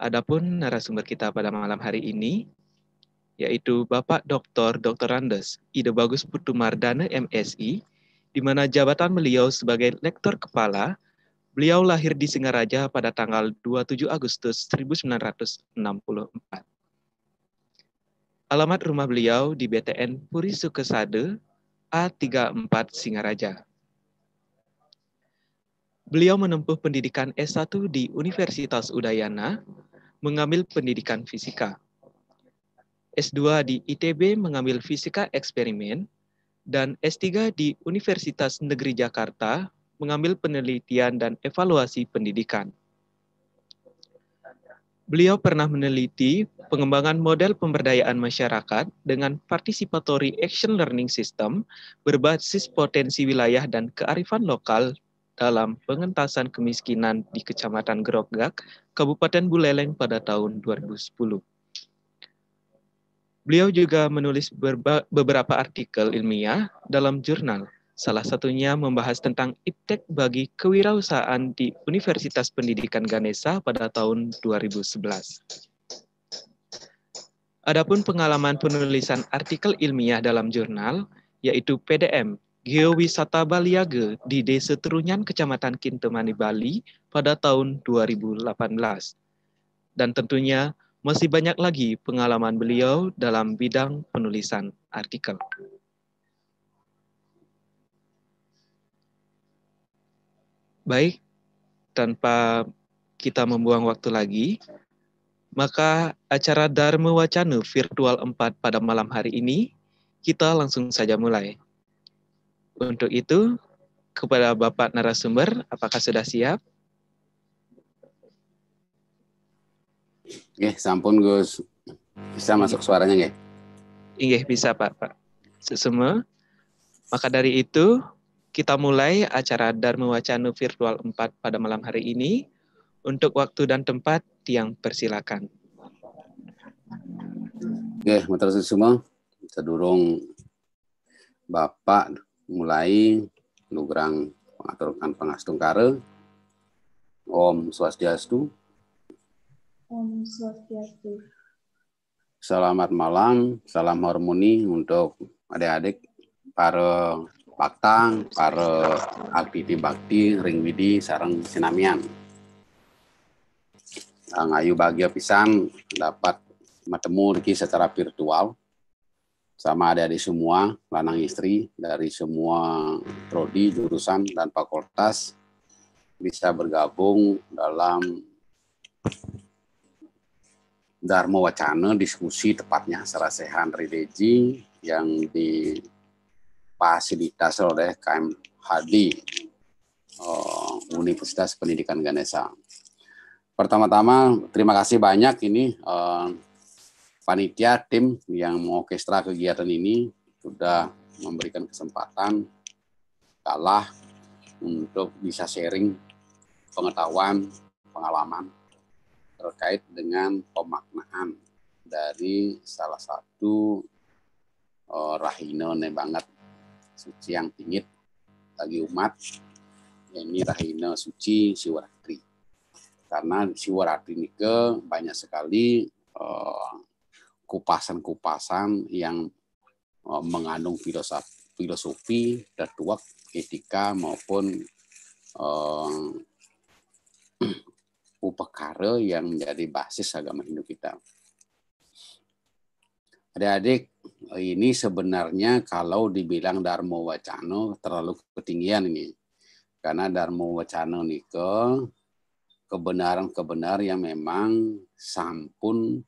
Adapun narasumber kita pada malam hari ini yaitu Bapak Dr. Dr. Randes Ide Bagus Putu Mardana MSI di mana jabatan beliau sebagai lektor kepala Beliau lahir di Singaraja pada tanggal 27 Agustus 1964. Alamat rumah beliau di BTN Puri Sukesade A34 Singaraja. Beliau menempuh pendidikan S1 di Universitas Udayana, mengambil pendidikan fisika. S2 di ITB mengambil fisika eksperimen, dan S3 di Universitas Negeri Jakarta mengambil penelitian dan evaluasi pendidikan. Beliau pernah meneliti pengembangan model pemberdayaan masyarakat dengan participatory action learning system berbasis potensi wilayah dan kearifan lokal dalam pengentasan kemiskinan di Kecamatan Gerogak, Kabupaten Buleleng pada tahun 2010. Beliau juga menulis beberapa artikel ilmiah dalam jurnal, salah satunya membahas tentang iptek bagi kewirausahaan di Universitas Pendidikan Ganesha pada tahun 2011. Adapun pengalaman penulisan artikel ilmiah dalam jurnal, yaitu PDM Geowisata Baliage di Desa Terunyan, Kecamatan Kintemani, Bali pada tahun 2018. Dan tentunya masih banyak lagi pengalaman beliau dalam bidang penulisan artikel. Baik, tanpa kita membuang waktu lagi, maka acara Dharma Wacana Virtual 4 pada malam hari ini kita langsung saja mulai. Untuk itu, kepada Bapak narasumber, apakah sudah siap? Eh, sampun Gus. Bisa masuk suaranya nggih? Iya, bisa Pak, Pak. Semua. Maka dari itu, kita mulai acara Dharma Wacana Virtual 4 pada malam hari ini. Untuk waktu dan tempat, yang persilakan. Oke, matur semua. Sedurung Bapak mulai nugrang mengaturkan pengasuh kare Om Swastiastu Om Swastiastu Selamat malam, salam harmoni untuk adik-adik para paktang, para aktivis bakti, ring widi sarang sinamian. ngayu ayu bahagia pisan dapat bertemu lagi secara virtual sama ada dari semua lanang hmm. istri dari semua prodi jurusan dan fakultas bisa bergabung dalam Dharma Wacana diskusi tepatnya sarasehan religi yang difasilitas oleh KM Hadi eh, Universitas Pendidikan Ganesa. Pertama-tama terima kasih banyak ini eh, panitia tim yang mengorkestra kegiatan ini sudah memberikan kesempatan kalah untuk bisa sharing pengetahuan, pengalaman terkait dengan pemaknaan dari salah satu oh, rahino nih banget suci yang tinggi bagi umat ini rahino suci Siwaratri. Karena Siwaratri ini ke banyak sekali uh, kupasan-kupasan yang e, mengandung filosofi, filosofi dua etika maupun uh, upekara yang menjadi basis agama Hindu kita. Adik-adik, ini sebenarnya kalau dibilang Dharma Wacana terlalu ketinggian ini. Karena Dharma Wacana ke kebenaran-kebenaran yang memang sampun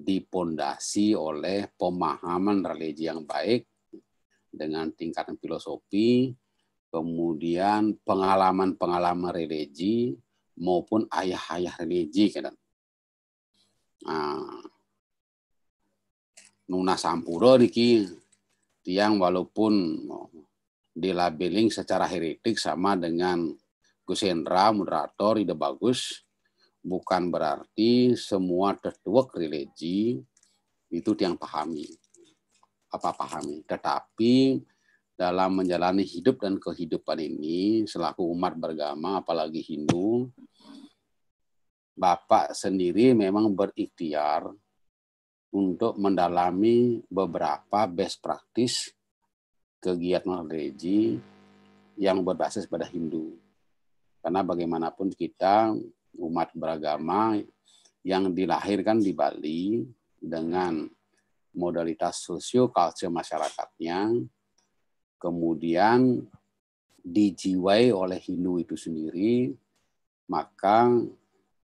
dipondasi oleh pemahaman religi yang baik dengan tingkatan filosofi, kemudian pengalaman-pengalaman religi maupun ayah-ayah religi kan. Nah, nuna sampuro niki tiang walaupun dilabeling secara heretik sama dengan Gus Hendra moderator ide bagus bukan berarti semua work religi itu yang pahami apa pahami tetapi dalam menjalani hidup dan kehidupan ini selaku umat beragama apalagi Hindu Bapak sendiri memang berikhtiar untuk mendalami beberapa best practice kegiatan religi yang berbasis pada Hindu. Karena bagaimanapun kita umat beragama yang dilahirkan di Bali dengan modalitas sosio sosio-kultur masyarakatnya, kemudian dijiwai oleh Hindu itu sendiri, maka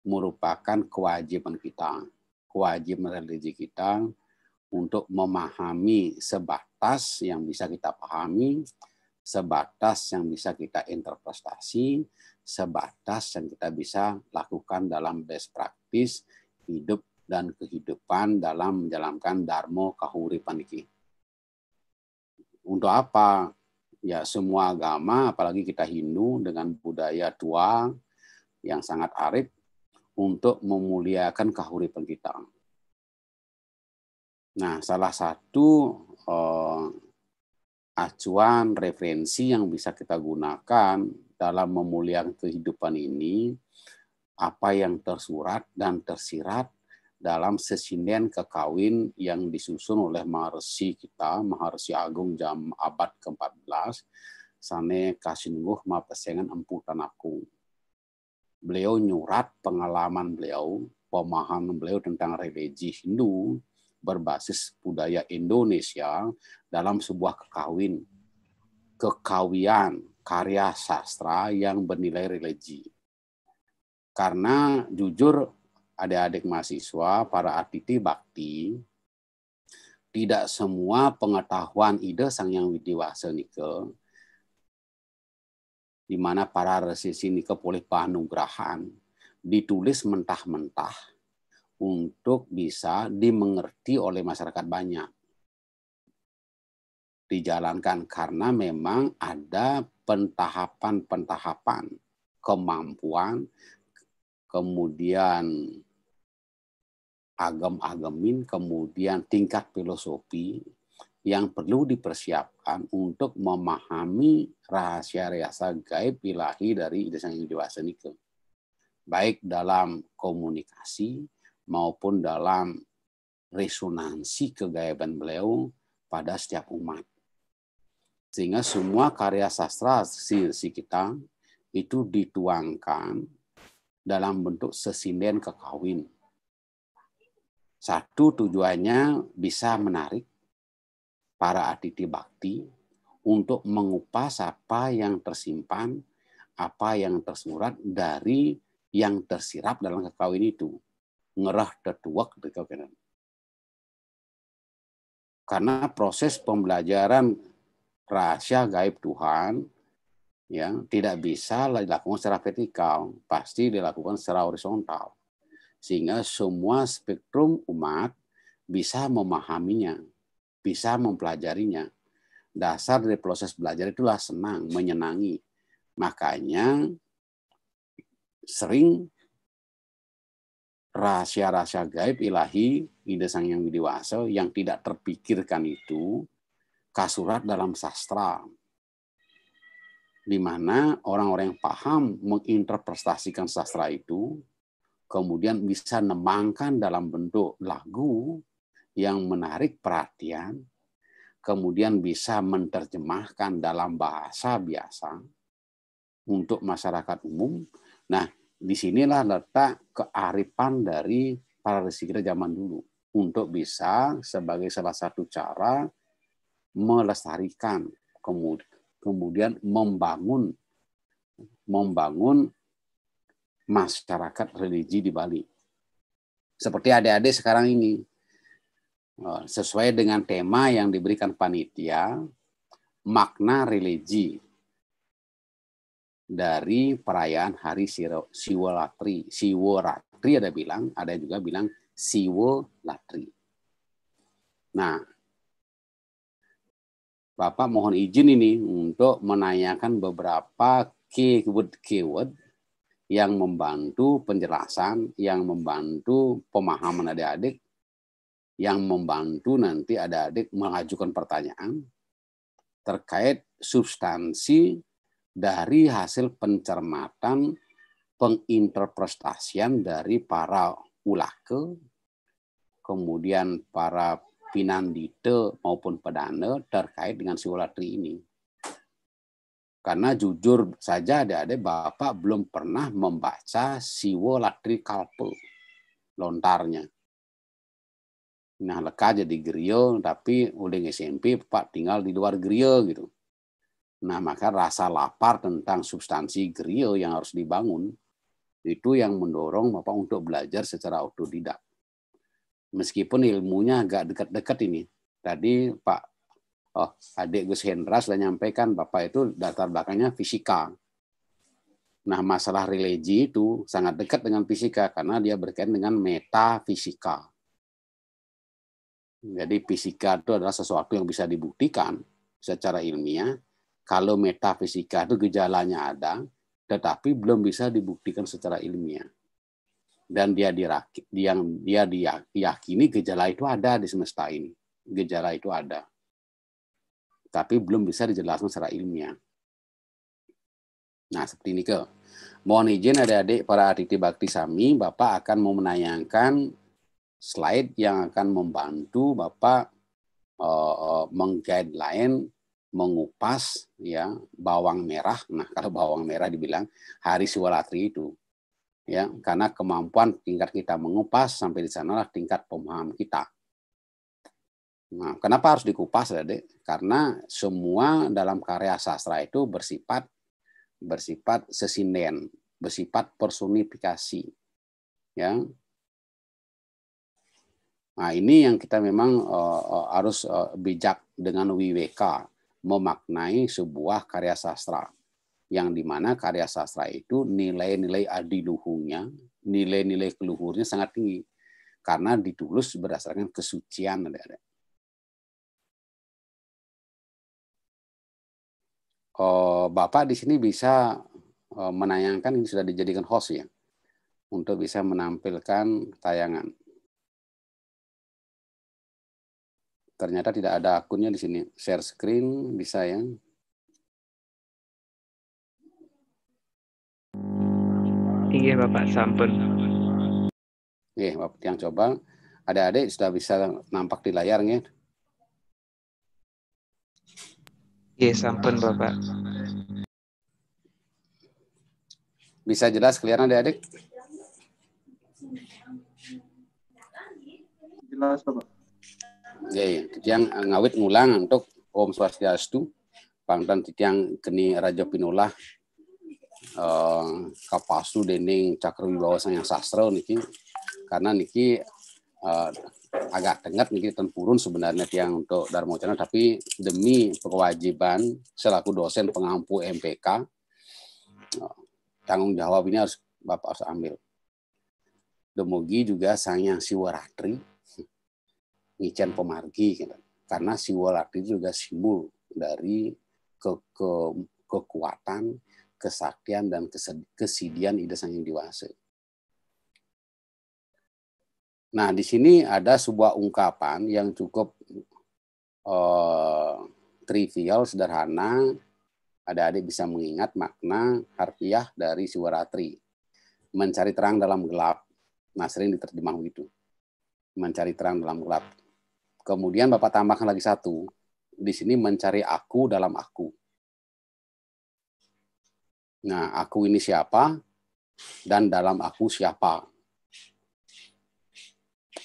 merupakan kewajiban kita, kewajiban religi kita untuk memahami sebatas yang bisa kita pahami sebatas yang bisa kita interpretasi, sebatas yang kita bisa lakukan dalam best practice hidup dan kehidupan dalam menjalankan dharma kahuri paniki. Untuk apa? Ya semua agama, apalagi kita Hindu dengan budaya tua yang sangat arif untuk memuliakan kahuri kita. Nah, salah satu eh, acuan referensi yang bisa kita gunakan dalam memuliakan kehidupan ini apa yang tersurat dan tersirat dalam sesinden kekawin yang disusun oleh Maharsi kita, Maharsi Agung jam abad ke-14, Sane Kasinguh pesengan Empu Tanaku. Beliau nyurat pengalaman beliau, pemahaman beliau tentang religi Hindu berbasis budaya Indonesia dalam sebuah kekawin, kekawian karya sastra yang bernilai religi. Karena jujur adik-adik mahasiswa, para atiti bakti, tidak semua pengetahuan ide Sang Yang Widiwasa Nike, di mana para resisi Nike oleh panugrahan ditulis mentah-mentah untuk bisa dimengerti oleh masyarakat banyak. Dijalankan karena memang ada pentahapan-pentahapan kemampuan, kemudian agam-agamin, kemudian tingkat filosofi yang perlu dipersiapkan untuk memahami rahasia-rahasia gaib ilahi dari Ida yang Dewasa Nike. Baik dalam komunikasi, maupun dalam resonansi kegaiban beliau pada setiap umat. Sehingga semua karya sastra sisi kita itu dituangkan dalam bentuk sesinden kekawin. Satu tujuannya bisa menarik para aditi bakti untuk mengupas apa yang tersimpan, apa yang tersurat dari yang tersirap dalam kekawin itu ngerah ngerahda tuak gitu kenan. Karena proses pembelajaran rahasia gaib Tuhan ya tidak bisa dilakukan secara vertikal, pasti dilakukan secara horizontal. Sehingga semua spektrum umat bisa memahaminya, bisa mempelajarinya. Dasar dari proses belajar itulah senang, menyenangi. Makanya sering rahasia-rahasia gaib ilahi ide sang yang dewasa yang tidak terpikirkan itu kasurat dalam sastra di mana orang-orang yang paham menginterpretasikan sastra itu kemudian bisa nemangkan dalam bentuk lagu yang menarik perhatian kemudian bisa menerjemahkan dalam bahasa biasa untuk masyarakat umum nah disinilah letak kearifan dari para resikira zaman dulu untuk bisa sebagai salah satu cara melestarikan kemudian membangun membangun masyarakat religi di Bali. Seperti adik-adik sekarang ini, eh, sesuai dengan tema yang diberikan panitia, makna religi dari perayaan hari Siwa Latri, Siwa Latri ada bilang, ada juga bilang Siwa Latri. Nah, Bapak mohon izin ini untuk menanyakan beberapa keyword-keyword yang membantu penjelasan, yang membantu pemahaman adik-adik, yang membantu nanti adik-adik mengajukan pertanyaan terkait substansi dari hasil pencermatan penginterpretasian dari para ulake, kemudian para pinandite maupun pedane terkait dengan siwalatri ini. Karena jujur saja ada-ada Bapak belum pernah membaca siwalatri kalpe, lontarnya. Nah, leka jadi gerio, tapi udah SMP Pak tinggal di luar gerio gitu Nah, maka rasa lapar tentang substansi grill yang harus dibangun itu yang mendorong Bapak untuk belajar secara otodidak. Meskipun ilmunya agak dekat-dekat ini. Tadi Pak oh, adik Gus Hendra sudah nyampaikan Bapak itu latar belakangnya fisika. Nah, masalah religi itu sangat dekat dengan fisika karena dia berkaitan dengan metafisika. Jadi fisika itu adalah sesuatu yang bisa dibuktikan secara ilmiah kalau metafisika itu gejalanya ada, tetapi belum bisa dibuktikan secara ilmiah. Dan dia dirakit, dia, dia diyakini gejala itu ada di semesta ini. Gejala itu ada. Tapi belum bisa dijelaskan secara ilmiah. Nah, seperti ini ke. Mohon izin adik-adik para adik bakti sami, Bapak akan mau menayangkan slide yang akan membantu Bapak uh, eh, eh, lain mengupas ya bawang merah. Nah, kalau bawang merah dibilang hari siwalatri itu ya karena kemampuan tingkat kita mengupas sampai di sanalah tingkat pemahaman kita. Nah, kenapa harus dikupas, Dek? Karena semua dalam karya sastra itu bersifat bersifat sesinden, bersifat personifikasi. Ya. Nah, ini yang kita memang uh, harus uh, bijak dengan WWK memaknai sebuah karya sastra yang dimana karya sastra itu nilai-nilai adiluhungnya, nilai-nilai keluhurnya sangat tinggi karena ditulis berdasarkan kesucian oh, Bapak di sini bisa eh, menayangkan ini sudah dijadikan host ya untuk bisa menampilkan tayangan. Ternyata tidak ada akunnya di sini. Share screen bisa ya. Iya Bapak, sampun. Oke, Bapak yang coba. Adik-adik sudah bisa nampak di layarnya. Iya, sampun Bapak. Bisa jelas kelihatan adik-adik? Jelas Bapak. Ya, ya. tiang ngawit ngulang untuk Om Swastiastu, pangtan tiang keni Raja Pinolah, uh, eh, kapasu dening Cakra yang Sastra niki, karena niki eh, agak tengat niki tempurun sebenarnya tiang untuk Channel, tapi demi kewajiban selaku dosen pengampu MPK, tanggung jawab ini harus Bapak harus ambil. Demogi juga sang yang siwaratri, Ijen Pemargi gitu. karena simbol itu juga simbol dari ke, ke kekuatan kesaktian dan kesedihan ide sang yang dewasa. Nah, di sini ada sebuah ungkapan yang cukup eh, trivial, sederhana. ada adik bisa mengingat makna harfiah dari siwaratri. Mencari terang dalam gelap. Nah, sering diterjemah begitu. Mencari terang dalam gelap. Kemudian Bapak tambahkan lagi satu. Di sini mencari aku dalam aku. Nah, aku ini siapa dan dalam aku siapa.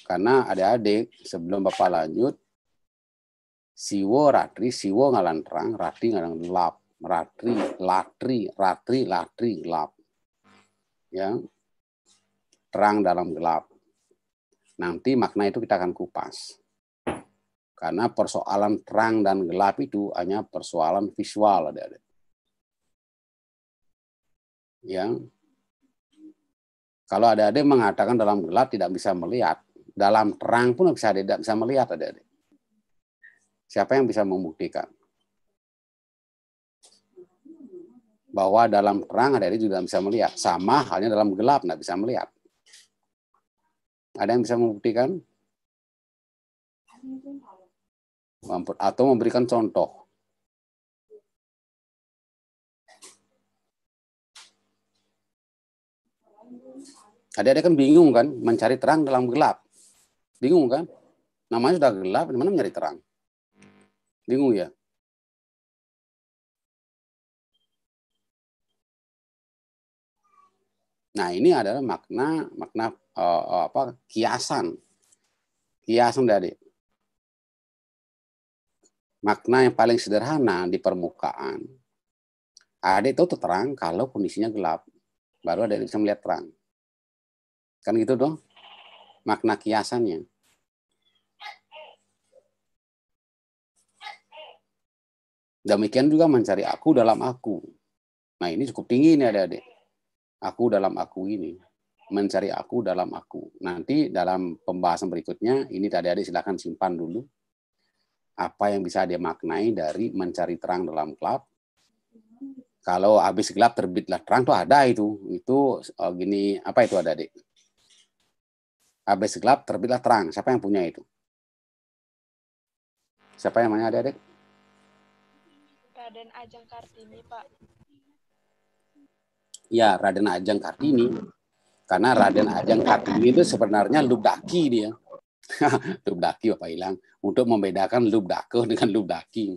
Karena ada adik sebelum Bapak lanjut, siwo ratri, siwo ngalan terang, ratri ngalan lap, ratri, latri, ratri, latri, lap. Ya, terang dalam gelap. Nanti makna itu kita akan kupas. Karena persoalan terang dan gelap itu hanya persoalan visual. Adik-adik. Yang Kalau ada adik mengatakan dalam gelap tidak bisa melihat, dalam terang pun bisa tidak bisa melihat ada adik Siapa yang bisa membuktikan? bahwa dalam terang ada ada juga bisa melihat. Sama halnya dalam gelap tidak bisa melihat. Ada yang bisa membuktikan? atau memberikan contoh. Adik-adik kan bingung kan mencari terang dalam gelap. Bingung kan? Namanya sudah gelap, dimana mencari terang? Bingung ya? Nah, ini adalah makna makna uh, apa kiasan. Kiasan dari makna yang paling sederhana di permukaan. Adik itu terang kalau kondisinya gelap. Baru adik bisa melihat terang. Kan gitu dong makna kiasannya. Demikian juga mencari aku dalam aku. Nah ini cukup tinggi ini adik-adik. Aku dalam aku ini. Mencari aku dalam aku. Nanti dalam pembahasan berikutnya, ini tadi adik silahkan simpan dulu apa yang bisa dia maknai dari mencari terang dalam gelap. Kalau habis gelap terbitlah terang tuh ada itu. Itu oh, gini apa itu ada, Dek? Habis gelap terbitlah terang. Siapa yang punya itu? Siapa yang punya adik Raden Ajeng Kartini, Pak. Ya, Raden Ajeng Kartini. Karena Raden Ajeng Kartini itu sebenarnya lubdaki dia. lubdaki Bapak hilang untuk membedakan lub dake dengan lub daki.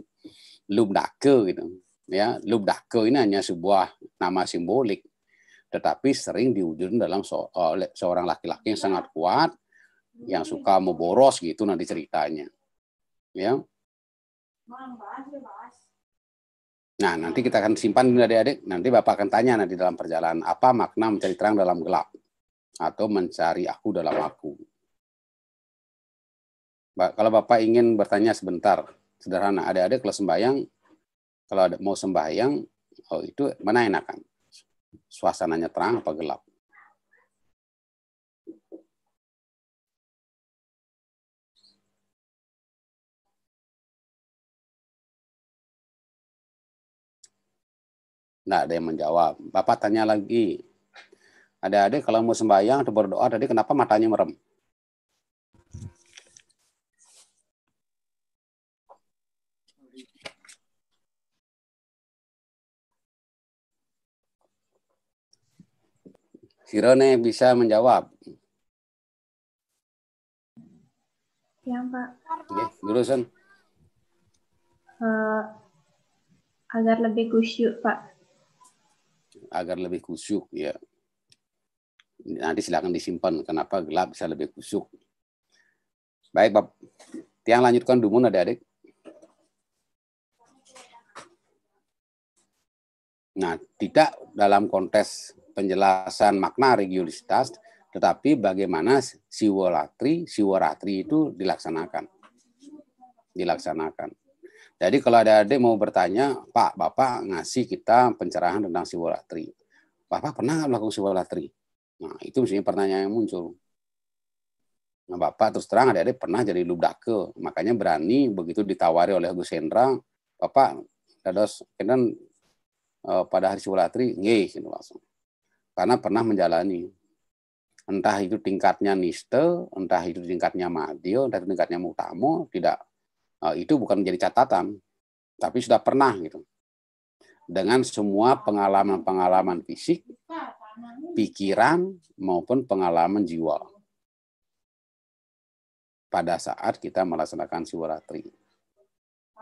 Lub dake gitu. Ya, lub dake ini hanya sebuah nama simbolik tetapi sering diwujudkan dalam so, eh, seorang laki-laki yang sangat kuat yang suka memboros gitu nanti ceritanya. Ya. Nah, nanti kita akan simpan adik-adik. Nanti Bapak akan tanya nanti dalam perjalanan apa makna mencari terang dalam gelap atau mencari aku dalam aku kalau Bapak ingin bertanya sebentar, sederhana, ada-ada kalau sembahyang, kalau ada, mau sembahyang, oh itu mana enakan? Suasananya terang apa gelap? Nggak ada yang menjawab. Bapak tanya lagi. Ada-ada kalau mau sembahyang atau berdoa tadi kenapa matanya merem? Sirone bisa menjawab. Ya, Pak. Oke, jurusan. Uh, eh, agar lebih kusyuk, Pak. Agar lebih kusyuk, ya. Nanti silakan disimpan. Kenapa gelap bisa lebih kusyuk? Baik, Pak. Tiang lanjutkan dumun adik-adik. Nah, tidak dalam kontes penjelasan makna religiusitas, tetapi bagaimana siwolatri, siwaratri itu dilaksanakan. Dilaksanakan. Jadi kalau ada adik mau bertanya, Pak, Bapak ngasih kita pencerahan tentang siwolatri. Bapak pernah nggak melakukan siwolatri? Nah, itu misalnya pertanyaan yang muncul. Nah, Bapak terus terang ada adik pernah jadi lubdake. Makanya berani begitu ditawari oleh Gus Hendra, Bapak, dados, kenan eh, pada hari siwolatri, nggih, gitu langsung karena pernah menjalani entah itu tingkatnya niste, entah itu tingkatnya madio, entah itu tingkatnya mutamo, tidak nah, itu bukan menjadi catatan, tapi sudah pernah gitu. Dengan semua pengalaman-pengalaman fisik, pikiran maupun pengalaman jiwa. Pada saat kita melaksanakan siwaratri.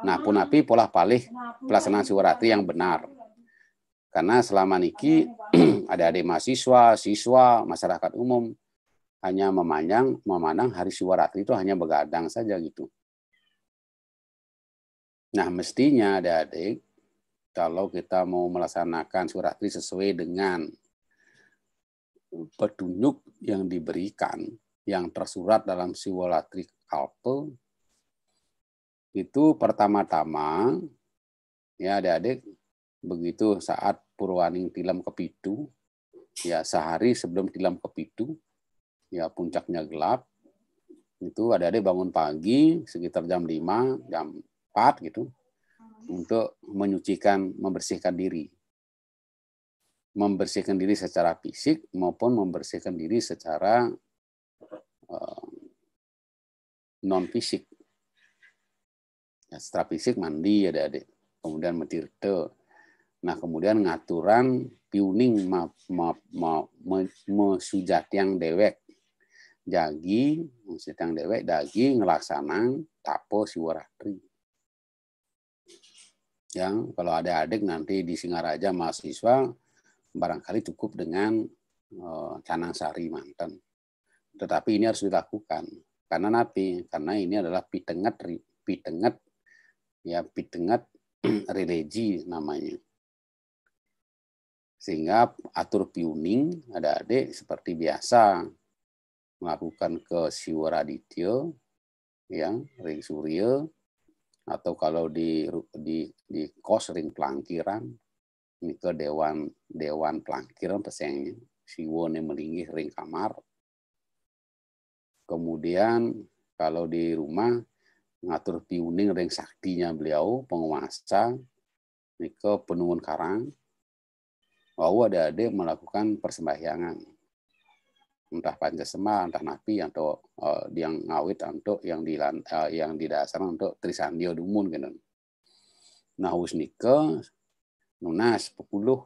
Nah, punapi pola palih pelaksanaan siwaratri yang benar karena selama niki ada adik mahasiswa, siswa, masyarakat umum hanya memandang memandang hari Siwaratri itu hanya begadang saja gitu. Nah, mestinya adik-adik kalau kita mau melaksanakan Siwaratri sesuai dengan petunjuk yang diberikan yang tersurat dalam siwalatri Kalpe itu pertama-tama ya adik-adik begitu saat Purwaning Tilam Kepitu, ya sehari sebelum Tilam Kepitu, ya puncaknya gelap, itu ada-ada bangun pagi sekitar jam 5, jam 4 gitu, untuk menyucikan, membersihkan diri. Membersihkan diri secara fisik maupun membersihkan diri secara uh, non-fisik. Ya, secara fisik mandi ada adik kemudian metirte Nah, kemudian ngaturan piuning ma, ma, ma, me, me sujat yang dewek. Jagi, yang dewek, dagi ngelaksanan tapo siwaratri. Yang kalau ada adik nanti di Singaraja mahasiswa, barangkali cukup dengan canang eh, sari mantan. Tetapi ini harus dilakukan. Karena napi, karena ini adalah pitenget, pitenget, ya pitenget religi namanya sehingga atur piuning ada adik seperti biasa melakukan ke Siwaraditya yang ring surya atau kalau di di di kos ring pelangkiran ini ke dewan dewan pelangkiran pesengnya siwone melinggi ring kamar kemudian kalau di rumah ngatur piuning ring saktinya beliau penguasa ini ke penungun karang mau ada ada melakukan persembahyangan. Entah Pancasema, entah Napi, atau uh, yang ngawit, atau yang di uh, eh, yang di dasar untuk Trisandio Dumun gitu. Nah, husnike nunas pepuluh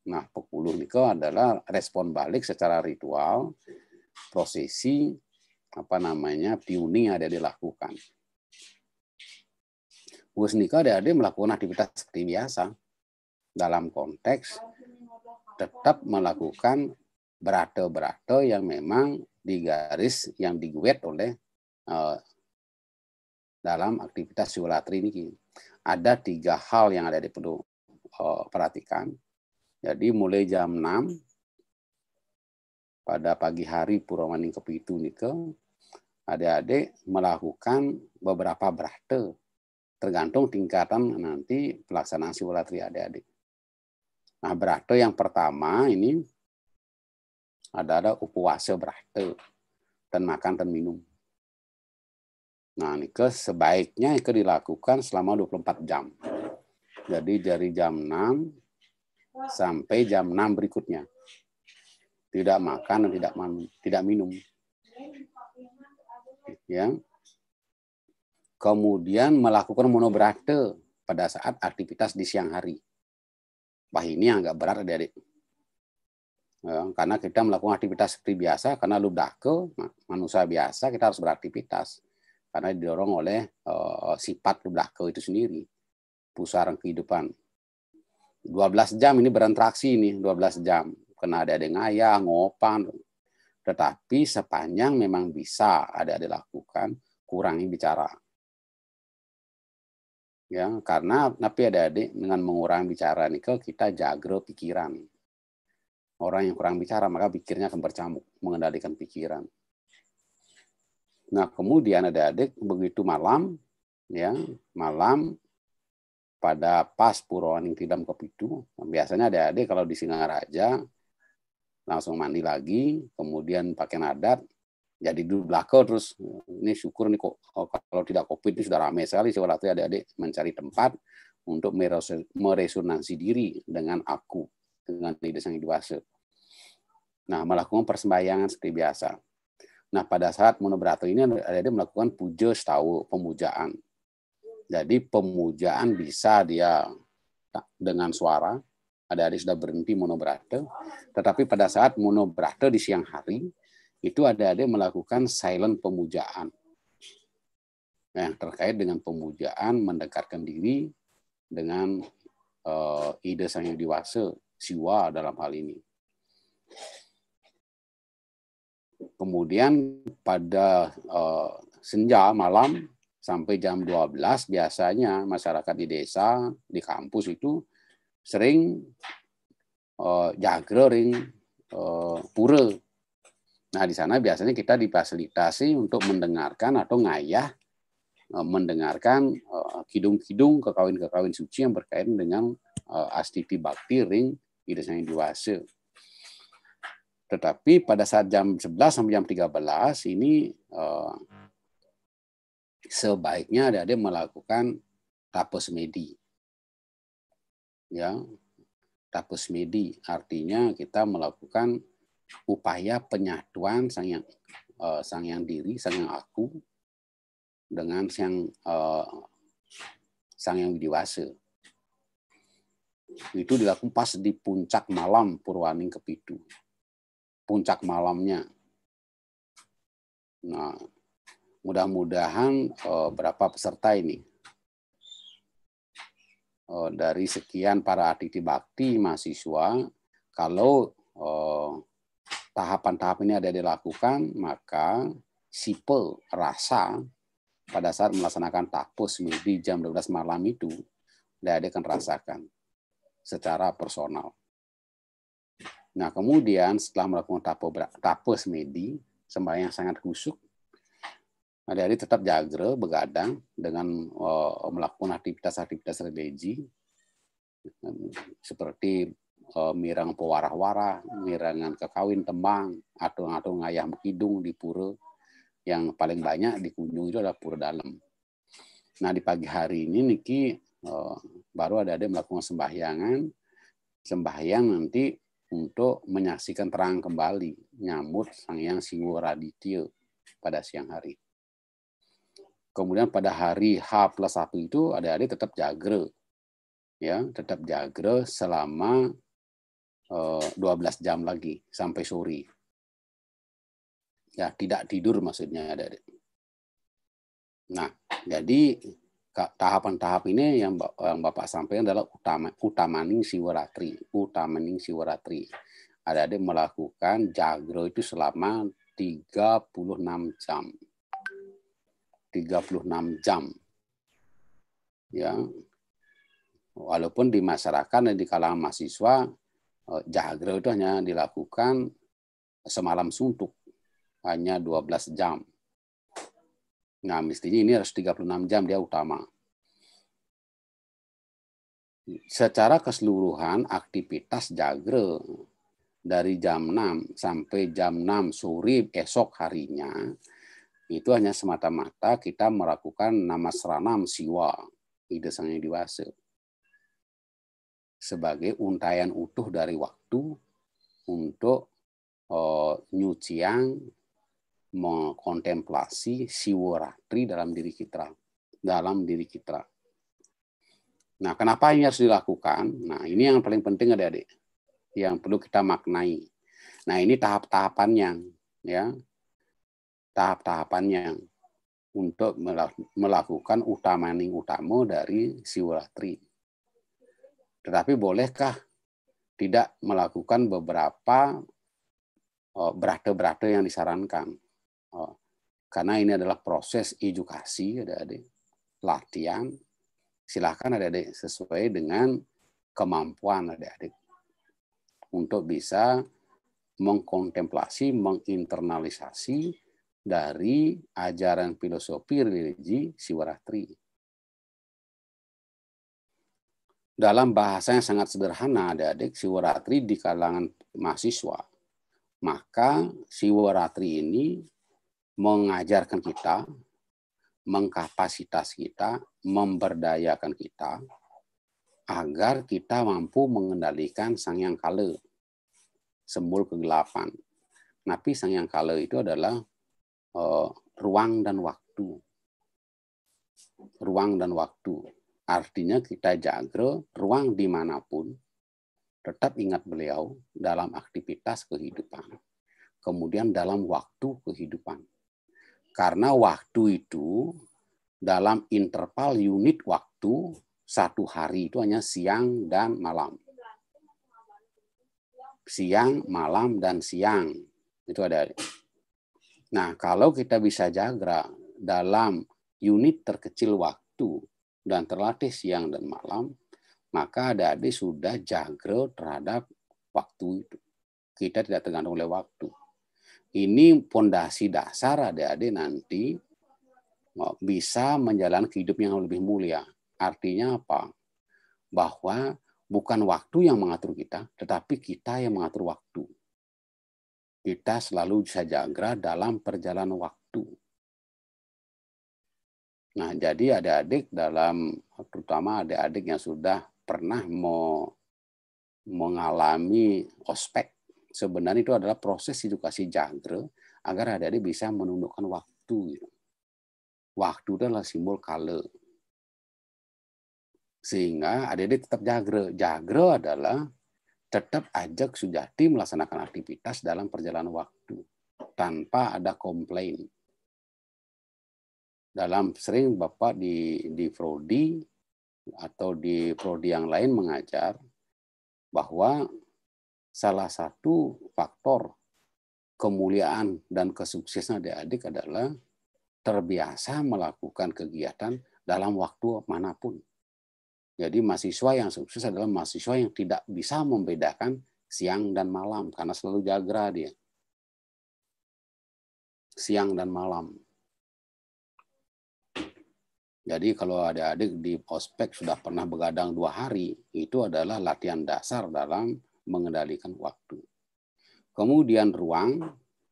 Nah, pepuluh nike adalah respon balik secara ritual prosesi apa namanya piuni ada dilakukan. Husnika ada ada melakukan aktivitas seperti biasa dalam konteks tetap melakukan berato-berato yang memang digaris yang diguet oleh uh, dalam aktivitas siulatri ini. Ada tiga hal yang ada di perlu uh, perhatikan. Jadi mulai jam 6 pada pagi hari Puramaning Kepitu Nike, adik-adik melakukan beberapa brahte tergantung tingkatan nanti pelaksanaan siulatri adik-adik. Nah, berate yang pertama ini ada ada upuase berate dan makan dan minum. Nah, ini ke sebaiknya itu dilakukan selama 24 jam. Jadi dari jam 6 sampai jam 6 berikutnya. Tidak makan dan tidak tidak minum. Ya. Kemudian melakukan monobrate pada saat aktivitas di siang hari Wah ini yang agak berat dari Ya, karena kita melakukan aktivitas seperti biasa, karena ke manusia biasa, kita harus beraktivitas. Karena didorong oleh uh, sifat ke itu sendiri, pusaran kehidupan. 12 jam ini berinteraksi ini, 12 jam. Kena ada ada ngaya ngopan. Tetapi sepanjang memang bisa ada dilakukan, kurangi bicara ya karena tapi ada adik dengan mengurangi bicara nikel kita jaga pikiran orang yang kurang bicara maka pikirnya akan bercamuk mengendalikan pikiran nah kemudian ada adik begitu malam ya malam pada pas puroaning tidam kepitu biasanya ada adik kalau di Singaraja langsung mandi lagi kemudian pakai nadat jadi dulu belakang terus ini syukur nih kok oh, kalau tidak covid ini sudah ramai sekali sih waktu adik-adik mencari tempat untuk meresonansi diri dengan aku dengan ide sang dewasa. Nah, melakukan persembayangan seperti biasa. Nah, pada saat monobrato ini ada adik melakukan puja setahu pemujaan. Jadi pemujaan bisa dia dengan suara, ada adik sudah berhenti monobrato. tetapi pada saat monobrato di siang hari, itu ada adik melakukan silent pemujaan. yang nah, terkait dengan pemujaan, mendekatkan diri dengan uh, ide sang yang dewasa, siwa dalam hal ini. Kemudian pada uh, senja malam sampai jam 12 biasanya masyarakat di desa, di kampus itu sering uh, eh, jagre uh, pura Nah, di sana biasanya kita dipasilitasi untuk mendengarkan atau ngayah eh, mendengarkan eh, kidung-kidung kekawin-kekawin suci yang berkaitan dengan eh, astiti bakti ring yang diwase. Tetapi pada saat jam 11 sampai jam 13 ini sebaiknya ada ada melakukan tapos medi. Ya, tapos medi artinya kita melakukan upaya penyatuan sang yang uh, sang yang diri, sang yang aku dengan sang uh, sang yang dewasa Itu dilakukan pas di puncak malam Purwaning Kepitu. Puncak malamnya. Nah, mudah-mudahan uh, berapa peserta ini? Uh, dari sekian para atiti bakti mahasiswa, kalau uh, tahapan-tahap ini ada dilakukan, maka sipel rasa pada saat melaksanakan tapus di jam 12 malam itu, dia akan rasakan secara personal. Nah, kemudian setelah melakukan tapus medi, sembahyang sangat kusuk, ada dari tetap jagre, begadang, dengan eh, melakukan aktivitas-aktivitas religi, seperti uh, eh, mirang pewara-wara, mirangan kekawin tembang, atau-atau ngayam hidung di pura yang paling banyak dikunjungi itu adalah pura dalam. Nah di pagi hari ini Niki uh, baru ada ada melakukan sembahyangan, sembahyang nanti untuk menyaksikan terang kembali nyambut Sang Yang singur Raditya pada siang hari. Kemudian pada hari H plus 1 itu ada adik tetap jagre. Ya, tetap jagre selama 12 eh, jam lagi sampai sore. Ya, tidak tidur maksudnya dari. Nah, jadi tahapan-tahap ini yang yang Bapak sampaikan adalah utama utamaning siwaratri, utamaning siwaratri. Ada adik melakukan jagro itu selama 36 jam. 36 jam. Ya. Walaupun di masyarakat dan di kalangan mahasiswa Eh, jagre itu hanya dilakukan semalam suntuk, hanya 12 jam. Nah, mestinya ini harus 36 jam dia utama. Secara keseluruhan aktivitas jagre dari jam 6 sampai jam 6 sore esok harinya itu hanya semata-mata kita melakukan nama seranam siwa, ide sangnya diwasa sebagai untayan utuh dari waktu untuk uh, nyuciang mengkontemplasi tri dalam diri kita dalam diri kita. Nah, kenapa ini harus dilakukan? Nah, ini yang paling penting ada adik yang perlu kita maknai. Nah, ini tahap-tahapannya ya. Tahap-tahapannya untuk melakukan utamaning utama dari tri. Tetapi bolehkah tidak melakukan beberapa eh, berate-berate yang disarankan? Eh, karena ini adalah proses edukasi, adik-adik, latihan. Silahkan adik-adik sesuai dengan kemampuan adik-adik untuk bisa mengkontemplasi, menginternalisasi dari ajaran filosofi religi Siwaratri. Dalam bahasa yang sangat sederhana, adik-adik, Siwaratri di kalangan mahasiswa, maka Siwaratri ini mengajarkan kita, mengkapasitas kita, memberdayakan kita, agar kita mampu mengendalikan sang yang kale sembul kegelapan. Tapi sang yang kale itu adalah uh, ruang dan waktu. Ruang dan waktu. Artinya kita jaga ruang dimanapun, tetap ingat beliau dalam aktivitas kehidupan. Kemudian dalam waktu kehidupan. Karena waktu itu dalam interval unit waktu satu hari itu hanya siang dan malam. Siang, malam, dan siang. Itu ada. Nah, kalau kita bisa jaga dalam unit terkecil waktu, dan terlatih siang dan malam, maka adik-adik sudah jago terhadap waktu itu. Kita tidak tergantung oleh waktu. Ini pondasi dasar adik-adik nanti e, bisa menjalani hidup yang lebih mulia. Artinya apa? Bahwa bukan waktu yang mengatur kita, tetapi kita yang mengatur waktu. Kita selalu bisa jaga dalam perjalanan waktu. Nah, jadi ada adik dalam terutama ada adik yang sudah pernah mau mengalami ospek, sebenarnya itu adalah proses edukasi jangkre agar adik-adik bisa menundukkan waktu. Gitu. Waktu adalah simbol kale. Sehingga adik-adik tetap jagre. Jagre adalah tetap ajak sujati melaksanakan aktivitas dalam perjalanan waktu tanpa ada komplain dalam sering Bapak di di prodi atau di prodi yang lain mengajar bahwa salah satu faktor kemuliaan dan kesuksesan adik-adik adalah terbiasa melakukan kegiatan dalam waktu manapun. Jadi mahasiswa yang sukses adalah mahasiswa yang tidak bisa membedakan siang dan malam karena selalu jagra dia. Siang dan malam jadi kalau adik adik di ospek sudah pernah begadang dua hari, itu adalah latihan dasar dalam mengendalikan waktu. Kemudian ruang,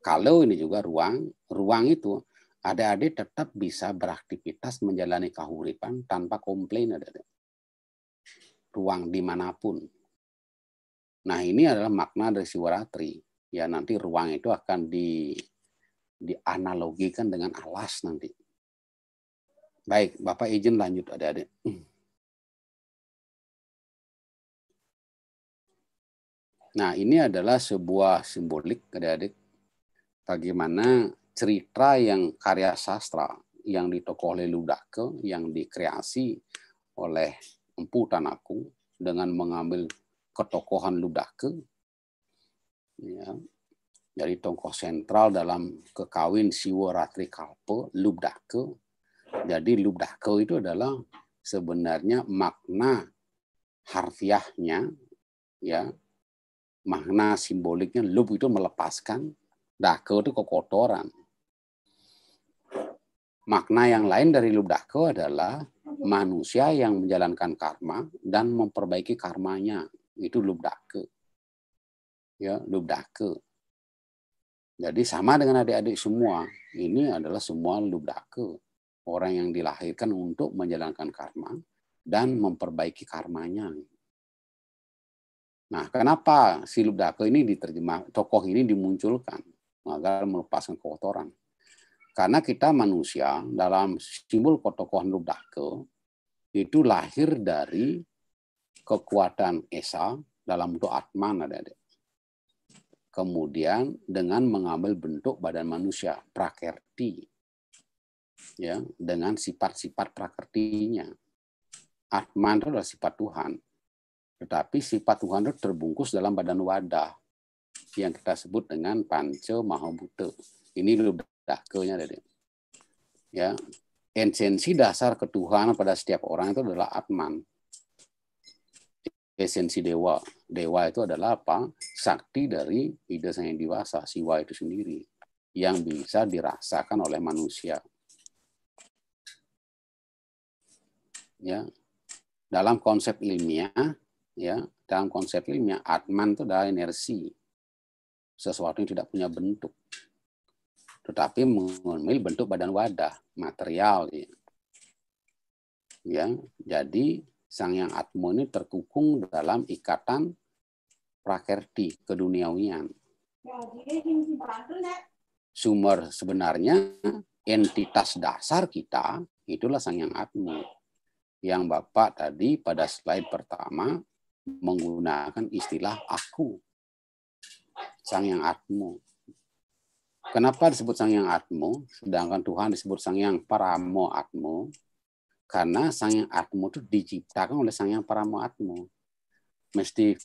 kalau ini juga ruang, ruang itu adik-adik tetap bisa beraktivitas menjalani kahuripan tanpa komplain adik-adik. Ruang dimanapun. Nah ini adalah makna dari siwaratri. Ya nanti ruang itu akan di dianalogikan dengan alas nanti Baik, Bapak izin lanjut adik-adik. Nah, ini adalah sebuah simbolik adik-adik bagaimana cerita yang karya sastra yang ditokoh oleh Ludake yang dikreasi oleh Empu Tanaku dengan mengambil ketokohan Ludake ya, jadi tokoh sentral dalam kekawin Siwa Ratri Kalpe Ludake jadi ludahkau itu adalah sebenarnya makna harfiahnya ya makna simboliknya lub itu melepaskan dako itu kekotoran makna yang lain dari lub ke adalah manusia yang menjalankan karma dan memperbaiki karmanya itu lub ke ya lub ke jadi sama dengan adik-adik semua ini adalah semua lub ke orang yang dilahirkan untuk menjalankan karma dan memperbaiki karmanya. Nah, kenapa silup dako ini diterjemah tokoh ini dimunculkan agar melepaskan kotoran? Karena kita manusia dalam simbol tokoh silup dako itu lahir dari kekuatan esa dalam bentuk atman ada ada Kemudian dengan mengambil bentuk badan manusia, prakerti, ya dengan sifat-sifat prakertinya. Atman itu adalah sifat Tuhan. Tetapi sifat Tuhan itu terbungkus dalam badan wadah yang kita sebut dengan panca mahabuta. Ini udah ke dari, tadi. Ya, esensi dasar ketuhanan pada setiap orang itu adalah atman. Esensi dewa. Dewa itu adalah apa? Sakti dari ide sang yang dewasa, siwa itu sendiri yang bisa dirasakan oleh manusia. ya dalam konsep ilmiah ya dalam konsep ilmiah atman itu adalah energi sesuatu yang tidak punya bentuk tetapi memiliki bentuk badan wadah material ya. ya jadi sang yang atmo ini terkukung dalam ikatan prakerti keduniawian ya, sumber sebenarnya entitas dasar kita itulah sang yang atmo yang Bapak tadi pada slide pertama menggunakan istilah aku. Sang yang atmo. Kenapa disebut sang yang atmo? Sedangkan Tuhan disebut sang yang paramo atmo. Karena sang yang atmo itu diciptakan oleh sang yang paramo atmo. Mesti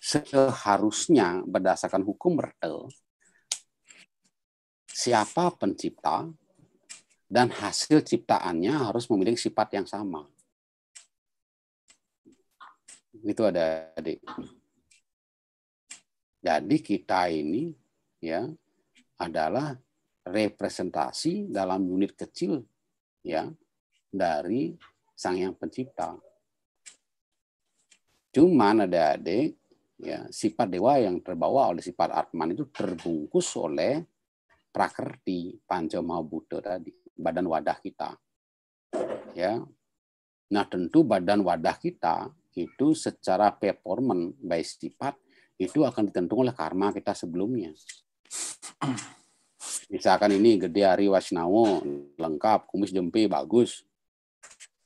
seharusnya berdasarkan hukum Bertel, siapa pencipta dan hasil ciptaannya harus memiliki sifat yang sama. Itu ada adik. Jadi kita ini ya adalah representasi dalam unit kecil ya dari Sang Yang Pencipta. Cuman ada adik ya sifat dewa yang terbawa oleh sifat Atman itu terbungkus oleh prakerti panca buddha tadi badan wadah kita ya nah tentu badan wadah kita itu secara performance by sifat itu akan ditentukan oleh karma kita sebelumnya. Misalkan ini gede hari wasnawo lengkap, kumis jempe bagus.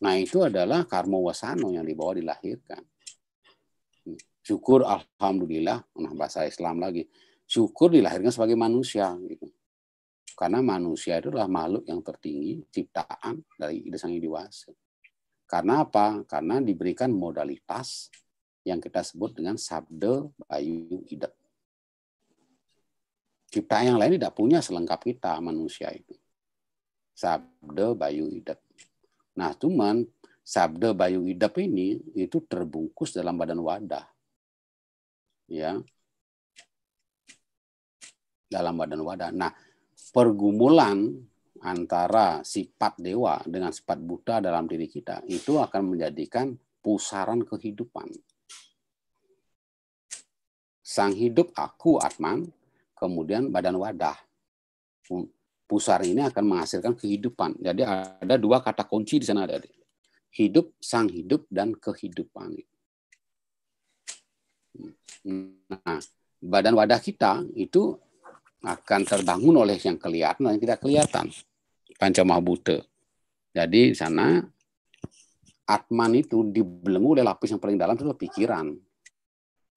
Nah itu adalah karma wasano yang dibawa dilahirkan. Syukur alhamdulillah, nah bahasa Islam lagi. Syukur dilahirkan sebagai manusia gitu. Karena manusia itu adalah makhluk yang tertinggi, ciptaan dari ide sang dewasa karena apa? Karena diberikan modalitas yang kita sebut dengan sabde bayu idek. Ciptaan yang lain tidak punya selengkap kita manusia itu. Sabde bayu idek. Nah, cuman sabde bayu idap ini itu terbungkus dalam badan wadah. Ya. Dalam badan wadah. Nah, pergumulan antara sifat dewa dengan sifat buta dalam diri kita itu akan menjadikan pusaran kehidupan. Sang hidup aku Atman, kemudian badan wadah. Pusar ini akan menghasilkan kehidupan. Jadi ada dua kata kunci di sana dari Hidup, sang hidup, dan kehidupan. Nah, badan wadah kita itu akan terbangun oleh yang kelihatan yang tidak kelihatan. Panca Pancamahabuta. Jadi di sana Atman itu dibelenggu oleh lapis yang paling dalam itu pikiran.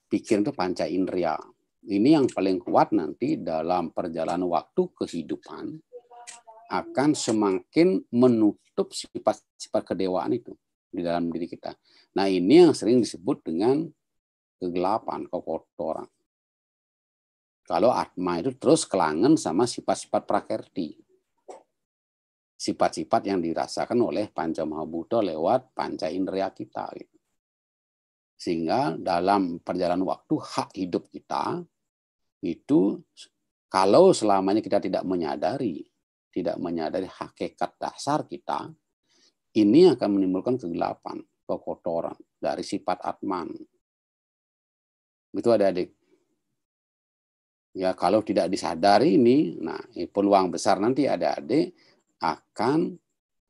Pikiran itu panca indera. Ini yang paling kuat nanti dalam perjalanan waktu kehidupan akan semakin menutup sifat-sifat kedewaan itu di dalam diri kita. Nah ini yang sering disebut dengan kegelapan, kekotoran. Kalau atma itu terus kelangan sama sifat-sifat prakerti sifat-sifat yang dirasakan oleh panca mahabuddha lewat panca indera kita. Gitu. Sehingga dalam perjalanan waktu hak hidup kita itu kalau selamanya kita tidak menyadari, tidak menyadari hakikat dasar kita, ini akan menimbulkan kegelapan, kekotoran dari sifat atman. Itu ada adik Ya kalau tidak disadari ini, nah peluang besar nanti ada adik akan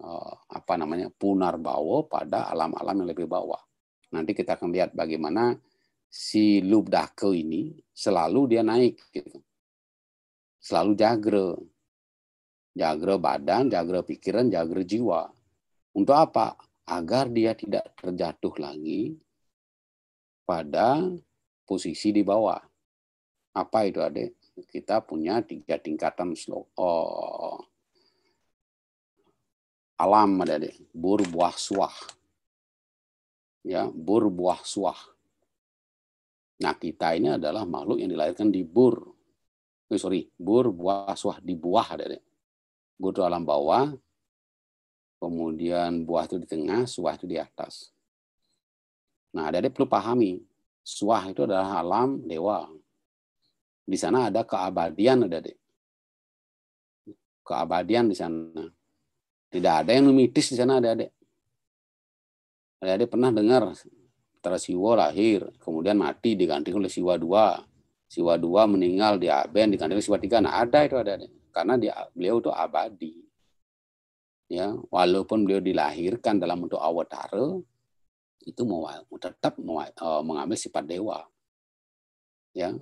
eh, apa namanya punar bawa pada alam-alam yang lebih bawah. Nanti kita akan lihat bagaimana si ke ini selalu dia naik gitu. Selalu jagre. Jagre badan, jagre pikiran, jagre jiwa. Untuk apa? Agar dia tidak terjatuh lagi pada posisi di bawah. Apa itu adik? Kita punya tiga tingkatan slow. Oh, alam ada deh buah suah ya buah suah nah kita ini adalah makhluk yang dilahirkan di bur oh, sorry buah suah di buah ada deh bur itu alam bawah kemudian buah itu di tengah suah itu di atas nah ada deh perlu pahami suah itu adalah alam dewa di sana ada keabadian ada deh keabadian di sana tidak ada yang numitis di sana adik-adik. Adik-adik pernah dengar antara siwa lahir, kemudian mati diganti oleh siwa dua. Siwa dua meninggal di Aben diganti oleh siwa tiga. Nah ada itu adik-adik. Karena dia, beliau itu abadi. Ya, walaupun beliau dilahirkan dalam bentuk awatara, itu mau tetap e, mengambil sifat dewa. Ya,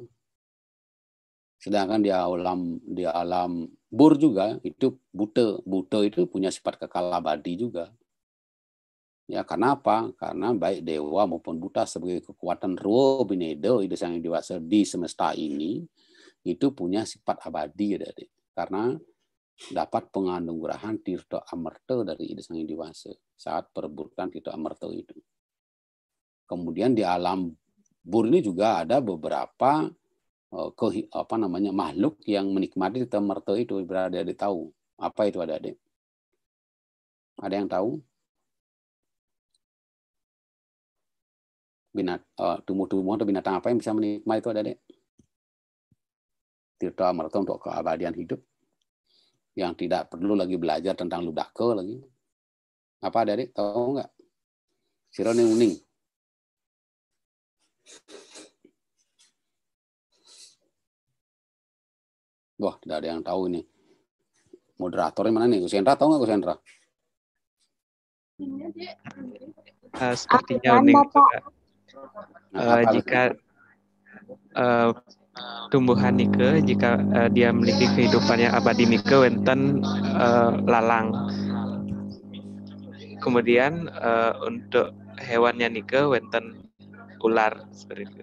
sedangkan di alam di alam Bur juga itu bute bute itu punya sifat kekal abadi juga. Ya, kenapa Karena baik dewa maupun buta sebagai kekuatan ruo binedo itu yang dewasa di semesta ini itu punya sifat abadi ya dari karena dapat pengandung penganugerahan tirto amerto dari ide sang dewasa saat perebutan tirto amerto itu. Kemudian di alam bur ini juga ada beberapa Eh, ke, apa namanya makhluk yang menikmati temerto itu berada di tahu apa itu ada adik ada yang tahu binat uh, eh, tumbuh tumbuh atau binatang apa yang bisa menikmati itu ada adik tirta merto untuk keabadian hidup yang tidak perlu lagi belajar tentang ke lagi apa ada adik tahu nggak sironi uning Wah, tidak ada yang tahu ini. Moderatornya mana nih? Gusendra tahu nggak Gusendra? Uh, iya, eh, sepertinya ini Uh, nah, eh, jika uh, tumbuhan nike jika uh, dia memiliki kehidupan yang abadi nike wenten uh, lalang kemudian uh, untuk hewannya nike wenten ular seperti itu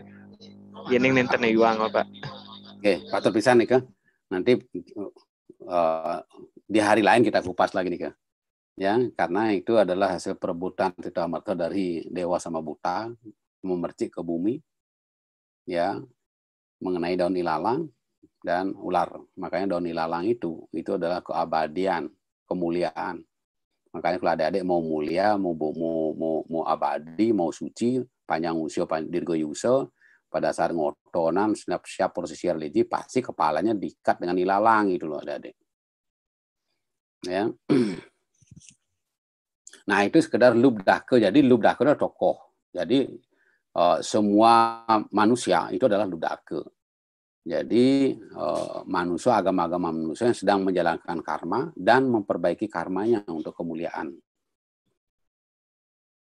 ini nenten iwang pak oke okay, patut bisa nike Nanti uh, di hari lain kita kupas lagi nih, Kak. Ya, karena itu adalah hasil perebutan Tito Amartya dari Dewa sama Buta memercik ke bumi ya mengenai daun ilalang dan ular. Makanya daun ilalang itu itu adalah keabadian, kemuliaan. Makanya kalau adik-adik mau mulia, mau mau mau, mau abadi, mau suci, panjang usia, dirgo yuso, pada saat ngotonan setiap siap posisi religi pasti kepalanya diikat dengan ilalang itu loh adik Ya. Nah itu sekedar lub ke Jadi lub ke adalah tokoh. Jadi eh, semua manusia itu adalah lub ke Jadi eh, manusia agama-agama manusia yang sedang menjalankan karma dan memperbaiki karmanya untuk kemuliaan.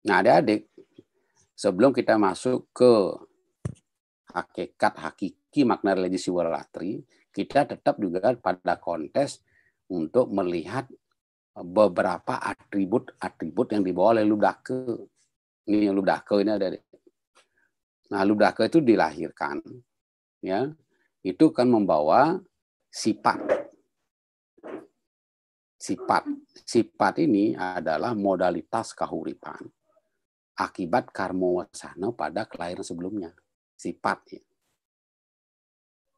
Nah adik-adik, sebelum kita masuk ke hakikat hakiki makna religi siwaratri, kita tetap juga pada kontes untuk melihat eh, beberapa atribut-atribut yang dibawa oleh Ludake. Ini yang Ludake ini ada. Nah, Ludake itu dilahirkan ya. Itu kan membawa sifat. Sifat. Sifat ini adalah modalitas kahuripan akibat karma wasana pada kelahiran sebelumnya sifat ya.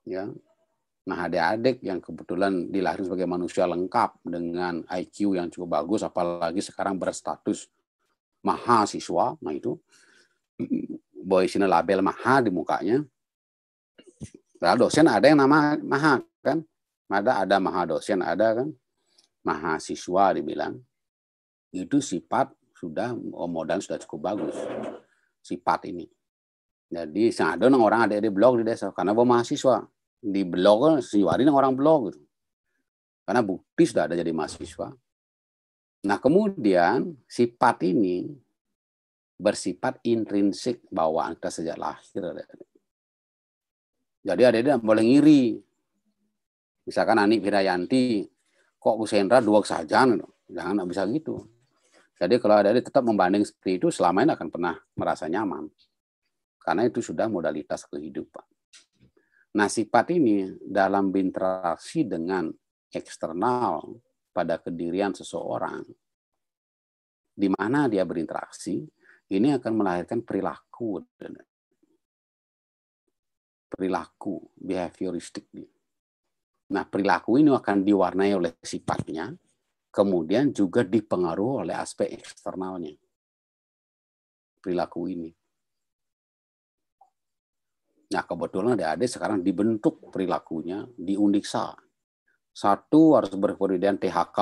ya. Nah, adik-adik yang kebetulan dilahirkan sebagai manusia lengkap dengan IQ yang cukup bagus, apalagi sekarang berstatus mahasiswa, nah itu boy sini label maha di mukanya. Nah, dosen ada yang nama maha kan, ada ada maha dosen ada kan, mahasiswa dibilang itu sifat sudah oh, modal sudah cukup bagus sifat ini jadi ada nang orang ada di blog di desa karena bawa mahasiswa di blog siwari nang orang blog gitu. Karena bukti sudah ada jadi mahasiswa. Nah kemudian sifat ini bersifat intrinsik bawaan kita sejak lahir. Jadi ada yang boleh ngiri. Misalkan Ani Firayanti, kok Gusendra dua saja jangan bisa gitu. Jadi kalau ada tetap membanding seperti itu, selama ini akan pernah merasa nyaman. Karena itu sudah modalitas kehidupan. Nah, sifat ini dalam interaksi dengan eksternal pada kedirian seseorang, di mana dia berinteraksi, ini akan melahirkan perilaku. Perilaku, behavioristik. Nah, perilaku ini akan diwarnai oleh sifatnya, kemudian juga dipengaruhi oleh aspek eksternalnya. Perilaku ini. Nah kebetulan ada adik sekarang dibentuk perilakunya di Undiksa. Satu harus berpendidikan THK,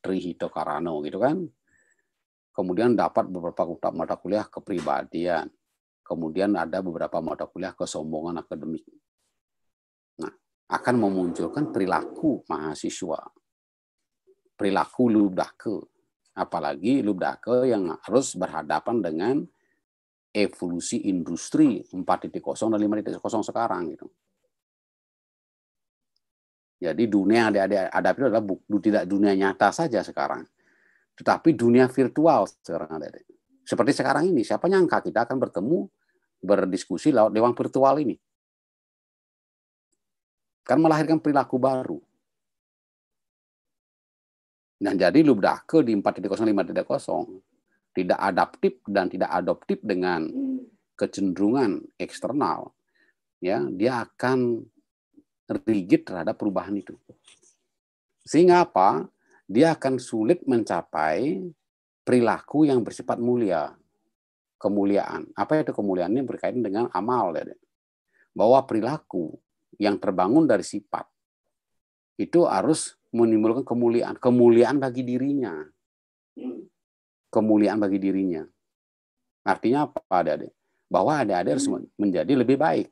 Trihito Karano gitu kan. Kemudian dapat beberapa mata kuliah kepribadian. Kemudian ada beberapa mata kuliah kesombongan akademik. Nah, akan memunculkan perilaku mahasiswa. Perilaku ke. Apalagi ke yang harus berhadapan dengan evolusi industri 4.0 dan 5.0 sekarang gitu. Jadi dunia yang dihadapi adalah tidak dunia nyata saja sekarang, tetapi dunia virtual sekarang ada. Seperti sekarang ini, siapa nyangka kita akan bertemu berdiskusi lewat dewan virtual ini? Kan melahirkan perilaku baru. Dan nah, jadi ke di 4.0 5.0 tidak adaptif dan tidak adoptif dengan hmm. kecenderungan eksternal, ya dia akan rigid terhadap perubahan itu. Sehingga apa? Dia akan sulit mencapai perilaku yang bersifat mulia, kemuliaan. Apa itu kemuliaan ini berkaitan dengan amal, ya. bahwa perilaku yang terbangun dari sifat itu harus menimbulkan kemuliaan, kemuliaan bagi dirinya, kemuliaan bagi dirinya. Artinya apa ada Bahwa ada ada harus hmm. menjadi lebih baik.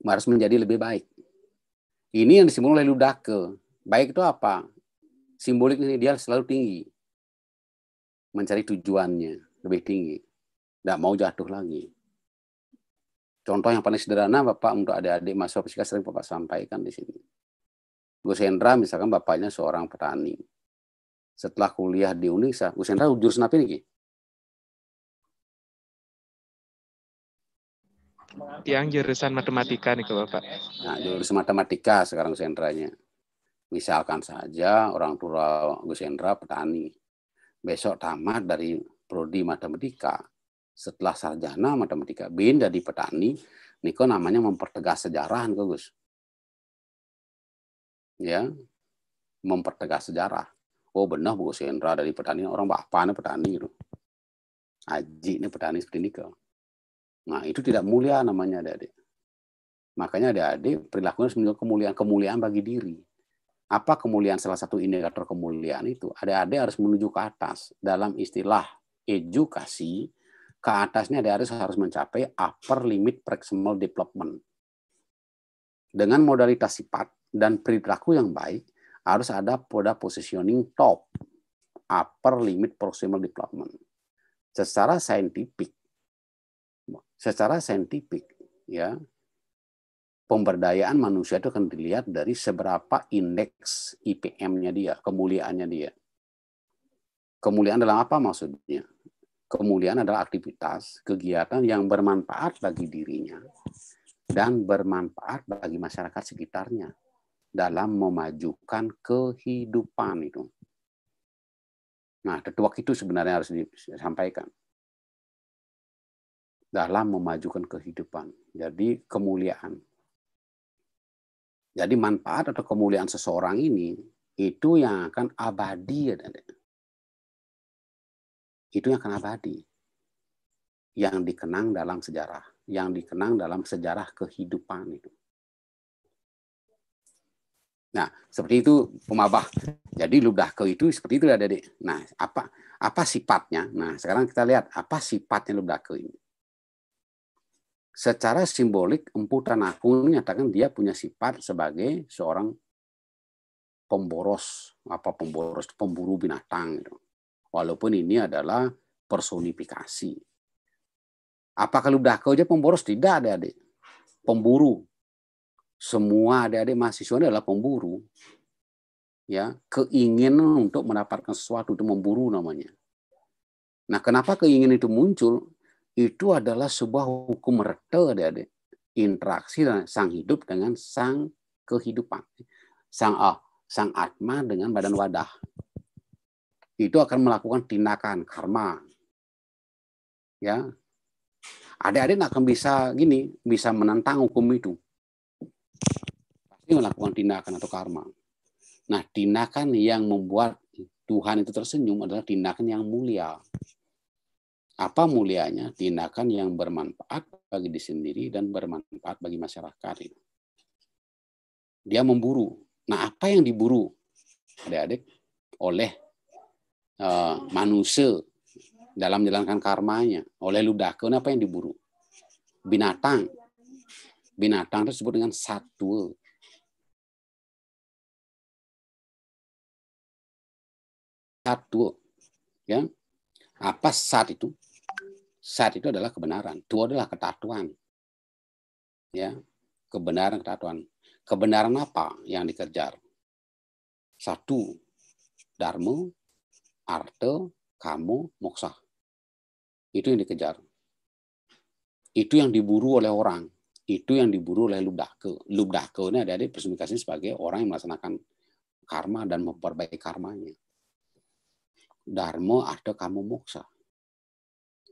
Harus menjadi lebih baik. Ini yang disimbol oleh ludake. Baik itu apa? Simbolik ini dia selalu tinggi. Mencari tujuannya lebih tinggi. Tidak mau jatuh lagi. Contoh yang paling sederhana Bapak untuk adik-adik masuk fisika sering Bapak sampaikan di sini. Gus Hendra misalkan bapaknya seorang petani setelah kuliah di Unisa, Gus Hendra jurusan apa ini? Yang jurusan matematika nih kalau Pak. Nah, jurusan matematika sekarang Gus Misalkan saja orang tua Gus Hendra petani. Besok tamat dari prodi matematika. Setelah sarjana matematika, BIN jadi petani, Niko namanya mempertegas sejarah, Gus. Ya, mempertegas sejarah oh benar Bu Hendra dari petani orang bapak petani gitu. Aji ini petani seperti ini Nah itu tidak mulia namanya adik-adik. Makanya adik-adik perilakunya menunjukkan kemuliaan kemuliaan bagi diri. Apa kemuliaan salah satu indikator kemuliaan itu? Adik-adik harus menuju ke atas dalam istilah edukasi ke atasnya adik-adik harus mencapai upper limit proximal development. Dengan modalitas sifat dan perilaku yang baik, harus ada pada positioning top, upper limit proximal deployment. Secara saintifik, secara saintifik, ya pemberdayaan manusia itu akan dilihat dari seberapa indeks IPM-nya dia, kemuliaannya dia. Kemuliaan dalam apa maksudnya? Kemuliaan adalah aktivitas, kegiatan yang bermanfaat bagi dirinya dan bermanfaat bagi masyarakat sekitarnya dalam memajukan kehidupan itu. Nah, tetua itu sebenarnya harus disampaikan. Dalam memajukan kehidupan. Jadi kemuliaan. Jadi manfaat atau kemuliaan seseorang ini itu yang akan abadi. Itu yang akan abadi. Yang dikenang dalam sejarah. Yang dikenang dalam sejarah kehidupan itu. Nah, seperti itu pemabah. Jadi ludah ke itu seperti itu ada Dek. Nah, apa apa sifatnya? Nah, sekarang kita lihat apa sifatnya ludah ke ini. Secara simbolik, Empu Tanah Kung menyatakan dia punya sifat sebagai seorang pemboros, apa pemboros, pemburu binatang. Gitu. Walaupun ini adalah personifikasi. Apakah ludah ke aja pemboros? Tidak, ada, adik Pemburu, semua adik-adik mahasiswa adalah pemburu. Ya, keinginan untuk mendapatkan sesuatu itu memburu namanya. Nah, kenapa keinginan itu muncul? Itu adalah sebuah hukum rete adik-adik. Interaksi dan sang hidup dengan sang kehidupan. Sang ah, sang atma dengan badan wadah. Itu akan melakukan tindakan karma. Ya. Adik-adik akan bisa gini, bisa menentang hukum itu melakukan tindakan atau karma. Nah, tindakan yang membuat Tuhan itu tersenyum adalah tindakan yang mulia. Apa mulianya? Tindakan yang bermanfaat bagi diri sendiri dan bermanfaat bagi masyarakat. Dia memburu. Nah, apa yang diburu? Adik-adik, oleh uh, manusia dalam menjalankan karmanya. Oleh ludakun apa yang diburu? Binatang. Binatang tersebut dengan satwa. satu ya apa saat itu saat itu adalah kebenaran Dua adalah ketatuan ya kebenaran ketatuan kebenaran apa yang dikejar satu dharma arte kamu moksa itu yang dikejar itu yang diburu oleh orang itu yang diburu oleh lubdake lubdake ini ada di personifikasi sebagai orang yang melaksanakan karma dan memperbaiki karmanya dharma ada kamu moksa.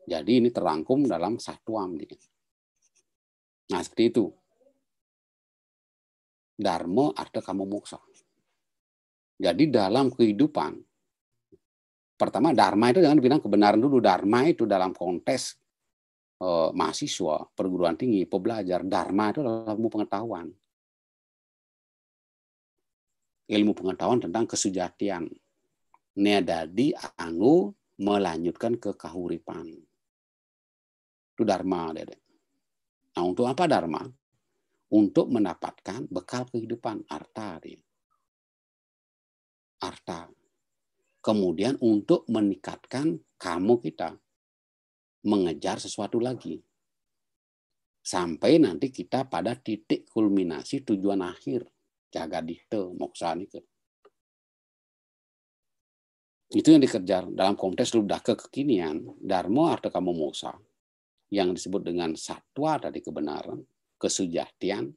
Jadi ini terangkum dalam satu satuam. Nah seperti itu. Dharma ada kamu moksa. Jadi dalam kehidupan, pertama dharma itu jangan bilang kebenaran dulu. Dharma itu dalam kontes eh, mahasiswa, perguruan tinggi, pebelajar. Dharma itu adalah ilmu pengetahuan. Ilmu pengetahuan tentang kesejatian, Neadadi anu melanjutkan ke kahuripan. Itu dharma, dede. Nah, untuk apa dharma? Untuk mendapatkan bekal kehidupan, arta Dede. Arta. Kemudian untuk meningkatkan kamu kita mengejar sesuatu lagi. Sampai nanti kita pada titik kulminasi tujuan akhir. Jaga dihte, moksa nikah itu yang dikejar dalam konteks sudah kekinian, dharma arta kamu musa, yang disebut dengan satwa dari kebenaran, kesujatian,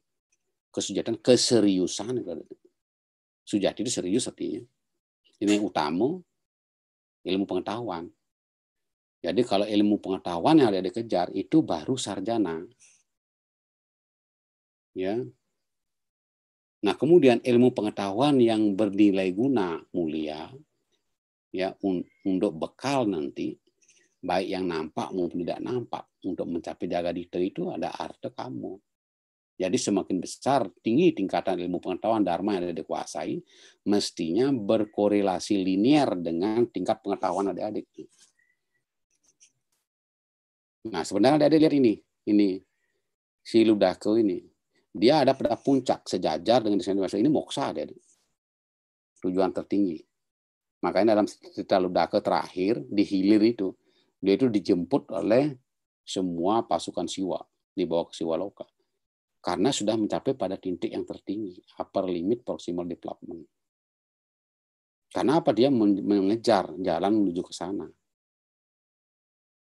kesujatan keseriusan. sujat itu serius artinya. Ini yang utama, ilmu pengetahuan. Jadi kalau ilmu pengetahuan yang ada dikejar, itu baru sarjana. Ya, Nah, kemudian ilmu pengetahuan yang bernilai guna mulia ya untuk bekal nanti baik yang nampak maupun tidak nampak untuk mencapai jaga diri itu ada arti kamu. Jadi semakin besar tinggi tingkatan ilmu pengetahuan dharma yang ada dikuasai, mestinya berkorelasi linier dengan tingkat pengetahuan adik-adik. Nah sebenarnya adik-adik lihat ini, ini si Ludako ini, dia ada pada puncak sejajar dengan desain ini moksa adik-adik. Tujuan tertinggi Makanya dalam cerita Ludaka terakhir di hilir itu, dia itu dijemput oleh semua pasukan Siwa dibawa ke Loka Karena sudah mencapai pada titik yang tertinggi, upper limit proximal development. Karena apa dia mengejar jalan menuju ke sana.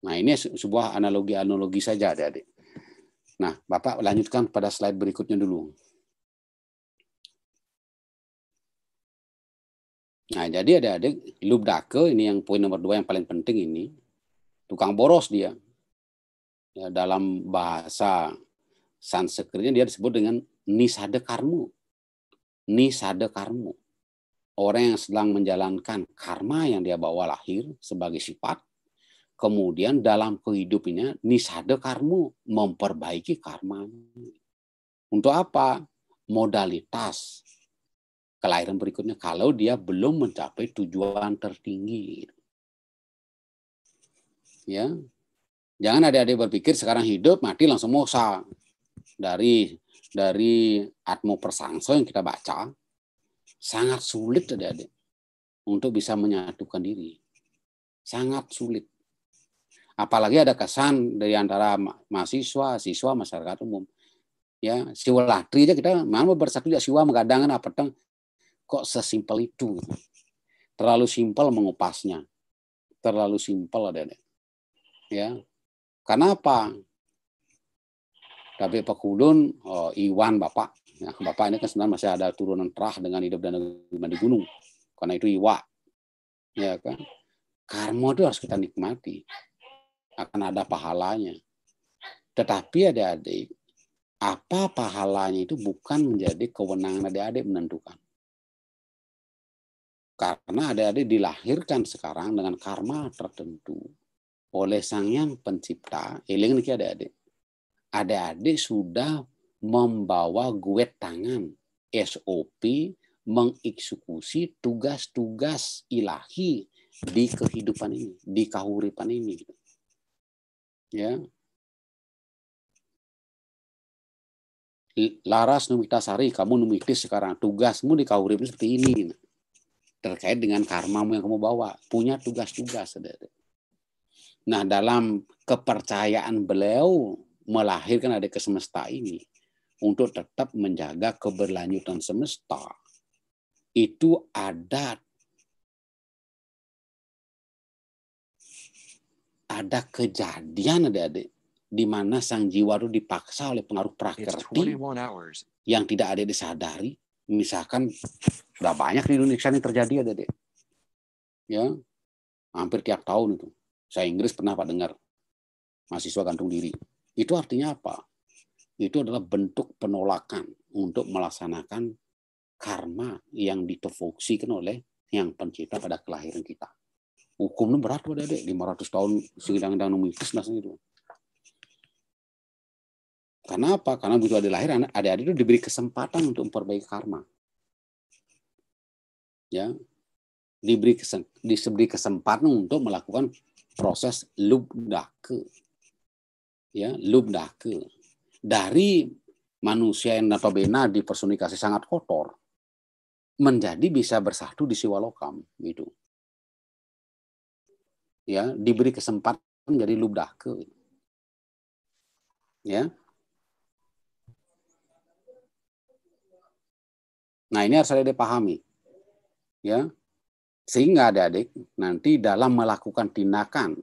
Nah ini sebuah analogi-analogi saja adik-adik. Nah Bapak lanjutkan pada slide berikutnya dulu. Nah, jadi ada adik Lubdake ini yang poin nomor dua yang paling penting ini tukang boros dia. Ya, dalam bahasa Sanskritnya dia disebut dengan nisade karmu. Nisade karmu. Orang yang sedang menjalankan karma yang dia bawa lahir sebagai sifat, kemudian dalam kehidupannya nisade karmu memperbaiki karma. Untuk apa? Modalitas kelahiran berikutnya kalau dia belum mencapai tujuan tertinggi. Ya. Jangan adik-adik berpikir sekarang hidup mati langsung mosa. Dari dari Atmo Persangso yang kita baca sangat sulit adik-adik untuk bisa menyatukan diri. Sangat sulit. Apalagi ada kesan dari antara mahasiswa, siswa, masyarakat umum. Ya, siwa latri aja kita mana bersatu ya siwa menggadangan apa teng Kok sesimpel itu? Terlalu simpel mengupasnya. Terlalu simpel ada Ya. Karena apa? Tapi Kudun, oh, Iwan Bapak. Ya, Bapak ini kan sebenarnya masih ada turunan terah dengan hidup dan agama di gunung. Karena itu Iwa. Ya kan? Karma itu harus kita nikmati. Akan ada pahalanya. Tetapi adik-adik, apa pahalanya itu bukan menjadi kewenangan adik-adik menentukan. Karena adik-adik dilahirkan sekarang dengan karma tertentu oleh Sang Yang Pencipta. Eling nih adik-adik. Adik-adik sudah membawa gue tangan SOP mengeksekusi tugas-tugas ilahi di kehidupan ini, di kahuripan ini. Ya. Laras Numitasari, kamu numitis sekarang. Tugasmu di kahuripan seperti ini terkait dengan karma yang kamu bawa punya tugas-tugas nah dalam kepercayaan beliau melahirkan ada semesta ini untuk tetap menjaga keberlanjutan semesta itu ada ada kejadian adik-adik di mana sang jiwa itu dipaksa oleh pengaruh prakerti yang tidak ada disadari misalkan udah banyak di Indonesia ini terjadi ada ya, deh ya hampir tiap tahun itu saya Inggris pernah pak dengar mahasiswa gantung diri itu artinya apa itu adalah bentuk penolakan untuk melaksanakan karma yang ditefungsikan oleh yang pencipta pada kelahiran kita Hukumnya itu berat pada deh 500 tahun segedang-gedang numitis itu karena apa? Karena begitu ada lahir, adik-adik itu diberi kesempatan untuk memperbaiki karma. Ya, diberi kesempatan untuk melakukan proses lubdake. Ya, lubdake. Dari manusia yang di dipersonifikasi sangat kotor menjadi bisa bersatu di siwa lokam gitu. Ya, diberi kesempatan menjadi lubdake. Ya, Nah ini harus ada dipahami, ya sehingga adik-adik nanti dalam melakukan tindakan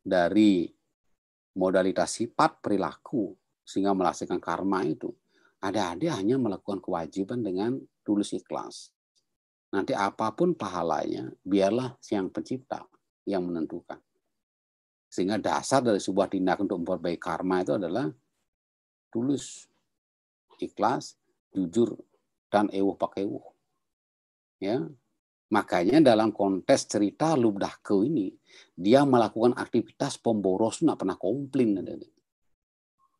dari modalitas sifat perilaku sehingga melaksanakan karma itu adik-adik hanya melakukan kewajiban dengan tulus ikhlas. Nanti apapun pahalanya biarlah siang pencipta yang menentukan. Sehingga dasar dari sebuah tindakan untuk memperbaiki karma itu adalah tulus, ikhlas, jujur, dan ewuh pakewuh. Ya. Makanya dalam kontes cerita Lubdahke ini, dia melakukan aktivitas pemboros tidak pernah komplain.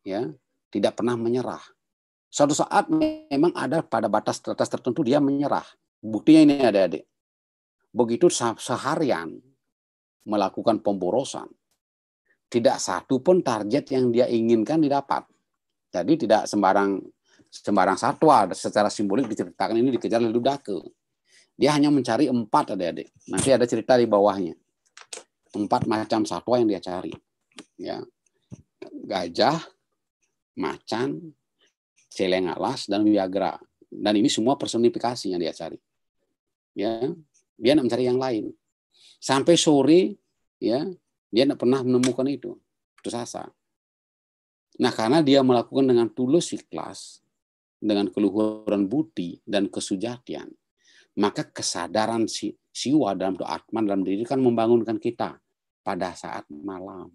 Ya, tidak pernah menyerah. Suatu saat memang ada pada batas-batas tertentu dia menyerah. Buktinya ini ada adik. Begitu seharian melakukan pemborosan, tidak satu pun target yang dia inginkan didapat. Jadi tidak sembarang sembarang satwa secara simbolik diceritakan ini dikejar oleh Ludake. Dia hanya mencari empat adik-adik. Nanti ada cerita di bawahnya. Empat macam satwa yang dia cari. Ya. Gajah, macan, celeng alas, dan viagra. Dan ini semua personifikasi yang dia cari. Ya. Dia tidak mencari yang lain. Sampai sore, ya, dia tidak pernah menemukan itu. Itu asa. Nah, karena dia melakukan dengan tulus ikhlas, dengan keluhuran budi dan kesujatian, maka kesadaran si, siwa dalam doa Atman dalam diri kan membangunkan kita pada saat malam.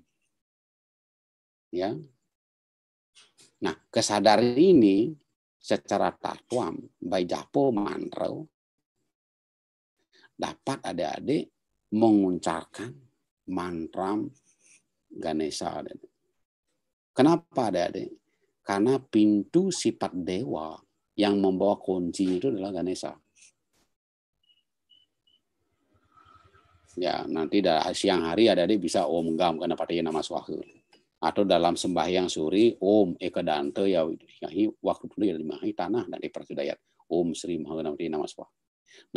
Ya. Nah, kesadaran ini secara tatwam, by japo mantra dapat adik-adik menguncarkan mantra Ganesha. Kenapa adik-adik? Karena pintu sifat dewa yang membawa kunci itu adalah Ganesha. Ya, nanti dari siang hari ada dia bisa Om Gam karena pada nama Swahu. Atau dalam sembahyang suri Om Eka Dante ya yahi waktu dulu ya lima tanah dan ipratudayat Om Sri Mahaganapati nama Swahu.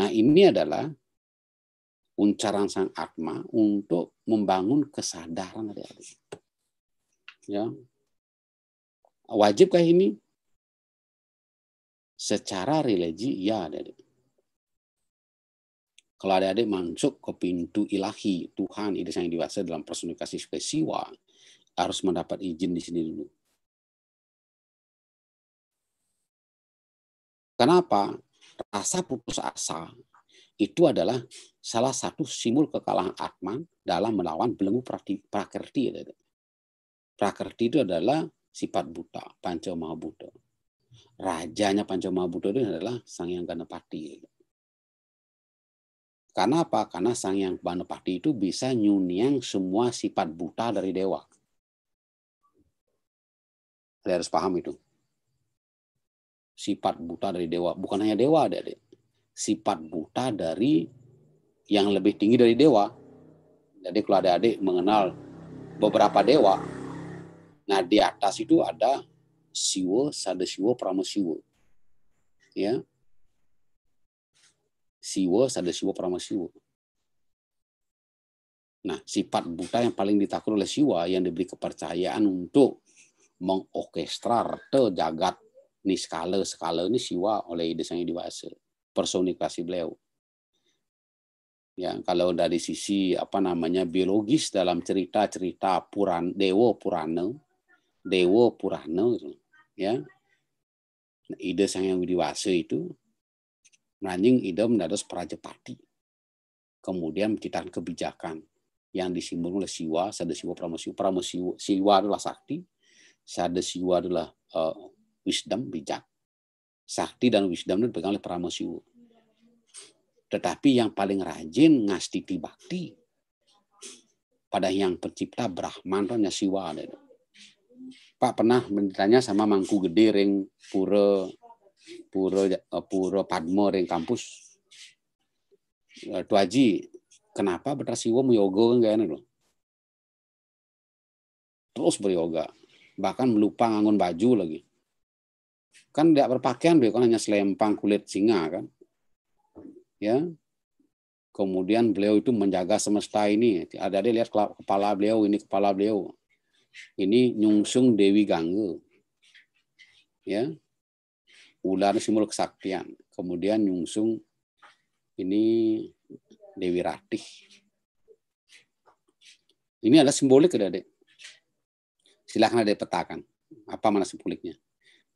Nah, ini adalah uncaran sang atma untuk membangun kesadaran adik-adik. Ya, Wajibkah ini? Secara religi, ya adik-adik. Kalau adik-adik masuk ke pintu ilahi, Tuhan ide yang dewasa dalam personifikasi spesiwa, harus mendapat izin di sini dulu. Kenapa? Rasa putus asa itu adalah salah satu simbol kekalahan Atman dalam melawan belenggu prakerti. Prakerti itu adalah sifat buta Panca buta. Rajanya Panca buta itu adalah Sang Yang Ganapati. Karena apa? Karena Sang Yang Ganapati itu bisa nyuniang semua sifat buta dari dewa. Dia harus paham itu. Sifat buta dari dewa. Bukan hanya dewa, adik-adik. Sifat buta dari yang lebih tinggi dari dewa. Jadi kalau adik-adik mengenal beberapa dewa, Nah, di atas itu ada siwo, sada siwo, prama siwo. Ya. Siwo, sada siwo, prama siwo. Nah, sifat buta yang paling ditakut oleh siwa yang diberi kepercayaan untuk mengorkestrar te jagat ni skala skala ini siwa oleh desanya dewasa personifikasi beliau. Ya, kalau dari sisi apa namanya biologis dalam cerita-cerita Puran Dewa Purana Dewa Purana gitu ya. Nah, itu, ya ide sang yang diwasa itu meranjing ide mendadak Prajapati kemudian menciptakan kebijakan yang disimbol oleh siwa sada siwa pramasiwa pramasiwa siwa adalah sakti sada siwa adalah uh, wisdom bijak sakti dan wisdom itu dipegang oleh pramasiwa tetapi yang paling rajin ngastiti bakti pada yang pencipta Brahman dan Siwa ada Pak pernah ditanya sama Mangku Gede ring pura pura eh, pura Padmo ring kampus. Eh, Tuaji, kenapa Betra Siwo yoga enggak enak loh? Terus beryoga, bahkan melupa ngangun baju lagi. Kan tidak berpakaian, beliau kan hanya selempang kulit singa kan. Ya, Kemudian beliau itu menjaga semesta ini. Ada dia lihat kepala beliau, ini kepala beliau ini nyungsung Dewi Ganggu. Ya. Ular simbol Kesaktian. Kemudian nyungsung ini Dewi Ratih. Ini adalah simbolik ada Adik. Silahkan ada petakan. Apa mana simboliknya.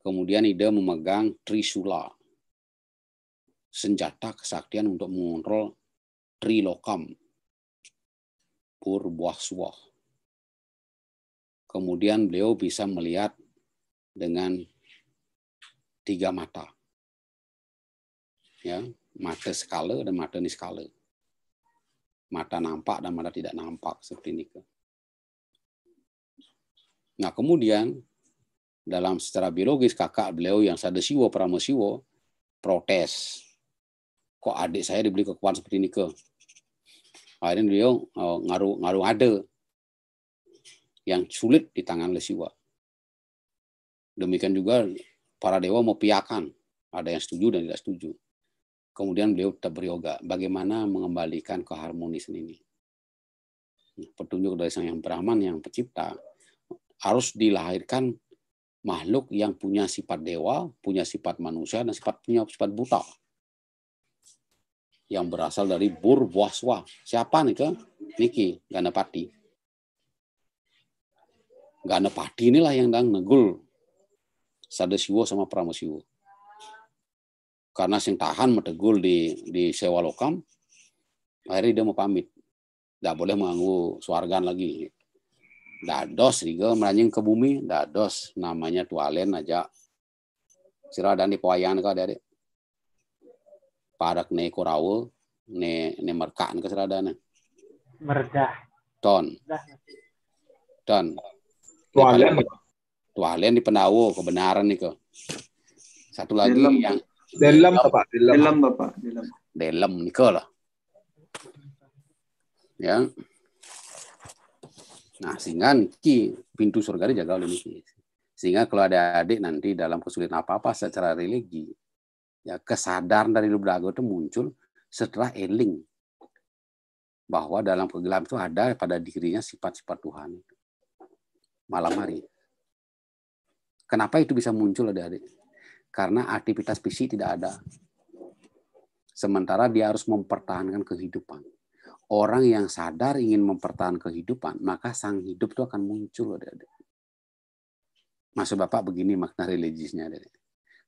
Kemudian Ida memegang Trisula. Senjata kesaktian untuk mengontrol Trilokam. Purbuah suah kemudian beliau bisa melihat dengan tiga mata. Ya, mata skala dan mata niskala. Mata nampak dan mata tidak nampak seperti ini. Nah, kemudian dalam secara biologis kakak beliau yang siwa siwo pramesiwo protes. Kok adik saya dibeli kekuatan seperti ini ke? Akhirnya beliau eh, ngaruh ngaruh ada yang sulit di tangan Lesiwa. Demikian juga para dewa mau piakan, ada yang setuju dan tidak setuju. Kemudian beliau tetap beryoga, bagaimana mengembalikan keharmonisan ini. Nah, petunjuk dari Sang Yang Brahman yang pencipta harus dilahirkan makhluk yang punya sifat dewa, punya sifat manusia dan sifat punya sifat buta yang berasal dari burwaswa. Siapa nih ke Niki Ganapati? ada Ganapati inilah yang dang negul siwo sama siwo Karena sing tahan metegul di di sewa lokam, akhirnya dia mau pamit. Tidak boleh mengganggu suargan lagi. Dados, juga meranjing ke bumi, dados namanya tualen aja. sirah dan di pawayan kau dari parak ne kurawo ne ne merkaan ke merda Merdah. Ton. Ton Tualen. Tualen di Penawo, kebenaran nih kok. Satu lagi Delem. yang Delem Bapak, Delem. Delem Bapak, Delem. Delem Niko lah. Ya. Nah, sehingga ki pintu surga dijaga oleh Niki. Sehingga kalau ada adik nanti dalam kesulitan apa-apa secara religi, ya kesadaran dari Lubuk Dago itu muncul setelah eling bahwa dalam kegelapan itu ada pada dirinya sifat-sifat Tuhan itu malam hari. Kenapa itu bisa muncul adik-adik? Karena aktivitas fisik tidak ada. Sementara dia harus mempertahankan kehidupan. Orang yang sadar ingin mempertahankan kehidupan, maka sang hidup itu akan muncul adik-adik. Maksud Bapak begini makna religiusnya adik-adik.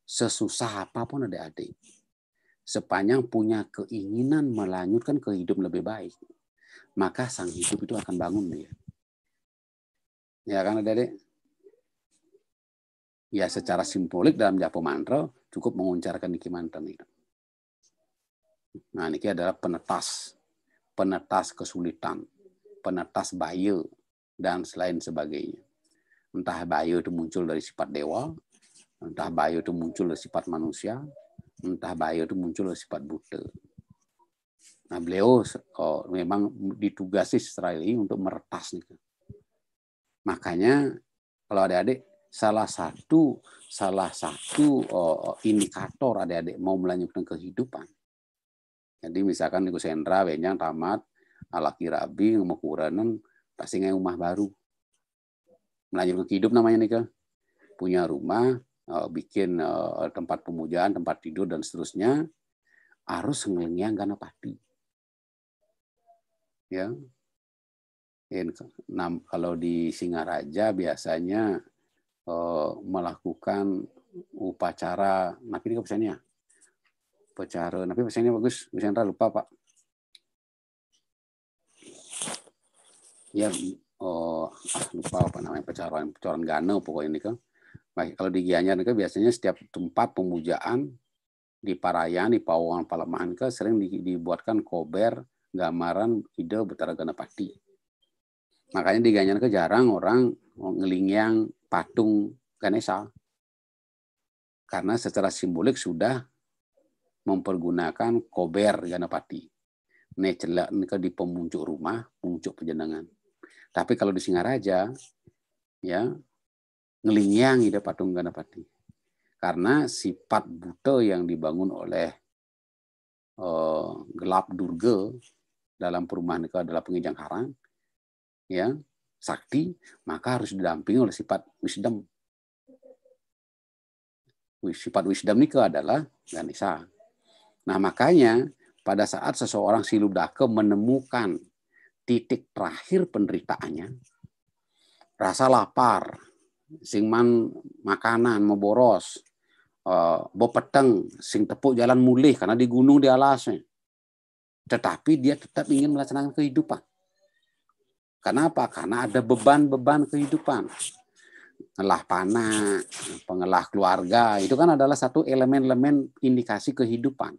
Sesusah apapun adik-adik, sepanjang punya keinginan melanjutkan ke lebih baik, maka sang hidup itu akan bangun dia. Ya Ya kan adik-adik? Ya secara simbolik dalam japo mantra cukup menguncarkan niki mantra itu. Nah niki adalah penetas, penetas kesulitan, penetas bayu dan selain sebagainya. Entah bayu itu muncul dari sifat dewa, entah bayu itu muncul dari sifat manusia, entah bayu itu muncul dari sifat buta. Nah beliau oh, memang ditugasi secara ini untuk meretas nih Makanya kalau adik-adik salah satu salah satu oh, indikator adik-adik mau melanjutkan kehidupan. Jadi misalkan Niko Sendra, Benjang, Tamat, Alaki Rabi, ngemukuranan pasti ngai rumah baru. Melanjutkan kehidup namanya Niko Punya rumah, eh, bikin eh, tempat pemujaan, tempat tidur, dan seterusnya. Harus ngelengiang karena pati. Ya, kalau di Singaraja biasanya eh, melakukan upacara napi ini pesannya upacara napi pesannya bagus misalnya lupa Pak ya oh, ah, lupa apa namanya pecaran pecaran gana pokoknya ini kan baik kalau di Gianyar kan biasanya setiap tempat pemujaan di Parayan di Pawongan Palemahan kan sering dibuatkan kober gambaran ide Betara Ganapati Makanya di Ganyan ke jarang orang ngelingyang patung Ganesha. Karena secara simbolik sudah mempergunakan kober Ganapati. ke di pemuncuk rumah, puncuk penjenengan. Tapi kalau di Singaraja, ya ngelingyang ide patung Ganapati. Karena sifat buta yang dibangun oleh uh, gelap durga dalam perumahan itu adalah pengijang harang, ya sakti maka harus didampingi oleh sifat wisdom sifat wisdom itu adalah Ganesha nah makanya pada saat seseorang siludaka menemukan titik terakhir penderitaannya rasa lapar singman makanan memboros eh, bopeteng sing tepuk jalan mulih karena di gunung di alasnya tetapi dia tetap ingin melaksanakan kehidupan Kenapa? Karena ada beban-beban kehidupan. Ngelah panah, pengelah keluarga, itu kan adalah satu elemen-elemen indikasi kehidupan.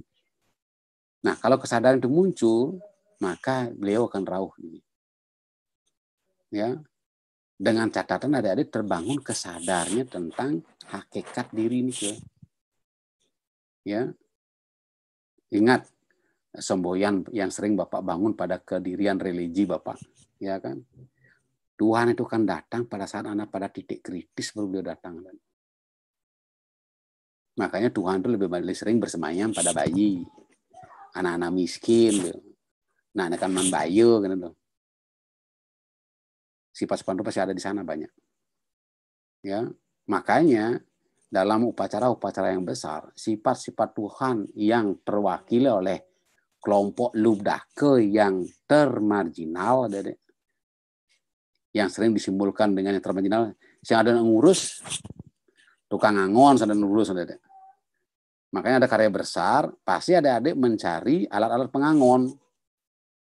Nah, kalau kesadaran itu muncul, maka beliau akan rauh ini. Ya. Dengan catatan ada adik terbangun kesadarnya tentang hakikat diri ini. Ya. ya. Ingat, semboyan yang sering Bapak bangun pada kedirian religi Bapak ya kan? Tuhan itu kan datang pada saat anak pada titik kritis baru beliau datang. Makanya Tuhan itu lebih, banyak sering bersemayam pada bayi, anak-anak miskin, gitu. nah anak kan bayu, gitu loh. Sifat-sifat itu pasti ada di sana banyak. Ya, makanya dalam upacara-upacara yang besar, sifat-sifat Tuhan yang terwakili oleh kelompok Lubdake yang termarginal, gitu yang sering disimpulkan dengan yang termarginal. siang ada yang ngurus, tukang angon, ada yang ngurus. Makanya ada karya besar, pasti ada adik mencari alat-alat pengangon.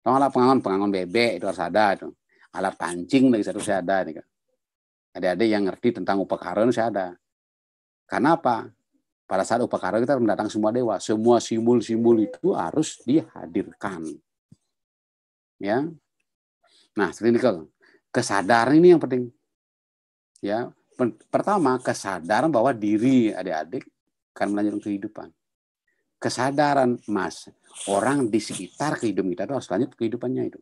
Tahu alat pengangon, pengangon bebek itu harus ada. Itu. Alat pancing lagi satu saya ada. Ini. Kan. Ada-ada yang ngerti tentang itu saya ada. Karena apa? Pada saat upakara kita mendatang semua dewa, semua simbol-simbol itu harus dihadirkan. Ya. Nah, sering ini kesadaran ini yang penting. Ya, pertama kesadaran bahwa diri adik-adik akan melanjutkan kehidupan. Kesadaran mas, orang di sekitar kehidupan kita itu harus lanjut kehidupannya itu.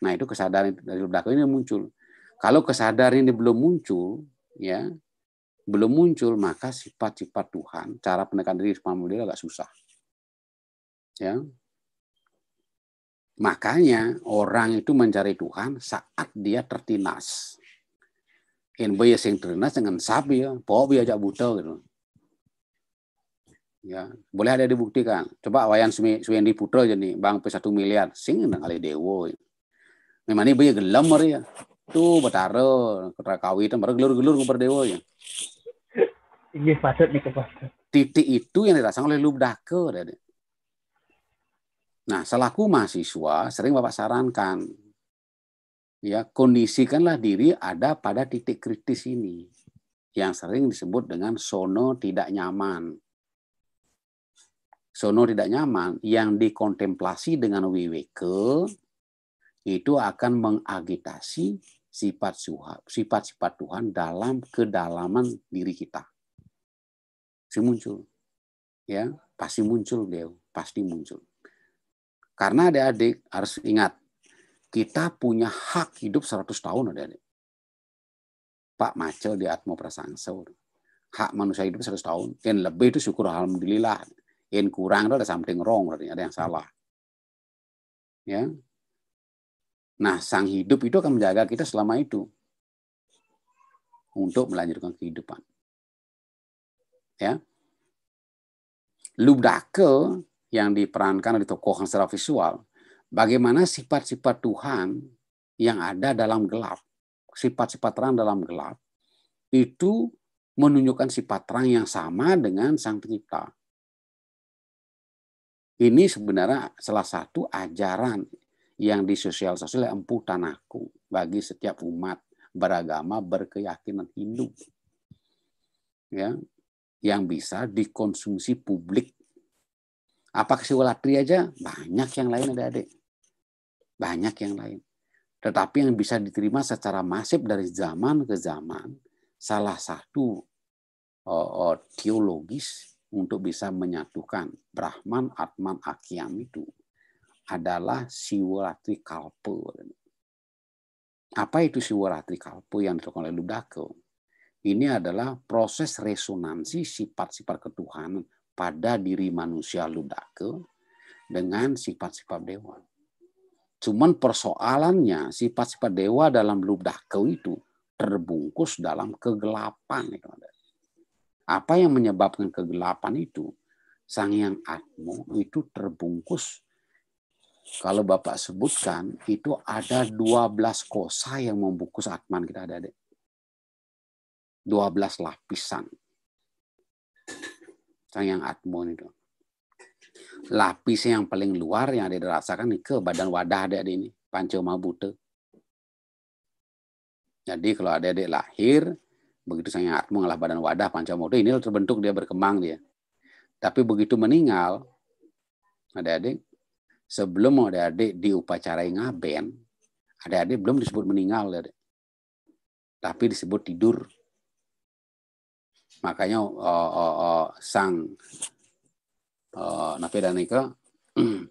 Nah itu kesadaran dari belakang ini muncul. Kalau kesadaran ini belum muncul, ya belum muncul maka sifat-sifat Tuhan, cara penekan diri mampu agak susah. Ya, Makanya orang itu mencari Tuhan saat dia tertinas. in bayi sing tertinas dengan sapi ya, bawa ajak buta gitu. Ya, boleh ada dibuktikan. Coba wayan Suwendi Putra nih, bang pe satu miliar, sing nang kali dewo. Ya. Memang ini bayi gelam ya. Tuh betaro, kata kawi itu baru gelur-gelur ngumpar dewo ya. Ini pasut nih ke Titik itu yang dirasakan oleh tadi. Ya. Nah, selaku mahasiswa sering Bapak sarankan ya kondisikanlah diri ada pada titik kritis ini yang sering disebut dengan sono tidak nyaman. Sono tidak nyaman yang dikontemplasi dengan wiweke, itu akan mengagitasi sifat sifat-sifat Tuhan dalam kedalaman diri kita. si muncul. Ya, pasti muncul dia, pasti muncul. Karena adik-adik harus ingat, kita punya hak hidup 100 tahun adik-adik. Pak Macel di Atmo Prasangsa. Hak manusia hidup 100 tahun. Yang lebih itu syukur Alhamdulillah. Yang kurang itu ada something wrong, ada yang salah. Ya, Nah, sang hidup itu akan menjaga kita selama itu untuk melanjutkan kehidupan. Ya. Ludake yang diperankan atau ditokohkan secara visual, bagaimana sifat-sifat Tuhan yang ada dalam gelap, sifat-sifat terang dalam gelap, itu menunjukkan sifat terang yang sama dengan Sang Pencipta. Ini sebenarnya salah satu ajaran yang disosialisasi oleh empu tanahku bagi setiap umat beragama berkeyakinan Hindu. Ya, yang bisa dikonsumsi publik apa si aja? Banyak yang lain ada adik. Banyak yang lain. Tetapi yang bisa diterima secara masif dari zaman ke zaman, salah satu oh, oh, teologis untuk bisa menyatukan Brahman, Atman, Akyam itu adalah Siwaratri kalpo. Apa itu Siwaratri kalpo yang dilakukan oleh Ludaka? Ini adalah proses resonansi sifat-sifat ketuhanan pada diri manusia ludake dengan sifat-sifat dewa. Cuman persoalannya sifat-sifat dewa dalam ludake itu terbungkus dalam kegelapan. Ya, Apa yang menyebabkan kegelapan itu? Sang Yang Atmo itu terbungkus. Kalau Bapak sebutkan, itu ada 12 kosa yang membungkus Atman kita ada. 12 lapisan. Sang yang atmon itu. lapis yang paling luar yang ada dirasakan ke badan wadah ada ini, panca buta. Jadi kalau ada adik lahir, begitu sang yang atmo ngalah badan wadah panca buta, ini terbentuk dia berkembang dia. Tapi begitu meninggal, ada adik sebelum ada adik diupacarai ngaben, ada adik belum disebut meninggal adik. Tapi disebut tidur makanya uh, uh, uh, sang uh, napidanika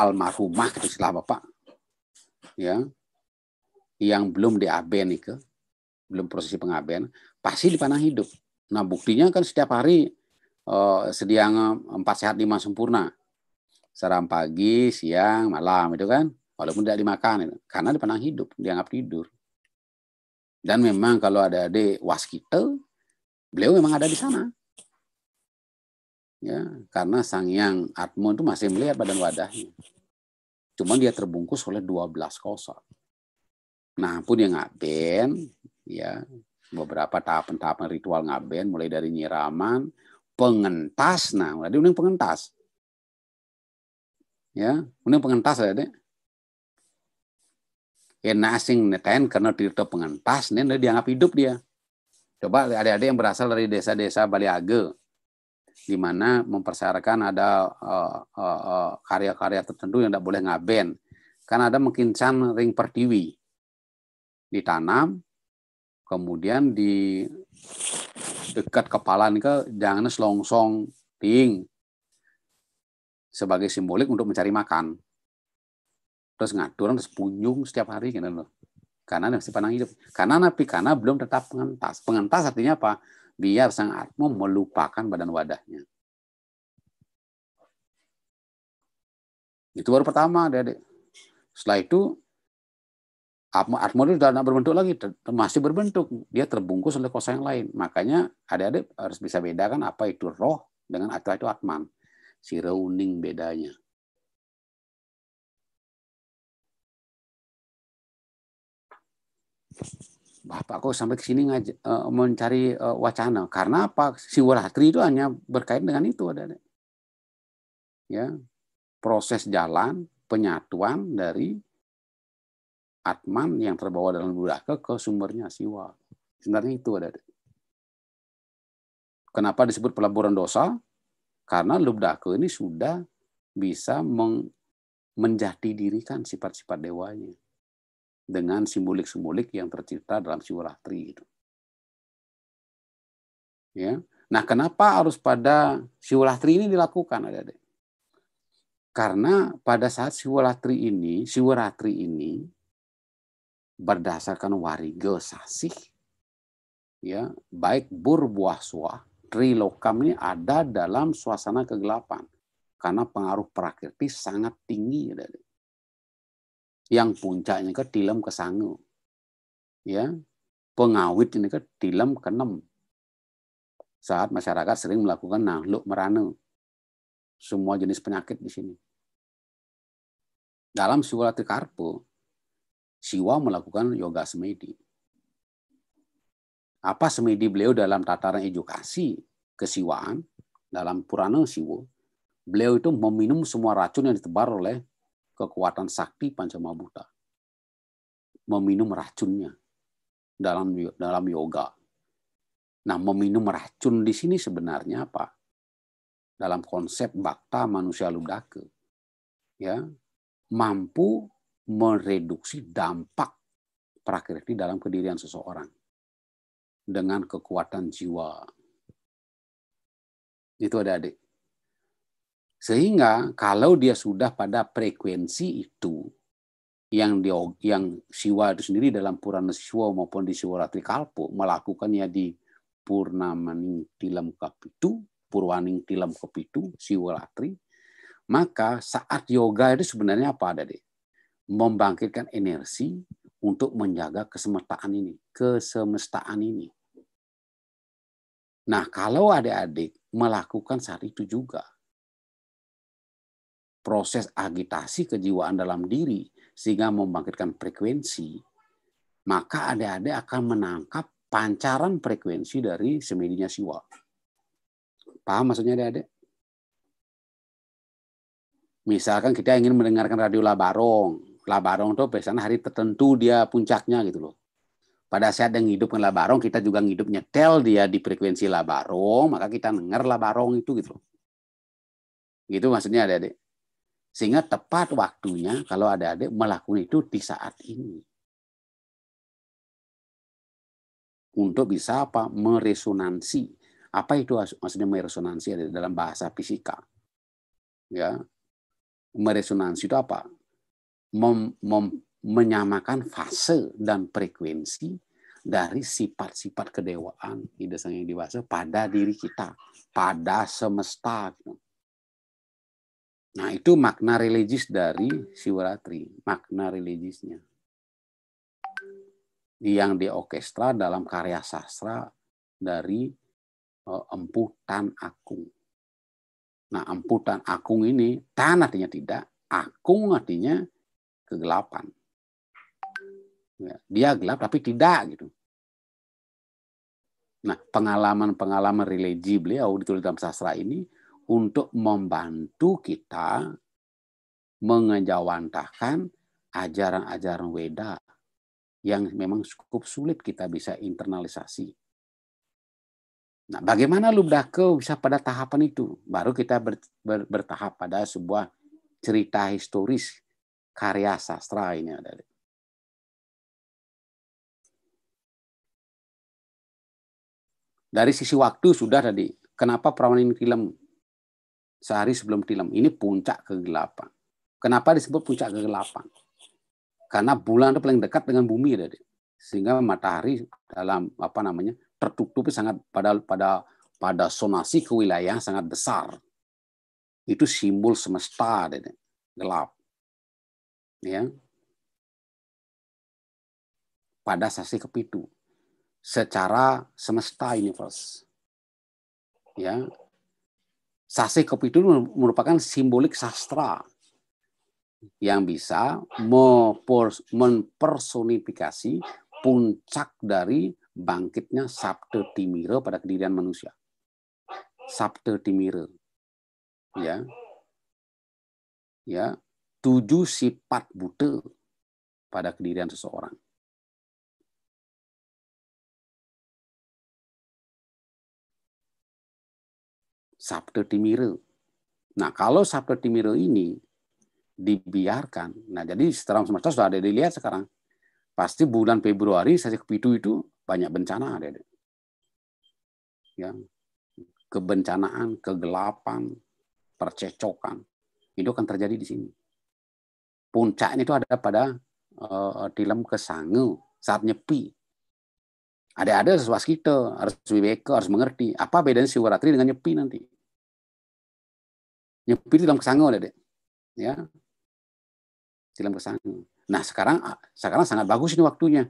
almarhumah itu istilah bapak ya yang belum di-AB belum prosesi pengaben pasti di panah hidup nah buktinya kan setiap hari uh, sediang empat sehat lima sempurna sekarang pagi siang malam itu kan walaupun tidak dimakan karena di panah hidup dianggap tidur dan memang kalau ada di waskita, beliau memang ada di sana. Ya, karena sang yang Atmo itu masih melihat badan wadahnya. Cuman dia terbungkus oleh 12 kosong. Nah, pun dia ngaben, ya beberapa tahapan-tahapan ritual ngaben mulai dari nyiraman, pengentas nah, mulai uning pengentas. Ya, uning pengentas ada kena asing neten kan, karena tirta pas nih dianggap hidup dia coba ada-ada yang berasal dari desa-desa Baliage di mana mempersyaratkan ada uh, uh, uh, karya-karya tertentu yang tidak boleh ngaben Karena ada mengkincan ring pertiwi ditanam kemudian di dekat kepala ke jangan selongsong ting sebagai simbolik untuk mencari makan terus ngatur terus punjung setiap hari gitu loh karena masih panang hidup karena napi karena belum tetap pengentas pengentas artinya apa biar sang atma melupakan badan wadahnya itu baru pertama adik setelah itu atma atma itu sudah tidak berbentuk lagi masih berbentuk dia terbungkus oleh kosa yang lain makanya adik-adik harus bisa bedakan apa itu roh dengan apa itu atman si reuning bedanya Bapak kok sampai ke sini eh, mencari eh, wacana. Karena apa? Siwaratri itu hanya berkait dengan itu ada. Ya, proses jalan penyatuan dari Atman yang terbawa dalam Budaka ke sumbernya Siwa. Sebenarnya itu ada. Kenapa disebut pelaburan dosa? Karena Lubdaku ini sudah bisa menjadi dirikan sifat-sifat dewanya dengan simbolik-simbolik yang tercipta dalam Shivaratri itu. Ya. Nah, kenapa harus pada Shivaratri ini dilakukan, Adik-adik? Karena pada saat Shivaratri ini, Shivaratri ini berdasarkan warige sasih ya, baik burbuaswa, trilokam ini ada dalam suasana kegelapan karena pengaruh prakirti sangat tinggi. Adik-adik yang puncaknya ke dilem ke sangu. Ya, pengawit ini ke dilem ke enam. Saat masyarakat sering melakukan nahluk merana. Semua jenis penyakit di sini. Dalam Siwa Trikarpo, Siwa melakukan yoga semedi. Apa semedi beliau dalam tataran edukasi kesiwaan, dalam Purana siwa beliau itu meminum semua racun yang ditebar oleh kekuatan sakti buta Meminum racunnya dalam dalam yoga. Nah, meminum racun di sini sebenarnya apa? Dalam konsep bakta manusia ludaka. Ya, mampu mereduksi dampak prakriti dalam kedirian seseorang dengan kekuatan jiwa. Itu ada adik. Sehingga kalau dia sudah pada frekuensi itu, yang di, yang siwa itu sendiri dalam Purana Siwa maupun di siwa ratri Kalpo melakukannya di Purnamaning Tilam Kapitu, Purwaning Tilam Kapitu, siwa ratri maka saat yoga itu sebenarnya apa ada deh? Membangkitkan energi untuk menjaga kesemestaan ini, kesemestaan ini. Nah, kalau adik-adik melakukan saat itu juga, proses agitasi kejiwaan dalam diri sehingga membangkitkan frekuensi, maka adik-adik akan menangkap pancaran frekuensi dari semedinya siwa. Paham maksudnya adik-adik? Misalkan kita ingin mendengarkan radio Labarong. Labarong itu biasanya hari tertentu dia puncaknya gitu loh. Pada saat yang hidup dengan Labarong, kita juga hidup nyetel dia di frekuensi Labarong, maka kita dengar Labarong itu gitu loh. Gitu maksudnya adik-adik. Sehingga tepat waktunya kalau ada adik melakukan itu di saat ini. Untuk bisa apa? Meresonansi. Apa itu maksudnya meresonansi ada dalam bahasa fisika? Ya. Meresonansi itu apa? Mem, mem, menyamakan fase dan frekuensi dari sifat-sifat kedewaan ide sang yang dewasa pada diri kita, pada semesta. Gitu. Nah, itu makna religius dari Siwaratri, makna religiusnya. Yang di orkestra dalam karya sastra dari eh, Empu Tan Akung. Nah, Empu Tan Akung ini, Tan artinya tidak, Akung artinya kegelapan. Ya, dia gelap tapi tidak gitu. Nah, pengalaman-pengalaman religi beliau ditulis dalam sastra ini untuk membantu kita mengejawantahkan ajaran-ajaran Weda yang memang cukup sulit kita bisa internalisasi. Nah, bagaimana Lubdake bisa pada tahapan itu? Baru kita ber, ber, bertahap pada sebuah cerita historis karya sastra ini ada. Dari sisi waktu sudah tadi. Kenapa perawanan film sehari sebelum tilam. Ini puncak kegelapan. Kenapa disebut puncak kegelapan? Karena bulan itu paling dekat dengan bumi tadi. Sehingga matahari dalam apa namanya? tertutupi sangat pada pada pada sonasi kewilayahan sangat besar. Itu simbol semesta tadi. Gelap. Ya. Pada sasi kepitu. Secara semesta universe. Ya, Sase kopi itu merupakan simbolik sastra yang bisa mempersonifikasi puncak dari bangkitnya Sabda Timira pada kedirian manusia. Sabda Timira. Ya. Ya, tujuh sifat Buddha pada kedirian seseorang. sabda Timiru. Nah, kalau sabda Timiru ini dibiarkan, nah jadi setelah semesta sudah ada dilihat sekarang. Pasti bulan Februari saja kepitu itu banyak bencana ada. Ya. Kebencanaan, kegelapan, percecokan. Itu akan terjadi di sini. Puncaknya itu ada pada uh, kesangu saat nyepi. Ada-ada sesuatu kita harus lebih harus mengerti apa bedanya Siwaratri dengan nyepi nanti. Nyepir di dalam kesanggau, deh, Ya. Di dalam kesanga. Nah sekarang ah, sekarang sangat bagus ini waktunya.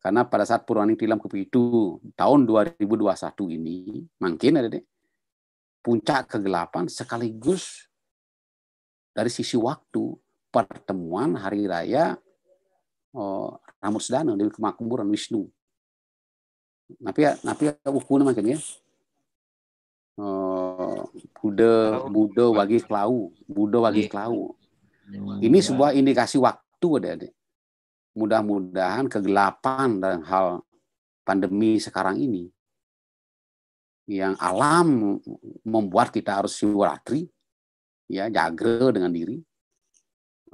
Karena pada saat Purwaning Tilam Kepi itu tahun 2021 ini, mungkin ada deh, puncak kegelapan sekaligus dari sisi waktu pertemuan hari raya oh, Ramus Dana di kemakmuran Wisnu. Tapi ya, tapi ya ukuran makin ya. Buddha eh, Buddha wagi kelau, Buddha wagi iya. kelau. Iya, ini sebuah indikasi waktu, ada. Mudah-mudahan kegelapan dan hal pandemi sekarang ini yang alam membuat kita harus siwaratri ya jaga dengan diri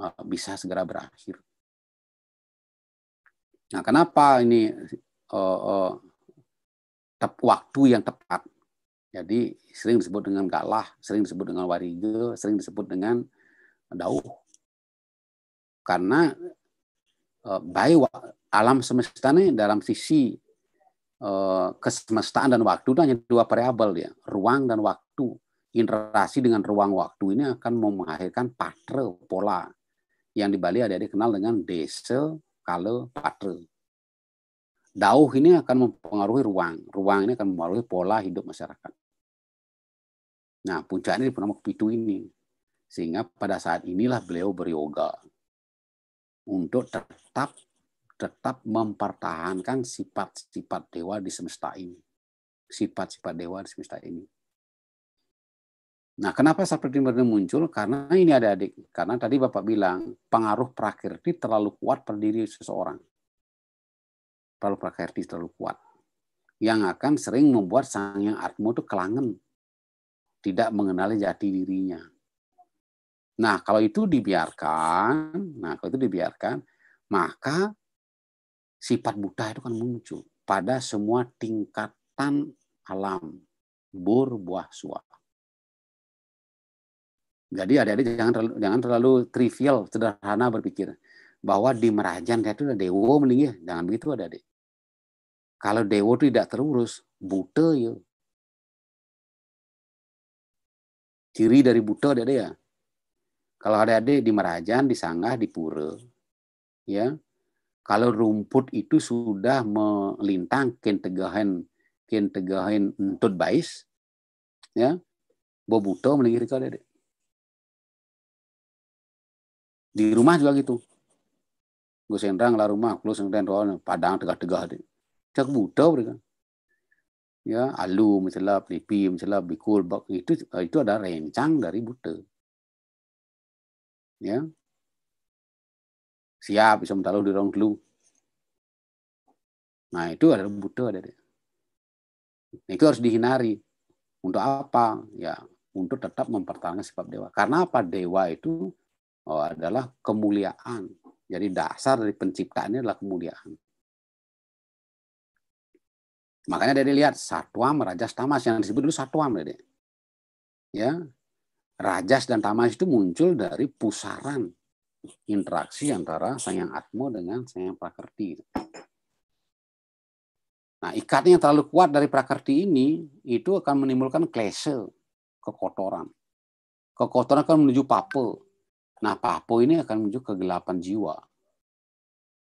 eh, bisa segera berakhir. Nah, kenapa ini uh, uh, waktu yang tepat? Jadi sering disebut dengan galah, sering disebut dengan warigo, sering disebut dengan dauh. Karena eh, baik alam semesta ini dalam sisi eh, kesemestaan dan waktu itu hanya dua variabel ya, ruang dan waktu. Interaksi dengan ruang waktu ini akan menghasilkan patre pola yang di Bali ada dikenal dengan desa kalau patre. Dauh ini akan mempengaruhi ruang, ruang ini akan mempengaruhi pola hidup masyarakat. Nah, puncaknya di Purnama Kepitu ini. Sehingga pada saat inilah beliau beryoga untuk tetap tetap mempertahankan sifat-sifat dewa di semesta ini. Sifat-sifat dewa di semesta ini. Nah, kenapa seperti ini muncul? Karena ini ada adik. Karena tadi Bapak bilang, pengaruh prakriti terlalu kuat pada diri seseorang. terlalu prakriti terlalu kuat. Yang akan sering membuat sang yang atmo itu kelangan tidak mengenali jati dirinya. Nah, kalau itu dibiarkan, nah kalau itu dibiarkan, maka sifat buta itu kan muncul pada semua tingkatan alam berbuah suara. Jadi adik-adik jangan terlalu, jangan terlalu trivial, sederhana berpikir bahwa di Merajan itu ada dewa meninggi. Ya. Jangan begitu adik-adik. Kalau dewa itu tidak terurus, buta ya Ciri dari buta ada ada ya. Kalau ada ada di Merajan, di Sanggah, di Pura. Ya. Kalau rumput itu sudah melintang tegahan kian tegahan untuk bais. Ya. Bo buta melingkir kau ada Di rumah juga gitu. Gue sendang lah rumah, kulo sendang padang tegah-tegah. Cak buta mereka ya alu misalnya pipi misalnya bikul itu eh, itu ada rencang dari buta ya siap bisa mentaruh di ruang dulu nah itu ada buta ada nah, itu harus dihindari untuk apa ya untuk tetap mempertahankan sifat dewa karena apa dewa itu oh, adalah kemuliaan jadi dasar dari penciptaannya adalah kemuliaan Makanya dari lihat satwam, rajas, tamas yang disebut dulu satwam dari. Ya. Rajas dan tamas itu muncul dari pusaran interaksi antara sang yang atmo dengan sang yang prakerti. Nah, ikatnya yang terlalu kuat dari prakerti ini itu akan menimbulkan klese, kekotoran. Kekotoran akan menuju papo. Nah, papo ini akan menuju kegelapan jiwa.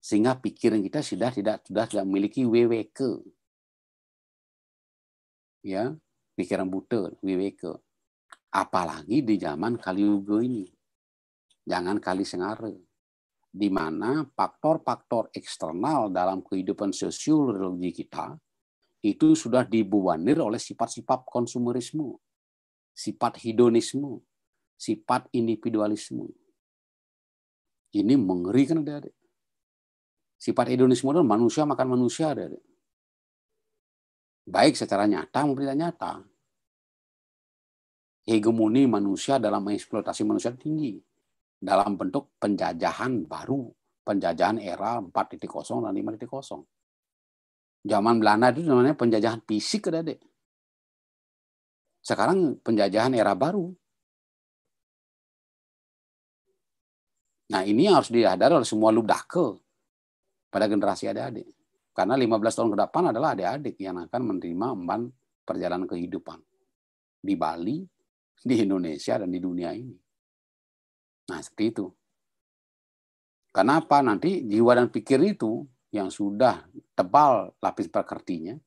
Sehingga pikiran kita sudah tidak sudah tidak memiliki weweke, ya pikiran buta, wiweka. Apalagi di zaman Kali Yuga ini. Jangan kali sengara. Di mana faktor-faktor eksternal dalam kehidupan sosial religi kita itu sudah dibuanir oleh sifat-sifat konsumerisme, sifat hedonisme, sifat individualisme. Ini mengerikan dari Sifat hedonisme adalah manusia makan manusia adik-adik baik secara nyata maupun tidak nyata. Hegemoni manusia dalam mengeksploitasi manusia tinggi dalam bentuk penjajahan baru, penjajahan era 4.0 dan 5.0. Zaman Belanda itu namanya penjajahan fisik, Dek. Sekarang penjajahan era baru. Nah, ini yang harus dihadari oleh semua ke pada generasi adik-adik. Karena 15 tahun ke depan adalah adik-adik yang akan menerima emban perjalanan kehidupan di Bali, di Indonesia, dan di dunia ini. Nah, seperti itu. Kenapa nanti jiwa dan pikir itu yang sudah tebal lapis perkertinya,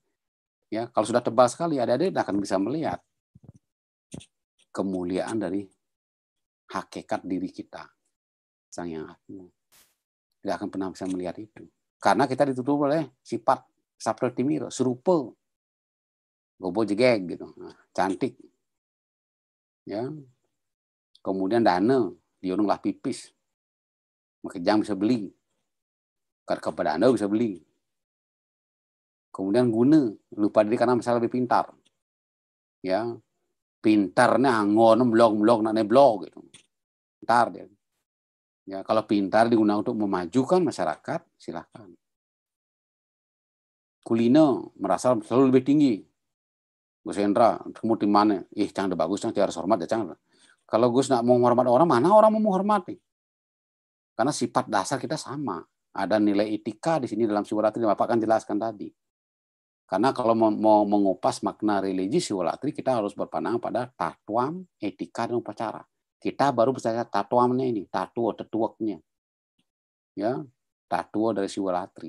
ya kalau sudah tebal sekali, adik-adik akan bisa melihat kemuliaan dari hakikat diri kita, sang yang agung. Tidak akan pernah bisa melihat itu. Karena kita ditutup oleh sifat saprattimiro, serupa. Gobo jegeg gitu, nah, cantik. Ya. Kemudian dana, dionung pipis, pipis. jam bisa beli. Kepada Anda bisa beli. Kemudian guna, lupa diri karena misalnya lebih pintar. Ya, pintarnya ngono blog blog nane blog gitu. Pintar dia Ya, kalau pintar digunakan untuk memajukan masyarakat, silakan. Kulino merasa selalu lebih tinggi. Gus Hendra, kamu di mana? Ih, cang udah bagus, cang harus hormat ya, cang. Kalau Gus nak mau menghormat orang, mana orang mau menghormati? Karena sifat dasar kita sama. Ada nilai etika di sini dalam yang Bapak kan jelaskan tadi. Karena kalau mau mengupas makna religi siwalatri, kita harus berpandang pada tatuam, etika, dan upacara. Kita baru bisa lihat tatuannya ini, tatuo, tetuaknya. Ya, tatuo dari Siwalatri.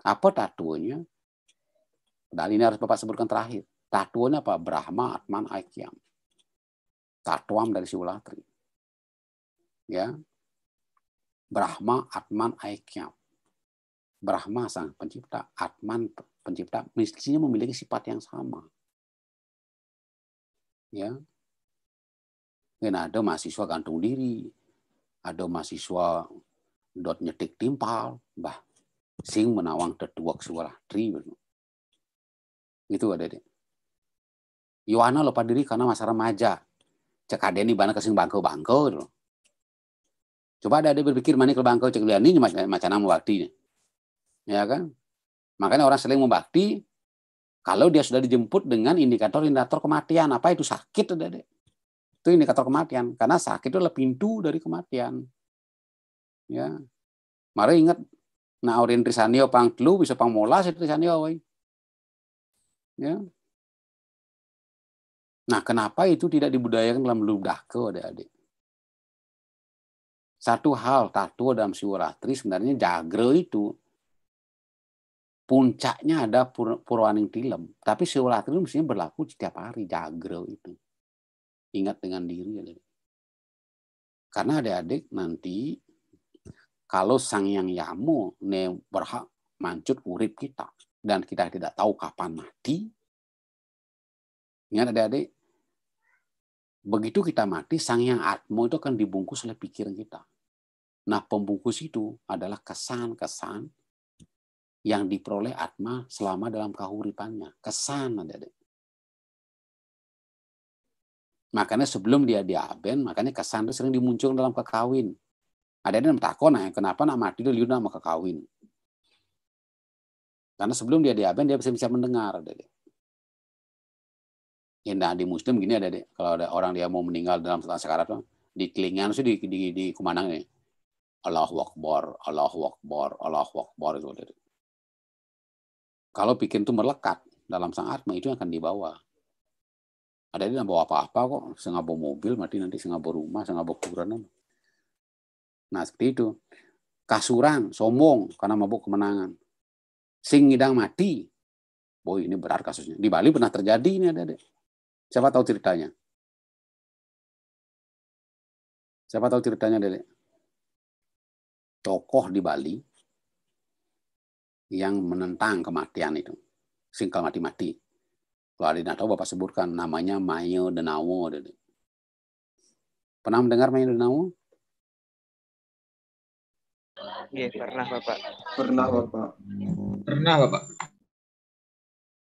Apa tatuonya? Dan ini harus Bapak sebutkan terakhir. Tatuonya apa? Brahma, Atman, Aikyam. Tatuam dari Siwalatri. Ya, Brahma, Atman, Aikyam. Brahma sang pencipta, Atman pencipta, mestinya memiliki sifat yang sama. Ya, Mungkin ada mahasiswa gantung diri, ada mahasiswa dot nyetik timpal, bah, sing menawang tetuak suara tri. Itu ada deh. Yohana lupa diri karena masa remaja. Cek ada nih bana kesing bangko bangko. Gitu. Coba ada ada berpikir mana ke bangko cek lihat ini macam nama bakti. Ya kan? Makanya orang sering membakti kalau dia sudah dijemput dengan indikator-indikator kematian. Apa itu sakit? Ada deh itu indikator kematian karena sakit itu adalah pintu dari kematian ya mari ingat nah orang trisanio pang telu bisa pang molas trisanio woy. ya nah kenapa itu tidak dibudayakan dalam ludah ke adik-adik satu hal tato dalam siwaratri sebenarnya jagre itu puncaknya ada pur purwaning tilem tapi siwaratri mestinya berlaku setiap hari jagre itu ingat dengan diri adik ya, Karena adik-adik nanti kalau sang yang yamu ne berhak mancut urip kita dan kita tidak tahu kapan mati. Ingat adik-adik, begitu kita mati, sang yang atmo itu akan dibungkus oleh pikiran kita. Nah, pembungkus itu adalah kesan-kesan yang diperoleh atma selama dalam kahuripannya. Kesan adik-adik. Makanya sebelum dia diaben, makanya Cassandra sering dimunculkan dalam kekawin. Ada yang takon nah, kenapa nak mati dulu nama kekawin. Karena sebelum dia diaben dia bisa bisa mendengar. Ya, nah, di Muslim gini ada deh. Kalau ada orang dia mau meninggal dalam setelah sekarat, di telinga sih di, di, di kumandang nih. Allahu Akbar, Allahu Akbar, Allahu Akbar itu. Kalau bikin itu melekat dalam sang atma itu akan dibawa ada dia nggak bawa apa-apa kok sengaja bawa mobil mati nanti sengaja bawa rumah sengaja bawa kuburan nah seperti itu kasurang sombong karena mabuk kemenangan sing ngidang mati boy oh, ini berat kasusnya di Bali pernah terjadi ini ada deh siapa tahu ceritanya siapa tahu ceritanya deh tokoh di Bali yang menentang kematian itu singkal mati-mati kalau ada yang tahu Bapak sebutkan namanya Mayo Denawo. Pernah mendengar Mayo Denawo? Iya, pernah Bapak. Pernah Bapak. Pernah Bapak.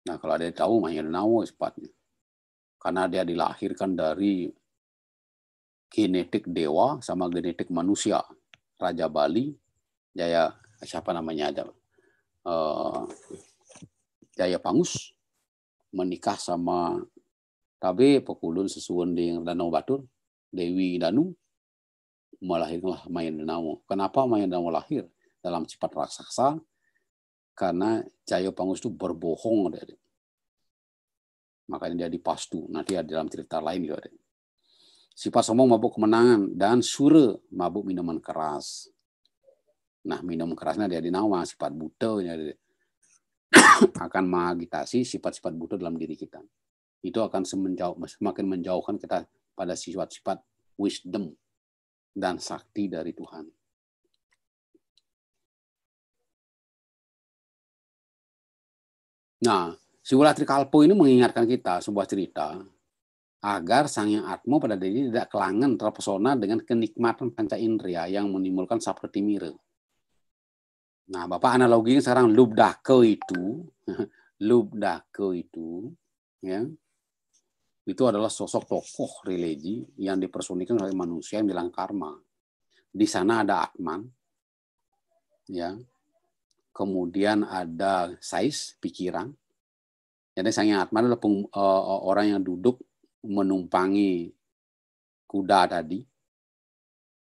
Nah, kalau ada yang tahu Mayo Denawo sepatnya. Karena dia dilahirkan dari genetik dewa sama genetik manusia. Raja Bali, Jaya siapa namanya ada? Uh, eh, Jaya Pangus, menikah sama tapi pekulun sesuatu di danau batur Dewi Danu melahirkanlah main Danau. Kenapa main Danau lahir dalam sifat raksasa? Karena Jaya Pangus itu berbohong. dari, Makanya dia dipastu. Nanti ada dalam cerita lain juga. Adik. Sifat sombong mabuk kemenangan dan sure mabuk minuman keras. Nah minum kerasnya dia dinawa sifat buta. akan mengagitasi sifat-sifat butuh dalam diri kita. Itu akan semenjauh, semakin menjauhkan kita pada sifat-sifat wisdom dan sakti dari Tuhan. Nah, Siwala kalpo ini mengingatkan kita sebuah cerita agar Sang Yang Atmo pada diri tidak kelangan terpesona dengan kenikmatan panca indera yang menimbulkan seperti mire Nah, Bapak analoginya sekarang lubdake itu, lubdake itu, ya, itu adalah sosok tokoh religi yang dipersonikan oleh manusia yang bilang karma. Di sana ada Atman, ya, kemudian ada Sais, pikiran. Jadi sangnya Atman adalah peng, uh, orang yang duduk menumpangi kuda tadi.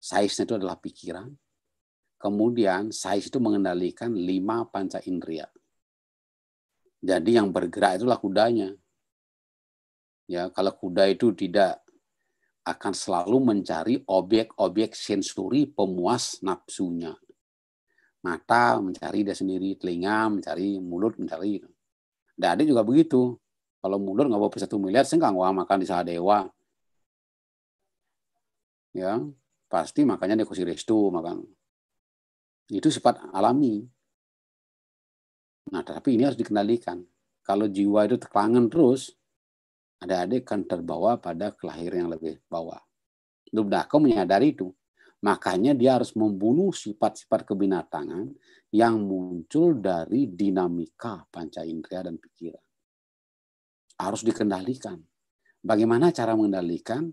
Saisnya itu adalah pikiran Kemudian size itu mengendalikan lima panca indera. Jadi yang bergerak itulah kudanya. Ya, kalau kuda itu tidak akan selalu mencari objek-objek sensori pemuas nafsunya. Mata mencari dia sendiri, telinga mencari, mulut mencari. Dada juga begitu. Kalau mulut nggak bawa satu miliar, senggang, wah makan di dewa. Ya, pasti makanya dia kursi restu makan itu sifat alami. Nah, tapi ini harus dikendalikan. Kalau jiwa itu terkelangan terus, ada adik akan terbawa pada kelahiran yang lebih bawah. Lubdako menyadari itu. Makanya dia harus membunuh sifat-sifat kebinatangan yang muncul dari dinamika panca indera dan pikiran. Harus dikendalikan. Bagaimana cara mengendalikan?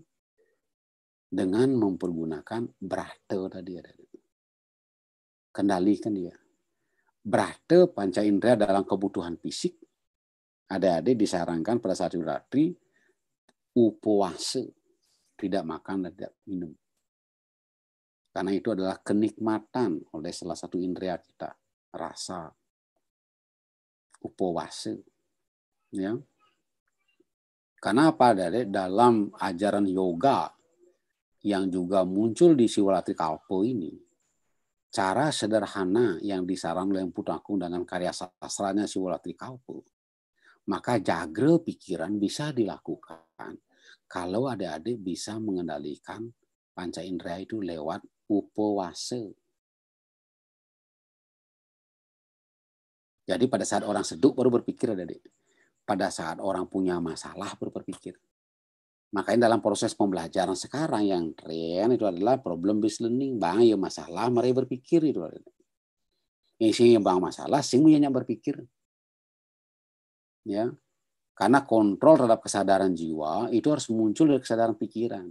Dengan mempergunakan brahte tadi kendalikan dia. Berarti panca indera dalam kebutuhan fisik, ada adik disarankan pada saat Idul Adha upuase, tidak makan dan tidak minum. Karena itu adalah kenikmatan oleh salah satu indera kita, rasa upowase. Ya. Karena apa dari dalam ajaran yoga yang juga muncul di Siwalatri Kalpo ini, cara sederhana yang disarang oleh Putakung dengan karya sastranya Siwulatri Kaupu, maka jagre pikiran bisa dilakukan kalau adik-adik bisa mengendalikan panca indera itu lewat upowase. Jadi pada saat orang seduk baru berpikir adik-adik. Pada saat orang punya masalah baru berpikir. Makanya dalam proses pembelajaran sekarang yang keren itu adalah problem based learning. Bang, ya masalah, mari berpikir itu. Yang yang ya, bang masalah, sih punya berpikir. Ya. Karena kontrol terhadap kesadaran jiwa itu harus muncul dari kesadaran pikiran.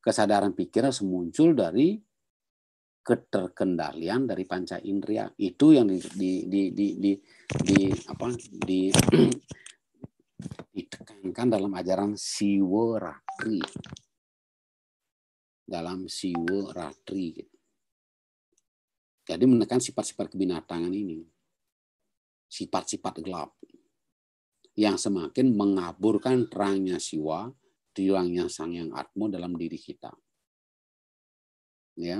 Kesadaran pikiran harus muncul dari keterkendalian dari panca indera. Itu yang di, di, di, di, di, di apa di ditekankan dalam ajaran Siwo Ratri. Dalam Siwo Ratri. Jadi menekan sifat-sifat kebinatangan ini. Sifat-sifat gelap. Yang semakin mengaburkan terangnya siwa, terangnya sang yang atmo dalam diri kita. Ya.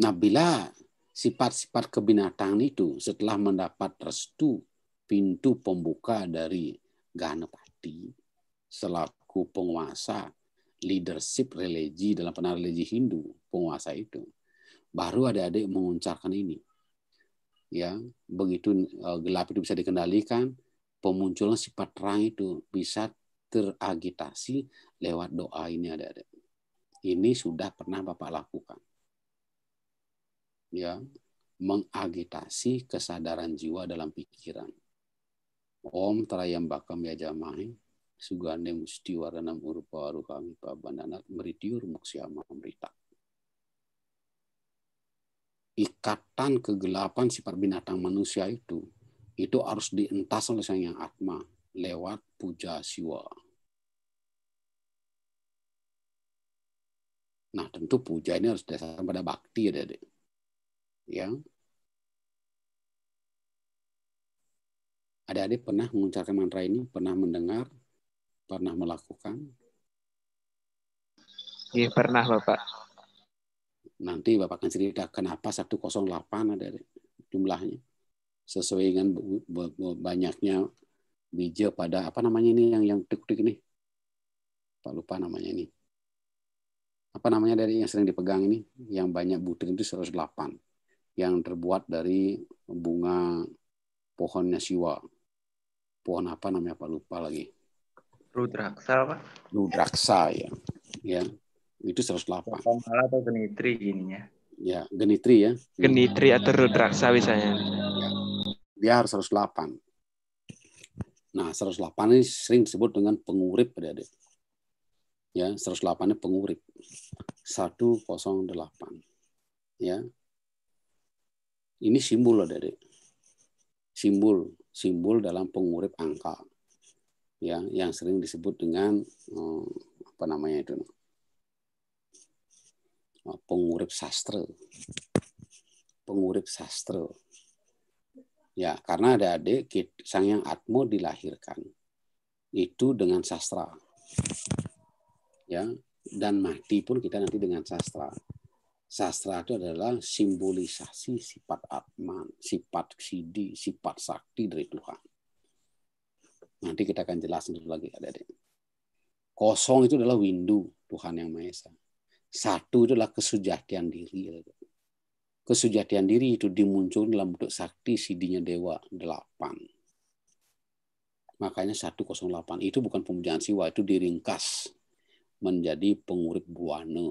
Nah, bila sifat-sifat kebinatangan itu setelah mendapat restu pintu pembuka dari Ganapati selaku penguasa leadership religi dalam penar religi Hindu, penguasa itu. Baru adik-adik menguncarkan ini. Ya, begitu eh, gelap itu bisa dikendalikan, pemunculan sifat terang itu bisa teragitasi lewat doa ini adik-adik. Ini sudah pernah Bapak lakukan. Ya, mengagitasi kesadaran jiwa dalam pikiran Om terayam Bakam ya Yajamahi Sugane Musti Waranam Urupa Rukami Pabandanat Meridiur Muksiyama Amrita. Ikatan kegelapan sifat binatang manusia itu itu harus dientas oleh Sang Yang Atma lewat puja siwa. Nah tentu puja ini harus dasar pada bakti ya, Dede. Ya, adik-adik pernah mengucapkan mantra ini, pernah mendengar, pernah melakukan? Iya, pernah Bapak. Nanti Bapak akan cerita kenapa 108 ada jumlahnya. Sesuai dengan banyaknya biji pada apa namanya ini yang yang tik-tik ini. Pak lupa namanya ini. Apa namanya dari yang sering dipegang ini, yang banyak butir itu 108. Yang terbuat dari bunga pohonnya siwa. Pohon apa namanya Pak lupa lagi. Rudraksa apa? Rudraksa ya. Ya. Itu 108. Kambala atau genitri gini Ya, genitri ya. Genitri atau rudraksa misalnya. Ya. Dia harus 108. Nah, delapan ini sering disebut dengan pengurip pada adik. Ya, delapan ini pengurip. satu 108. Ya. Ini simbol ada adik simbol simbol dalam pengurip angka ya yang sering disebut dengan eh, apa namanya itu eh, pengurip sastra pengurip sastra ya karena ada adik sang yang atmo dilahirkan itu dengan sastra ya dan mati pun kita nanti dengan sastra sastra itu adalah simbolisasi sifat Atman, sifat sidi, sifat sakti dari Tuhan. Nanti kita akan jelasin dulu lagi ada deh. Kosong itu adalah windu Tuhan yang Maha Esa. Satu itu adalah kesujatian diri. Kesujatian diri itu dimunculkan dalam bentuk sakti sidinya dewa delapan. Makanya 108 itu bukan pemujaan siwa, itu diringkas menjadi pengurip buana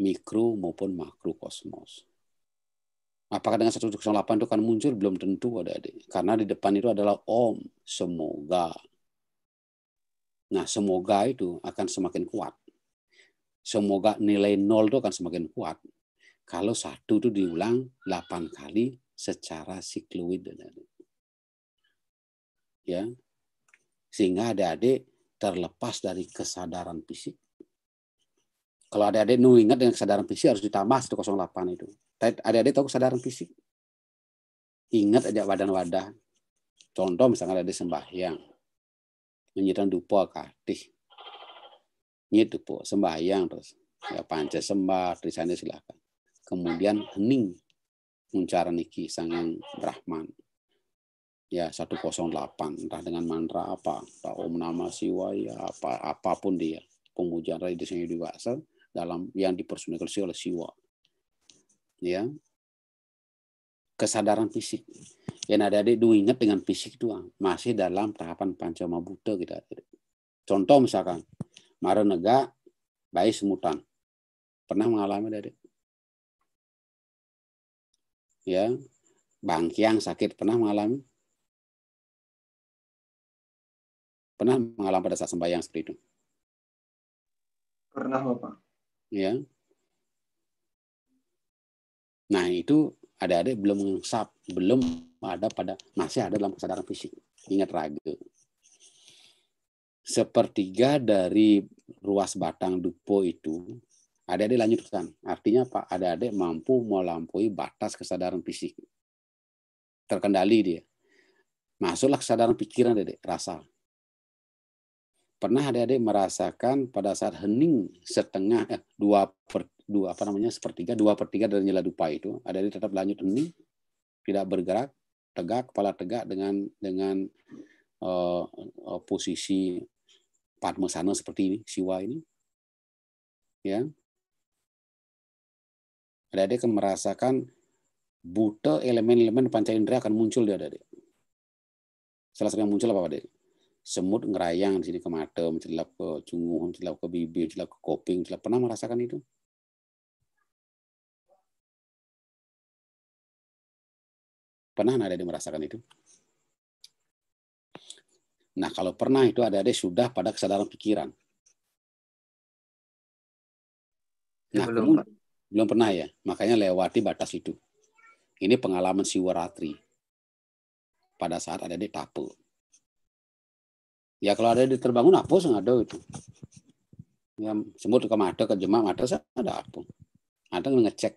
mikro maupun makro kosmos. Apakah dengan 108 itu akan muncul? Belum tentu adik-adik. Karena di depan itu adalah om, semoga. Nah, semoga itu akan semakin kuat. Semoga nilai nol itu akan semakin kuat. Kalau satu itu diulang 8 kali secara sikloid. adik Ya, sehingga adik-adik terlepas dari kesadaran fisik, kalau ada adik nu ingat dengan kesadaran fisik harus ditambah 108 itu. Ada adik tahu kesadaran fisik? Ingat aja badan wadah. Contoh misalnya ada sembahyang. Menyiram dupo katih. Nyit dupo sembahyang terus. Ya panca sembah, sana silakan. Kemudian hening. Muncara niki yang Brahman. Ya 108 entah dengan mantra apa, entah Om siwa ya apa apapun dia pengujian tradisional di dalam yang dipersonifikasi oleh siwa. Ya. Kesadaran fisik. Yang ada di ingat dengan fisik itu ah, masih dalam tahapan pancama buta kita. Contoh misalkan, nega bayi semutan. Pernah mengalami dari ya bangkiang sakit pernah mengalami pernah mengalami pada saat sembahyang seperti itu? Pernah, Bapak ya nah itu ada-ada belum mengusap, belum ada pada masih ada dalam kesadaran fisik ingat raga sepertiga dari ruas batang dupo itu ada-ada lanjutkan artinya apa ada-ada mampu melampaui batas kesadaran fisik terkendali dia masuklah kesadaran pikiran dedek rasa Pernah adik-adik merasakan pada saat hening setengah, eh, dua per, dua apa namanya sepertiga, dua pertiga dari nyala dupa itu, adik-adik tetap lanjut hening, tidak bergerak, tegak, kepala tegak dengan dengan uh, uh, posisi padmasana seperti ini, siwa ini. Ya. Adik-adik akan merasakan buta elemen-elemen panca indera akan muncul di adik-adik. Salah satu yang muncul apa adik? semut ngerayang di sini ke mata, mencelup ke cunguh, mencelup ke bibir, mencelup ke kuping, mencelap. Pernah merasakan itu? Pernah ada yang merasakan itu? Nah, kalau pernah itu ada ada sudah pada kesadaran pikiran. Nah, belum, kamu, belum pernah ya, makanya lewati batas itu. Ini pengalaman siwaratri pada saat ada di tape. Ya kalau ada diterbangun terbangun apa sih ada itu. Ya semut ke ada ke jemaah ada ada apa. Ada ngecek.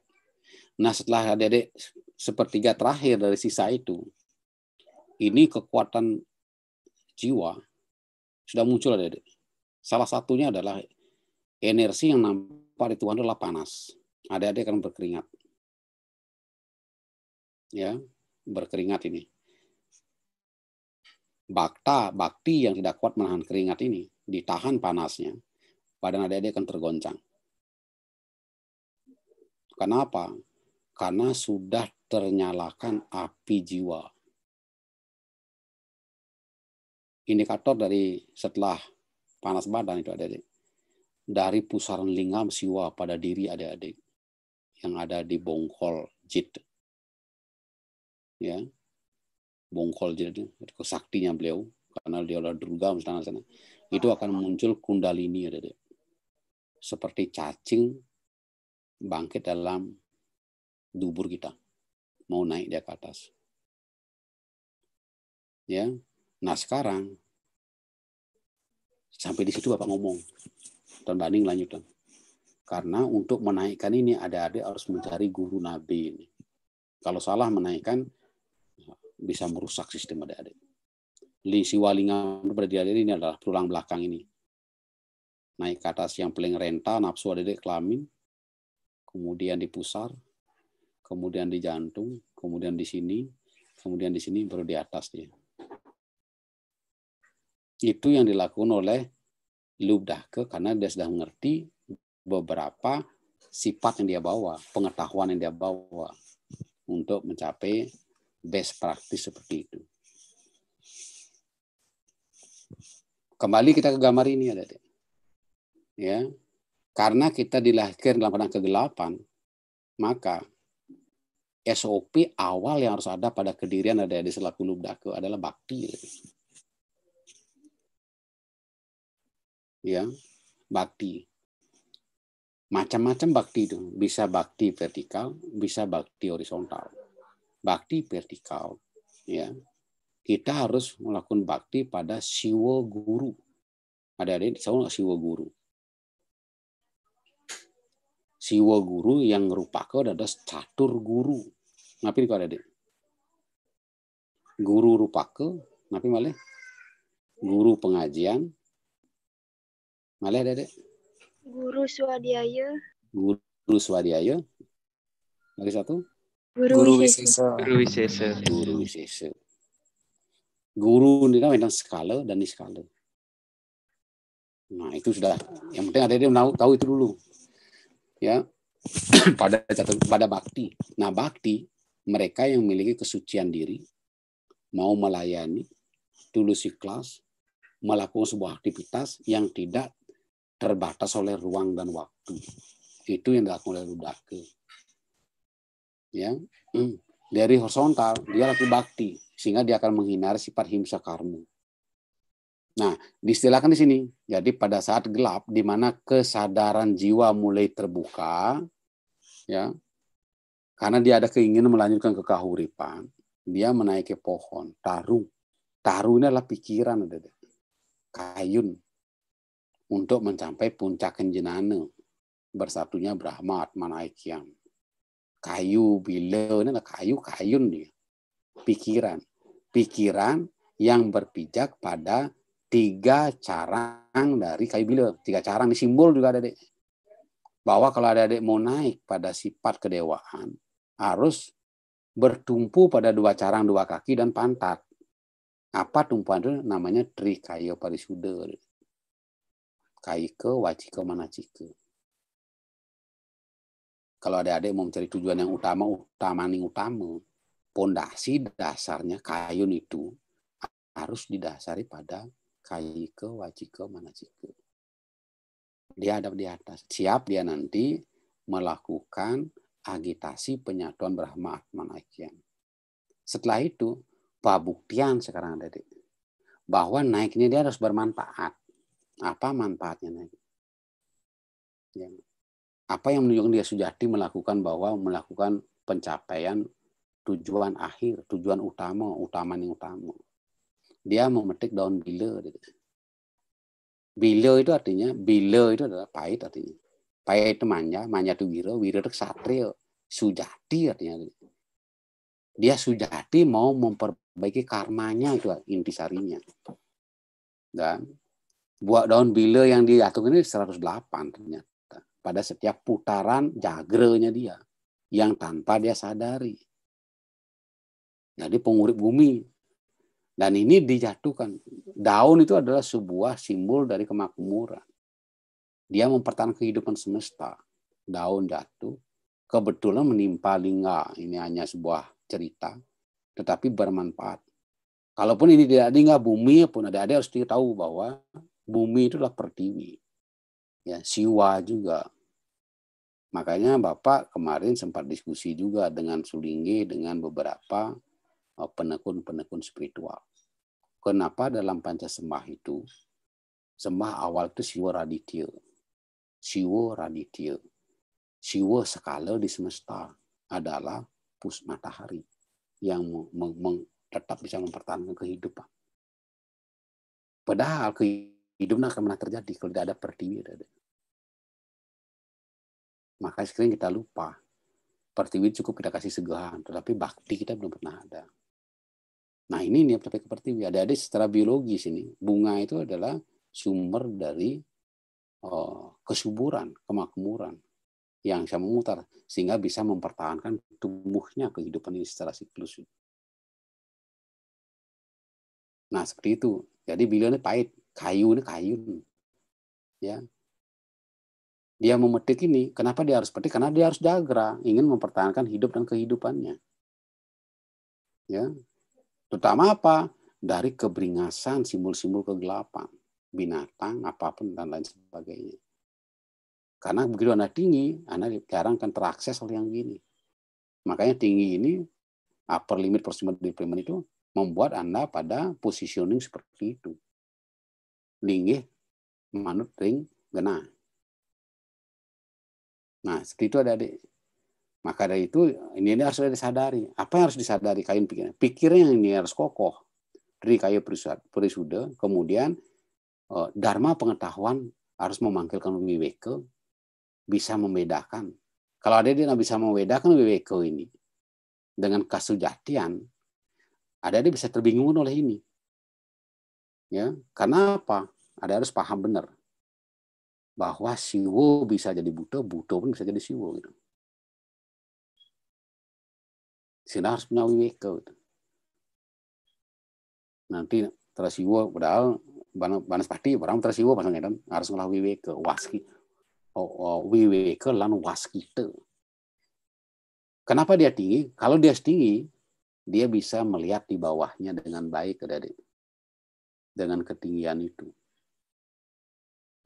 Nah setelah ada adik sepertiga terakhir dari sisa itu, ini kekuatan jiwa sudah muncul ada Salah satunya adalah energi yang nampak di Tuhan adalah panas. Ada adik akan berkeringat. Ya, berkeringat ini bakta, bakti yang tidak kuat menahan keringat ini, ditahan panasnya, badan adik-adik akan tergoncang. Kenapa? Karena sudah ternyalakan api jiwa. Indikator dari setelah panas badan itu adik-adik. Dari pusaran lingam siwa pada diri adik-adik yang ada di bongkol jid. Ya, bongkol jadi saktinya beliau karena dia adalah durga misalnya sana itu akan muncul kundalini ada ya, seperti cacing bangkit dalam dubur kita mau naik dia ke atas ya nah sekarang sampai di situ bapak ngomong dan ning lanjutkan karena untuk menaikkan ini ada adik harus mencari guru nabi ini kalau salah menaikkan bisa merusak sistem adik-adik. Li siwalingan pada ini adalah tulang belakang ini. Naik ke atas yang paling renta, nafsu adik-adik kelamin, kemudian di pusar, kemudian di jantung, kemudian di sini, kemudian di sini, baru di atas dia. Itu yang dilakukan oleh Lubdahke karena dia sudah mengerti beberapa sifat yang dia bawa, pengetahuan yang dia bawa untuk mencapai best practice seperti itu. Kembali kita ke gambar ini ada ya, ya. Karena kita dilahirkan dalam keadaan kegelapan, maka SOP awal yang harus ada pada kedirian ada di selaku lubdaku adalah bakti. Ya, bakti macam-macam bakti itu bisa bakti vertikal bisa bakti horizontal bakti vertikal ya kita harus melakukan bakti pada siwa guru ada ada tahu siwa guru siwa guru yang udah ada catur guru ngapain kau ada guru rupake ngapain malah guru pengajian malah ada guru swadaya guru swadaya lagi satu Guru Wisesa. Guru Wisesa. Guru Wisesa. Guru ini kan memang skala dan skala. Nah itu sudah. Yang penting ada dia tahu, tahu itu dulu. Ya pada catatan pada bakti. Nah bakti mereka yang memiliki kesucian diri mau melayani tulus ikhlas melakukan sebuah aktivitas yang tidak terbatas oleh ruang dan waktu. Itu yang dilakukan oleh Rudake ya hmm. dari horizontal dia laki bakti sehingga dia akan menghindari sifat himsa karma. Nah, diistilahkan di sini. Jadi pada saat gelap di mana kesadaran jiwa mulai terbuka ya. Karena dia ada keinginan melanjutkan ke kahuripan, dia menaiki pohon, taru. Taru ini adalah pikiran ada kayun untuk mencapai puncak kenjenane bersatunya Brahma Atman Aikyam Kayu bila ini adalah kayu kayun nih Pikiran. Pikiran yang berpijak pada tiga carang dari kayu bila Tiga carang di simbol juga ada dek Bahwa kalau ada dek mau naik pada sifat kedewaan, harus bertumpu pada dua carang, dua kaki, dan pantat. Apa tumpuan itu namanya tri kayo parisuda. Kaike, wacike, manacike kalau ada adik mau mencari tujuan yang utama, utama nih utama. Pondasi dasarnya kayun itu harus didasari pada ke wajike, manajike. Dia ada di atas. Siap dia nanti melakukan agitasi penyatuan Brahma Atman Setelah itu, pembuktian sekarang ada di bahwa naiknya dia harus bermanfaat. Apa manfaatnya naik? Ya apa yang menunjukkan dia sujati melakukan bahwa melakukan pencapaian tujuan akhir, tujuan utama, utama yang utama. Dia memetik daun bila. Gitu. Bila itu artinya, bila itu adalah pahit artinya. Pahit itu manja, manja itu wira, wira itu Sujati artinya. Dia sujati mau memperbaiki karmanya itu intisarinya. Dan buat daun bila yang diatur ini 108 ternyata pada setiap putaran jagrenya dia yang tanpa dia sadari. Jadi pengurip bumi. Dan ini dijatuhkan. Daun itu adalah sebuah simbol dari kemakmuran. Dia mempertahankan kehidupan semesta. Daun jatuh. Kebetulan menimpa lingga. Ini hanya sebuah cerita. Tetapi bermanfaat. Kalaupun ini tidak lingga, bumi pun ada. Ada harus tahu bahwa bumi itulah pertiwi ya siwa juga. Makanya Bapak kemarin sempat diskusi juga dengan Sulinggi dengan beberapa eh, penekun-penekun spiritual. Kenapa dalam panca sembah itu sembah awal itu siwa raditya. Siwa raditya. Siwa skala di semesta adalah pus matahari yang tetap bisa mempertahankan kehidupan. Padahal hidupnya akan pernah terjadi kalau tidak ada pertiwi Maka sekarang kita lupa pertiwi cukup kita kasih segahan, tetapi bakti kita belum pernah ada. Nah ini nih sampai seperti pertiwi. Ada ada secara biologis ini bunga itu adalah sumber dari oh, kesuburan, kemakmuran yang bisa memutar sehingga bisa mempertahankan tumbuhnya kehidupan ini secara siklus. Nah seperti itu. Jadi bila ini pahit kayu ini kayu ya dia memetik ini kenapa dia harus petik karena dia harus jaga, ingin mempertahankan hidup dan kehidupannya ya terutama apa dari keberingasan simbol-simbol kegelapan binatang apapun dan lain sebagainya karena begitu anda tinggi anda jarang akan terakses oleh yang gini makanya tinggi ini upper limit proximal deployment itu membuat anda pada positioning seperti itu linggih manut ring gena. Nah, seperti itu ada di Maka dari itu, ini, ini harus disadari. Apa yang harus disadari kain pikiran? Pikirnya yang ini harus kokoh. Dari kayu perisude, kemudian eh, dharma pengetahuan harus memanggilkan wiweke bisa membedakan. Kalau ada dia bisa membedakan wiweke ini dengan kasujatian, ada dia bisa terbingung oleh ini. Ya, karena apa? Ada harus paham benar bahwa siwo bisa jadi buto, buto pun bisa jadi siwo. Gitu. sehingga harus punya wiwika Gitu. Nanti terus siwo, padahal banas pasti orang terus siwo pasang edan harus ngolah wiwika waski. Oh, oh, wiwika lan itu Kenapa dia tinggi? Kalau dia tinggi, dia bisa melihat di bawahnya dengan baik, itu dengan ketinggian itu.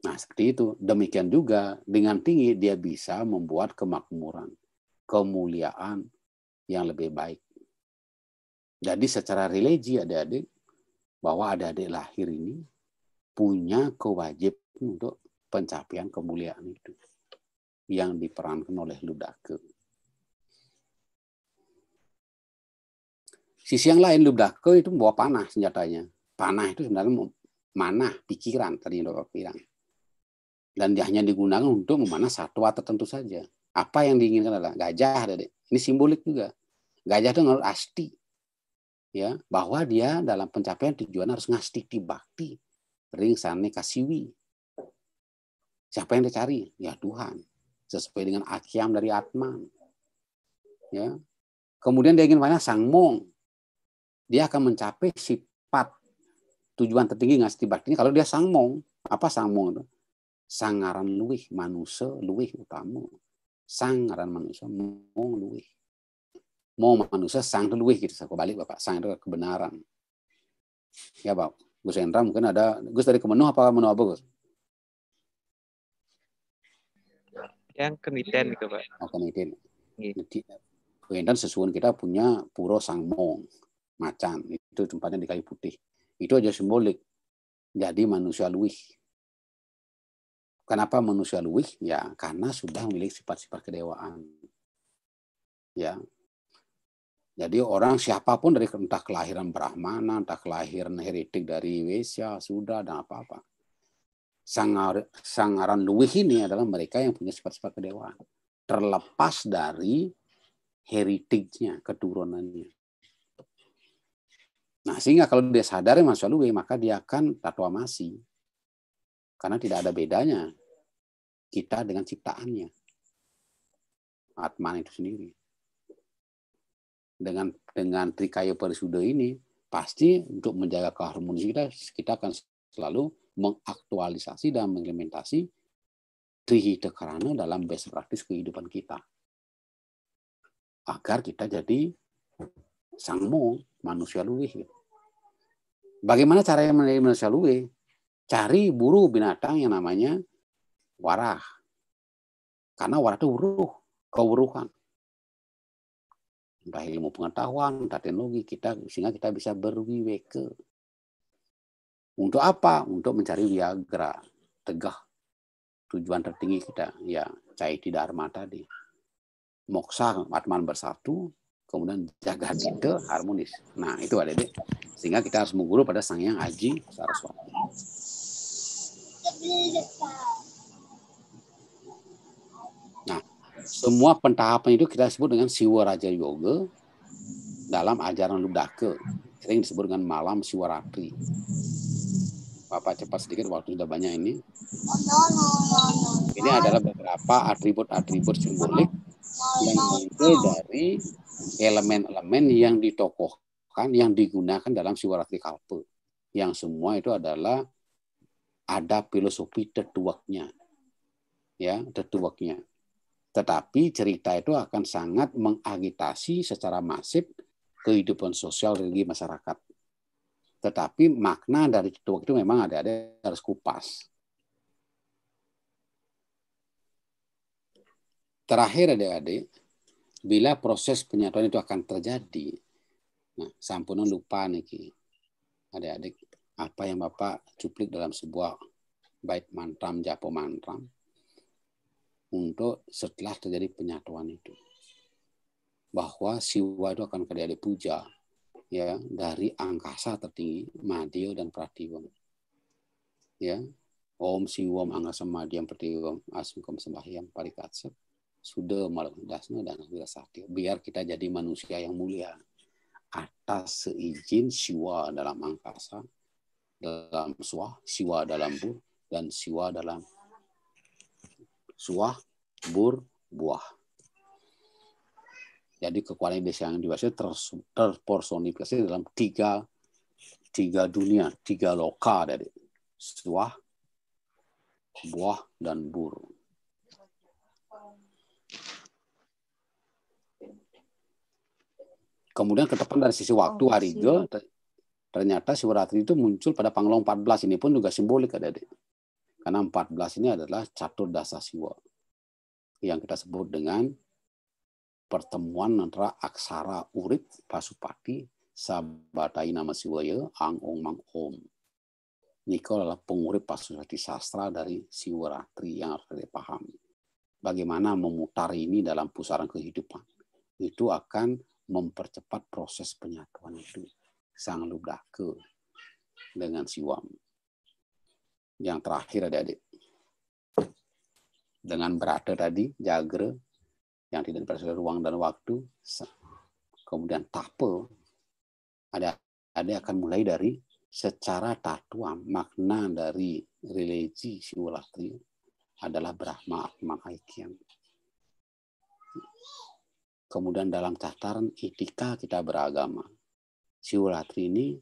Nah, seperti itu. Demikian juga dengan tinggi dia bisa membuat kemakmuran, kemuliaan yang lebih baik. Jadi secara religi adik-adik, bahwa adik-adik lahir ini punya kewajiban untuk pencapaian kemuliaan itu yang diperankan oleh Ludake. Sisi yang lain Ludake itu membawa panah senjatanya panah itu sebenarnya manah pikiran tadi yang Bapak bilang. Dan dia hanya digunakan untuk memanah satwa tertentu saja. Apa yang diinginkan adalah gajah, Ini simbolik juga. Gajah itu menurut asti. Ya, bahwa dia dalam pencapaian tujuan harus di bakti. Ring sane kasiwi. Siapa yang dicari? Ya Tuhan. Sesuai dengan akiam dari Atman. Ya. Kemudian dia ingin banyak mong Dia akan mencapai sifat tujuan tertinggi ngasti baktinya kalau dia sangmong apa sangmong itu sangaran luih manusia luih utama sangaran manusia mong luih mong manusia sang luih gitu saya balik bapak sang itu kebenaran ya pak Gus Hendra mungkin ada Gus dari kemenu apa menu apa Gus yang kemiten gitu pak oh kemiten iya. gitu. Hendra sesuatu kita punya puro sangmong macan itu tempatnya di kayu putih itu aja simbolik. Jadi manusia luwih. Kenapa manusia luwih? Ya, karena sudah memiliki sifat-sifat kedewaan. Ya. Jadi orang siapapun dari entah kelahiran Brahmana, entah kelahiran heretik dari Wesya, sudah dan apa-apa. Sangar, sangaran luwih ini adalah mereka yang punya sifat-sifat kedewaan. Terlepas dari heritiknya, keturunannya. Nah, sehingga kalau dia sadar ya, Masya Luwe, maka dia akan masih Karena tidak ada bedanya kita dengan ciptaannya. Atman itu sendiri. Dengan dengan Trikaya Parisuda ini, pasti untuk menjaga keharmonis kita, kita akan selalu mengaktualisasi dan mengimplementasi Trihita Karana dalam best practice kehidupan kita. Agar kita jadi sangmo manusia luwih. Gitu Bagaimana caranya menjadi manusia luwe? Cari buruh binatang yang namanya warah. Karena warah itu buruh, keburuhan. Entah ilmu pengetahuan, entah teknologi, kita, sehingga kita bisa berwiweke. Untuk apa? Untuk mencari Viagra, tegah. Tujuan tertinggi kita, ya, cair tidak tadi. Moksa, Atman bersatu, kemudian jaga binte iya. harmonis. Nah, itu ada deh. Sehingga kita harus mengguru pada Sang Yang Aji Saraswati. Nah, semua pentahapan itu kita sebut dengan Siwaraja Yoga dalam ajaran Ludaka. Sering disebut dengan malam Siwaratri. Bapak cepat sedikit waktu sudah banyak ini. Oh, ini adalah beberapa atribut-atribut simbolik yang muncul dari elemen-elemen yang ditokohkan, yang digunakan dalam siwaratri Kalpe. Yang semua itu adalah ada filosofi tertuaknya Ya, tertuaknya Tetapi cerita itu akan sangat mengagitasi secara masif kehidupan sosial religi masyarakat. Tetapi makna dari tertuak itu memang ada-ada harus kupas Terakhir adik-adik, bila proses penyatuan itu akan terjadi, nah, sampunan lupa niki. Adik-adik, apa yang Bapak cuplik dalam sebuah bait mantram, japo mantram, untuk setelah terjadi penyatuan itu. Bahwa siwa itu akan kembali puja ya dari angkasa tertinggi madio dan Pratiwam. Ya, Om Siwam Angkasa Madhyam Pratiwam Asmikam Sembahyam Parikatsa sudah malah dasna dan sakti biar kita jadi manusia yang mulia atas seizin siwa dalam angkasa dalam suah siwa dalam bur dan siwa dalam suah bur buah jadi kekuatan desa yang dewasa ter, terpersonifikasi dalam tiga tiga dunia tiga loka dari suah buah dan bur Kemudian ke depan dari sisi waktu oh, hari itu ternyata Siwaratri itu muncul pada panggung 14 ini pun juga simbolik ada deh. Karena 14 ini adalah catur dasa siwa yang kita sebut dengan pertemuan antara aksara urip pasupati sabatai nama siwaya ang ong mang om. Niko adalah pengurip pasupati sastra dari Siwaratri yang harus dipahami. Bagaimana memutar ini dalam pusaran kehidupan. Itu akan mempercepat proses penyatuan itu sang ke dengan siwam. Yang terakhir adik adik. Dengan berada tadi, jagre yang tidak berdasarkan ruang dan waktu, kemudian tapo ada ada akan mulai dari secara tatuan makna dari religi Siwalatri adalah Brahma Atma Aikyan. Kemudian dalam tataran etika kita beragama. Siulatri ini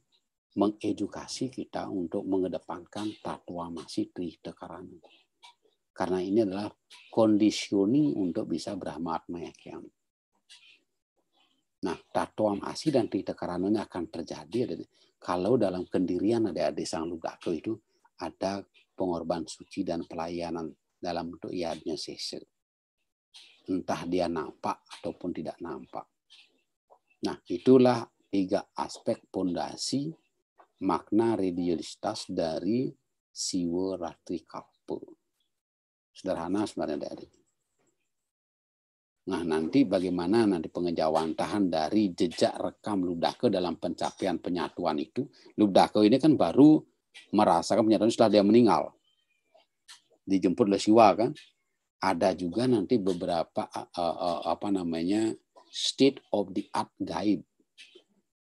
mengedukasi kita untuk mengedepankan tatwa masih Tridekarana. Karena ini adalah conditioning untuk bisa berahmat meyakiam. Nah, tatwa masih dan ini akan terjadi kalau dalam kendirian ada adik sang lugato itu ada pengorban suci dan pelayanan dalam bentuk iadnya sese entah dia nampak ataupun tidak nampak. Nah, itulah tiga aspek pondasi makna radialitas dari siwa ratri kapur. Sederhana sebenarnya dari. Nah, nanti bagaimana nanti pengejawantahan dari jejak rekam Ludaka dalam pencapaian penyatuan itu. Ludaka ini kan baru merasakan penyatuan setelah dia meninggal. Dijemput oleh Siwa kan ada juga nanti beberapa uh, uh, apa namanya state of the art gaib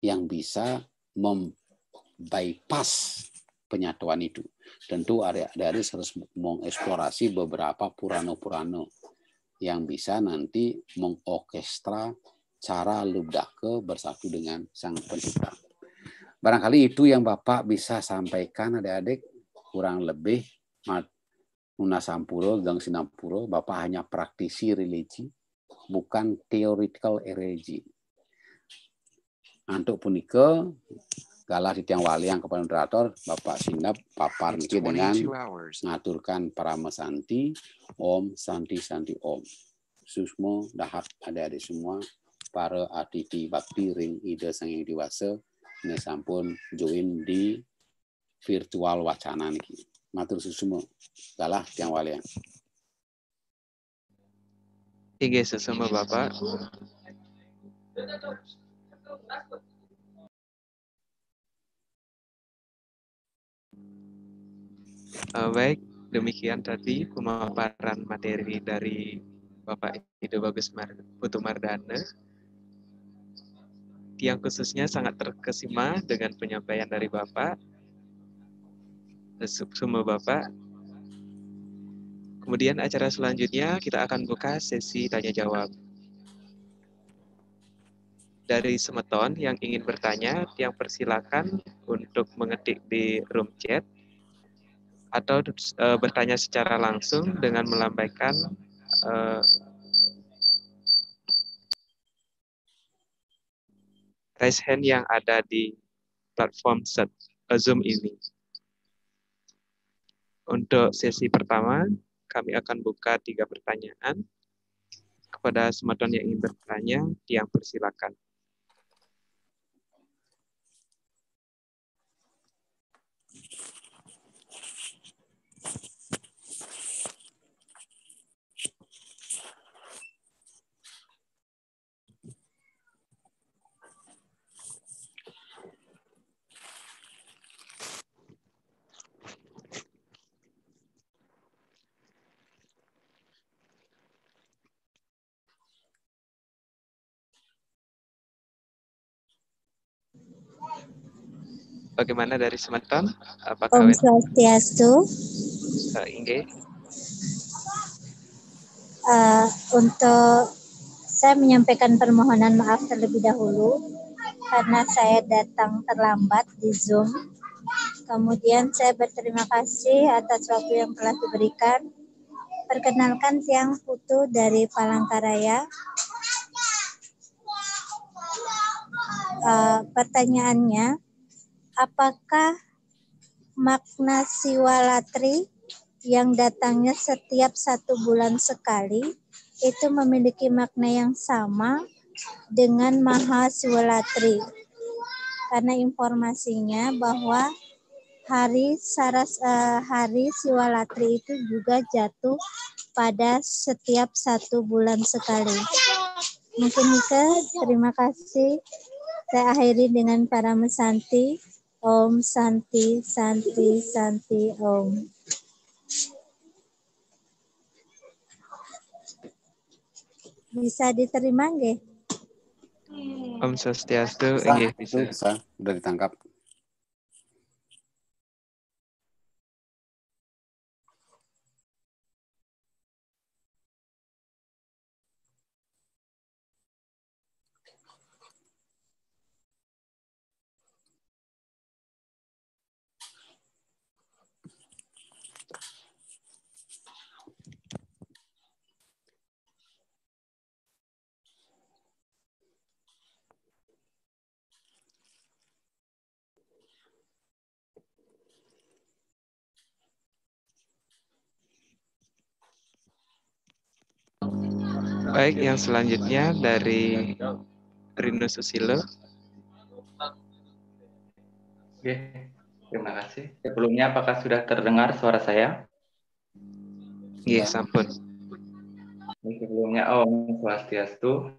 yang bisa membypass penyatuan itu. Tentu dari harus mengeksplorasi beberapa purano-purano yang bisa nanti mengorkestra cara ke bersatu dengan Sang Pencipta. Barangkali itu yang Bapak bisa sampaikan adik-adik kurang lebih Nunasampuro, Gang Sinampuro, Bapak hanya praktisi religi, bukan theoretical religi. Untuk punika galah di tiang wali yang kepada moderator Bapak Sinap, papar niki dengan mengaturkan para mesanti Om Santi Santi Om. Susmo dahat ada adik semua para atiti bakti ring ide sang yang dewasa ini join di virtual wacana niki matur susumu kalah tiang walian ya. tiga sesama bapak uh, baik demikian tadi pemaparan materi dari bapak Ide Bagus Mar Putu Mardana yang khususnya sangat terkesima dengan penyampaian dari Bapak semua Bapak. Kemudian acara selanjutnya kita akan buka sesi tanya jawab. Dari Semeton yang ingin bertanya, yang persilakan untuk mengetik di room chat atau e, bertanya secara langsung dengan melambaikan e, raise hand yang ada di platform set, Zoom ini. Untuk sesi pertama, kami akan buka tiga pertanyaan. Kepada semeton yang ingin bertanya, yang persilakan. Bagaimana dari sementon? Apakah Om Swastiastu. Uh, untuk saya menyampaikan permohonan maaf terlebih dahulu karena saya datang terlambat di Zoom. Kemudian saya berterima kasih atas waktu yang telah diberikan. Perkenalkan Tiang Putu dari Palangkaraya. Uh, pertanyaannya, apakah makna siwalatri yang datangnya setiap satu bulan sekali itu memiliki makna yang sama dengan maha siwalatri? Karena informasinya bahwa hari saras uh, hari Siwalatri itu juga jatuh pada setiap satu bulan sekali. Mungkin Mika, terima kasih. Saya akhiri dengan para mesanti. Om Santi, Santi, Santi, Om. Bisa diterima nggih? Om Sastiastu, nggih Bisa, sudah ditangkap. Baik, yang selanjutnya dari Rino Susilo. Oke, terima kasih. Sebelumnya apakah sudah terdengar suara saya? Iya, yes, sampun. Sebelumnya Om oh, Swastiastu.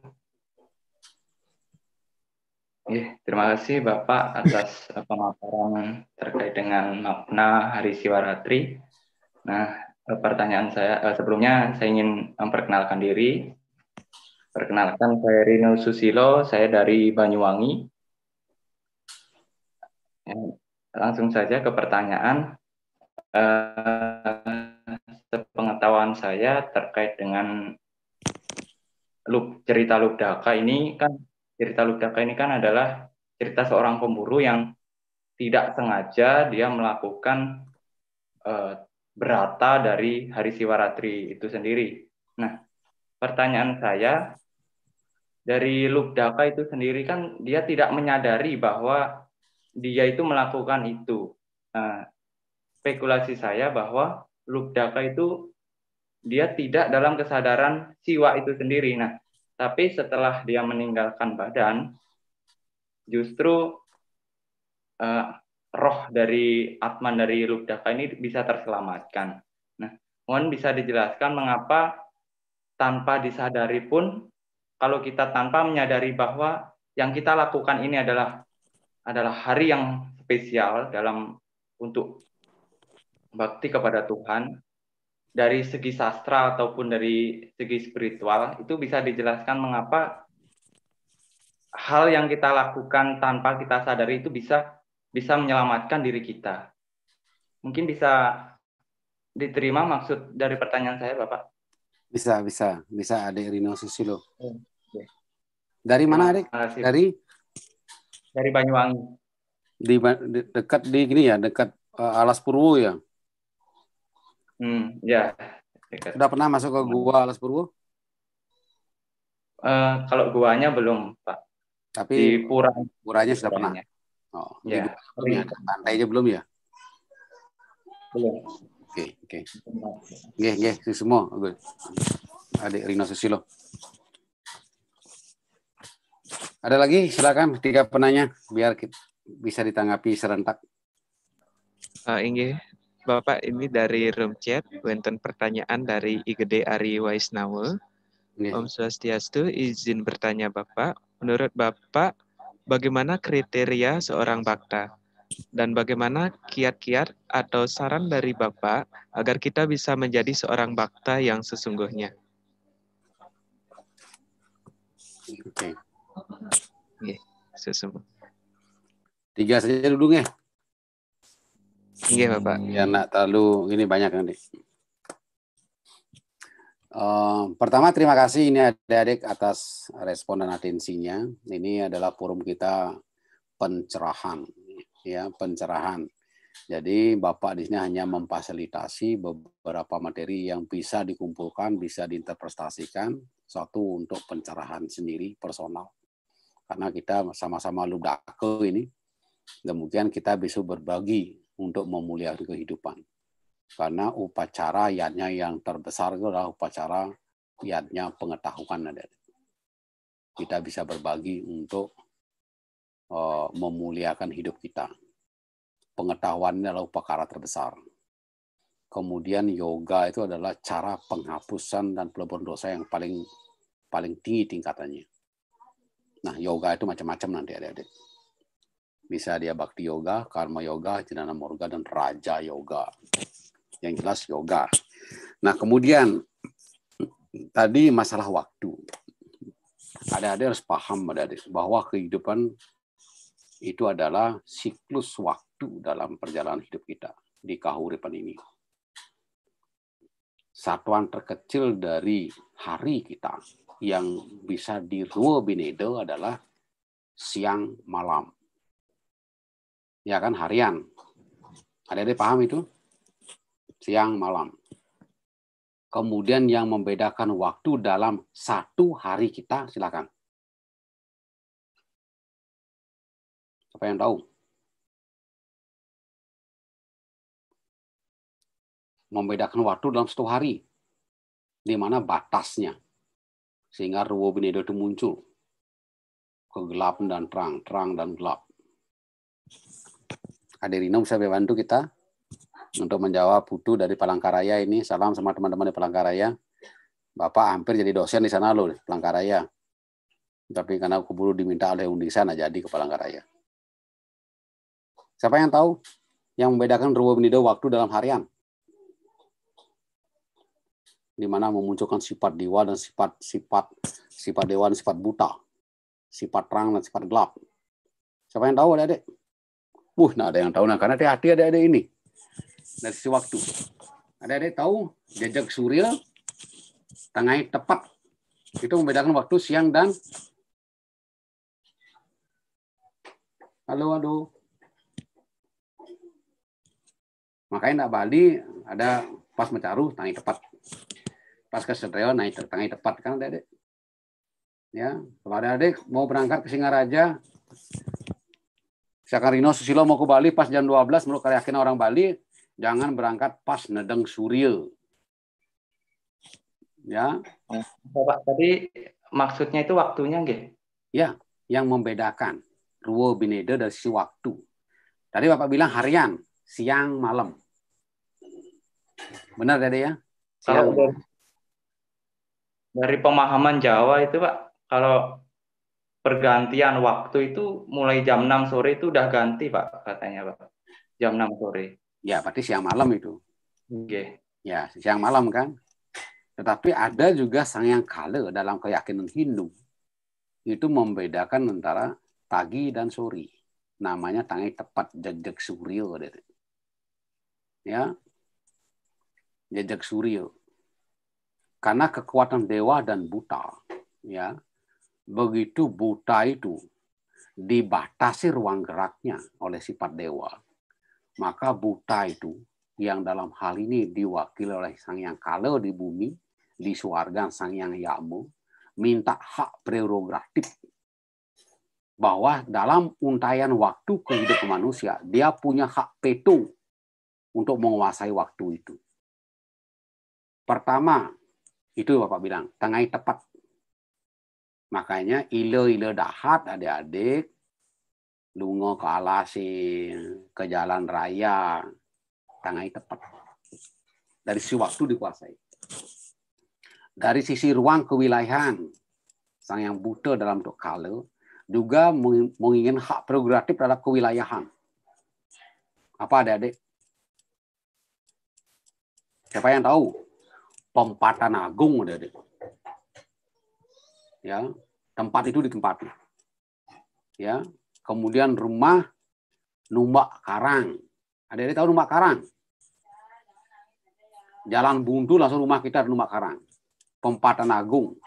Iya, terima kasih Bapak atas pemaparan terkait dengan makna Hari Siwaratri. Nah, pertanyaan saya eh, sebelumnya saya ingin memperkenalkan diri. Perkenalkan, saya Rino Susilo, saya dari Banyuwangi. Ya, langsung saja ke pertanyaan. Eh, sepengetahuan saya terkait dengan cerita Lubdaka ini kan cerita Lubdaka ini kan adalah cerita seorang pemburu yang tidak sengaja dia melakukan eh, berata dari Hari Siwaratri itu sendiri. Nah, pertanyaan saya dari Lubdaka itu sendiri kan dia tidak menyadari bahwa dia itu melakukan itu. Nah, spekulasi saya bahwa Lubdaka itu dia tidak dalam kesadaran siwa itu sendiri. Nah, tapi setelah dia meninggalkan badan, justru eh, roh dari Atman dari Lubdaka ini bisa terselamatkan. Nah, mohon bisa dijelaskan mengapa tanpa disadari pun kalau kita tanpa menyadari bahwa yang kita lakukan ini adalah adalah hari yang spesial dalam untuk bakti kepada Tuhan dari segi sastra ataupun dari segi spiritual itu bisa dijelaskan mengapa hal yang kita lakukan tanpa kita sadari itu bisa bisa menyelamatkan diri kita. Mungkin bisa diterima maksud dari pertanyaan saya Bapak? Bisa, bisa, bisa adik Rino Susilo. Dari mana adik? Dari dari Banyuwangi. Di, di dekat di gini ya, dekat uh, Alas Purwo ya. Hmm, ya. Dekat. Sudah pernah masuk ke gua Alas Purwo? Uh, kalau guanya belum, Pak. Tapi di pura puranya sudah pernah. Oh, ya. pantainya ya. belum ya? Belum. Oke, oke. Nggih, iya, nggih, iya, semua. Adik Rino Susilo. Ada lagi? Silakan tiga penanya biar kita bisa ditanggapi serentak. Uh, eh, Inggih, Bapak ini dari room chat, Wenton pertanyaan dari IGD Ari Waisnawa. Iya. Yeah. Om Swastiastu, izin bertanya Bapak, menurut Bapak, bagaimana kriteria seorang bakta? dan bagaimana kiat-kiat atau saran dari Bapak agar kita bisa menjadi seorang bakta yang sesungguhnya. Oke. Okay. Iya, yeah, Tiga saja dulu ya? Iya Bapak. Ya hmm, nak terlalu ini banyak nanti. Uh, eh, pertama terima kasih ini adik-adik atas respon dan atensinya. Ini adalah forum kita pencerahan ya pencerahan. Jadi Bapak di sini hanya memfasilitasi beberapa materi yang bisa dikumpulkan, bisa diinterpretasikan, satu untuk pencerahan sendiri personal. Karena kita sama-sama ludake ini, kemudian kita bisa berbagi untuk memuliakan kehidupan. Karena upacara yatnya yang terbesar adalah upacara yatnya pengetahuan ada. Kita bisa berbagi untuk Eh, memuliakan hidup kita. Pengetahuan adalah upakara terbesar. Kemudian yoga itu adalah cara penghapusan dan pelebur dosa yang paling paling tinggi tingkatannya. Nah, yoga itu macam-macam nanti adik-adik. Bisa dia bakti yoga, karma yoga, jenana morga, dan raja yoga. Yang jelas yoga. Nah, kemudian tadi masalah waktu. Ada-ada harus paham adik-adik bahwa kehidupan itu adalah siklus waktu dalam perjalanan hidup kita di kahuripan ini. Satuan terkecil dari hari kita yang bisa dirua binedo adalah siang malam. Ya kan, harian. ada yang paham itu? Siang malam. Kemudian yang membedakan waktu dalam satu hari kita, silakan. Siapa yang tahu? Membedakan waktu dalam satu hari. Di mana batasnya. Sehingga ruwo ini itu muncul. Kegelapan dan terang, terang dan gelap. Adirina bisa bantu kita untuk menjawab butuh dari Palangkaraya ini. Salam sama teman-teman di Palangkaraya. Bapak hampir jadi dosen di sana loh, Palangkaraya. Tapi karena aku buru diminta oleh Undi sana nah jadi ke Palangkaraya. Siapa yang tahu yang membedakan rubah benida waktu dalam harian? Di mana memunculkan sifat dewa dan sifat sifat sifat dewa dan sifat buta, sifat terang dan sifat gelap. Siapa yang tahu adik-adik? uh nah ada yang tahu nah karena hati-hati ada ada ini dari si waktu. Ada ada tahu jejak surya tengah tepat itu membedakan waktu siang dan halo halo Makanya nak Bali ada pas mencaruh tangi tepat. Pas ke Setreo naik tangi tepat kan adik, adik. Ya, kalau ada adik, mau berangkat ke Singaraja, Sakarino Susilo mau ke Bali pas jam 12 menurut keyakinan orang Bali, jangan berangkat pas nedeng surya. Ya. Bapak tadi maksudnya itu waktunya nggih? Ya, yang membedakan ruwo bineda dari si waktu. Tadi Bapak bilang harian, siang, malam. Benar tadi ya? Kalau dari pemahaman Jawa itu Pak, kalau pergantian waktu itu mulai jam 6 sore itu udah ganti Pak katanya Pak. Jam 6 sore. Ya, berarti siang malam itu. Oke. Okay. Ya, siang malam kan. Tetapi ada juga sang yang kala dalam keyakinan Hindu itu membedakan antara pagi dan sore. Namanya tangi tepat jejak suryo. Gitu. Ya, jejak Suryo. Karena kekuatan dewa dan buta, ya begitu buta itu dibatasi ruang geraknya oleh sifat dewa, maka buta itu yang dalam hal ini diwakili oleh Sang Yang Kalau di bumi, di suarga Sang Yang Yamu, minta hak prerogatif bahwa dalam untayan waktu kehidupan manusia, dia punya hak petung untuk menguasai waktu itu. Pertama, itu Bapak bilang, tengahi tepat. Makanya ile-ile dahat adik-adik, lungo ke alasi, ke jalan raya, tangai tepat. Dari sisi waktu dikuasai. Dari sisi ruang kewilayahan, sang yang buta dalam untuk kala, juga mengingin hak prerogatif terhadap kewilayahan. Apa adik-adik? Siapa yang tahu? Pempatan agung deh. ya tempat itu ditempati ya kemudian rumah numbak karang ada yang tahu numbak karang jalan buntu langsung rumah kita di numbak karang pempatan agung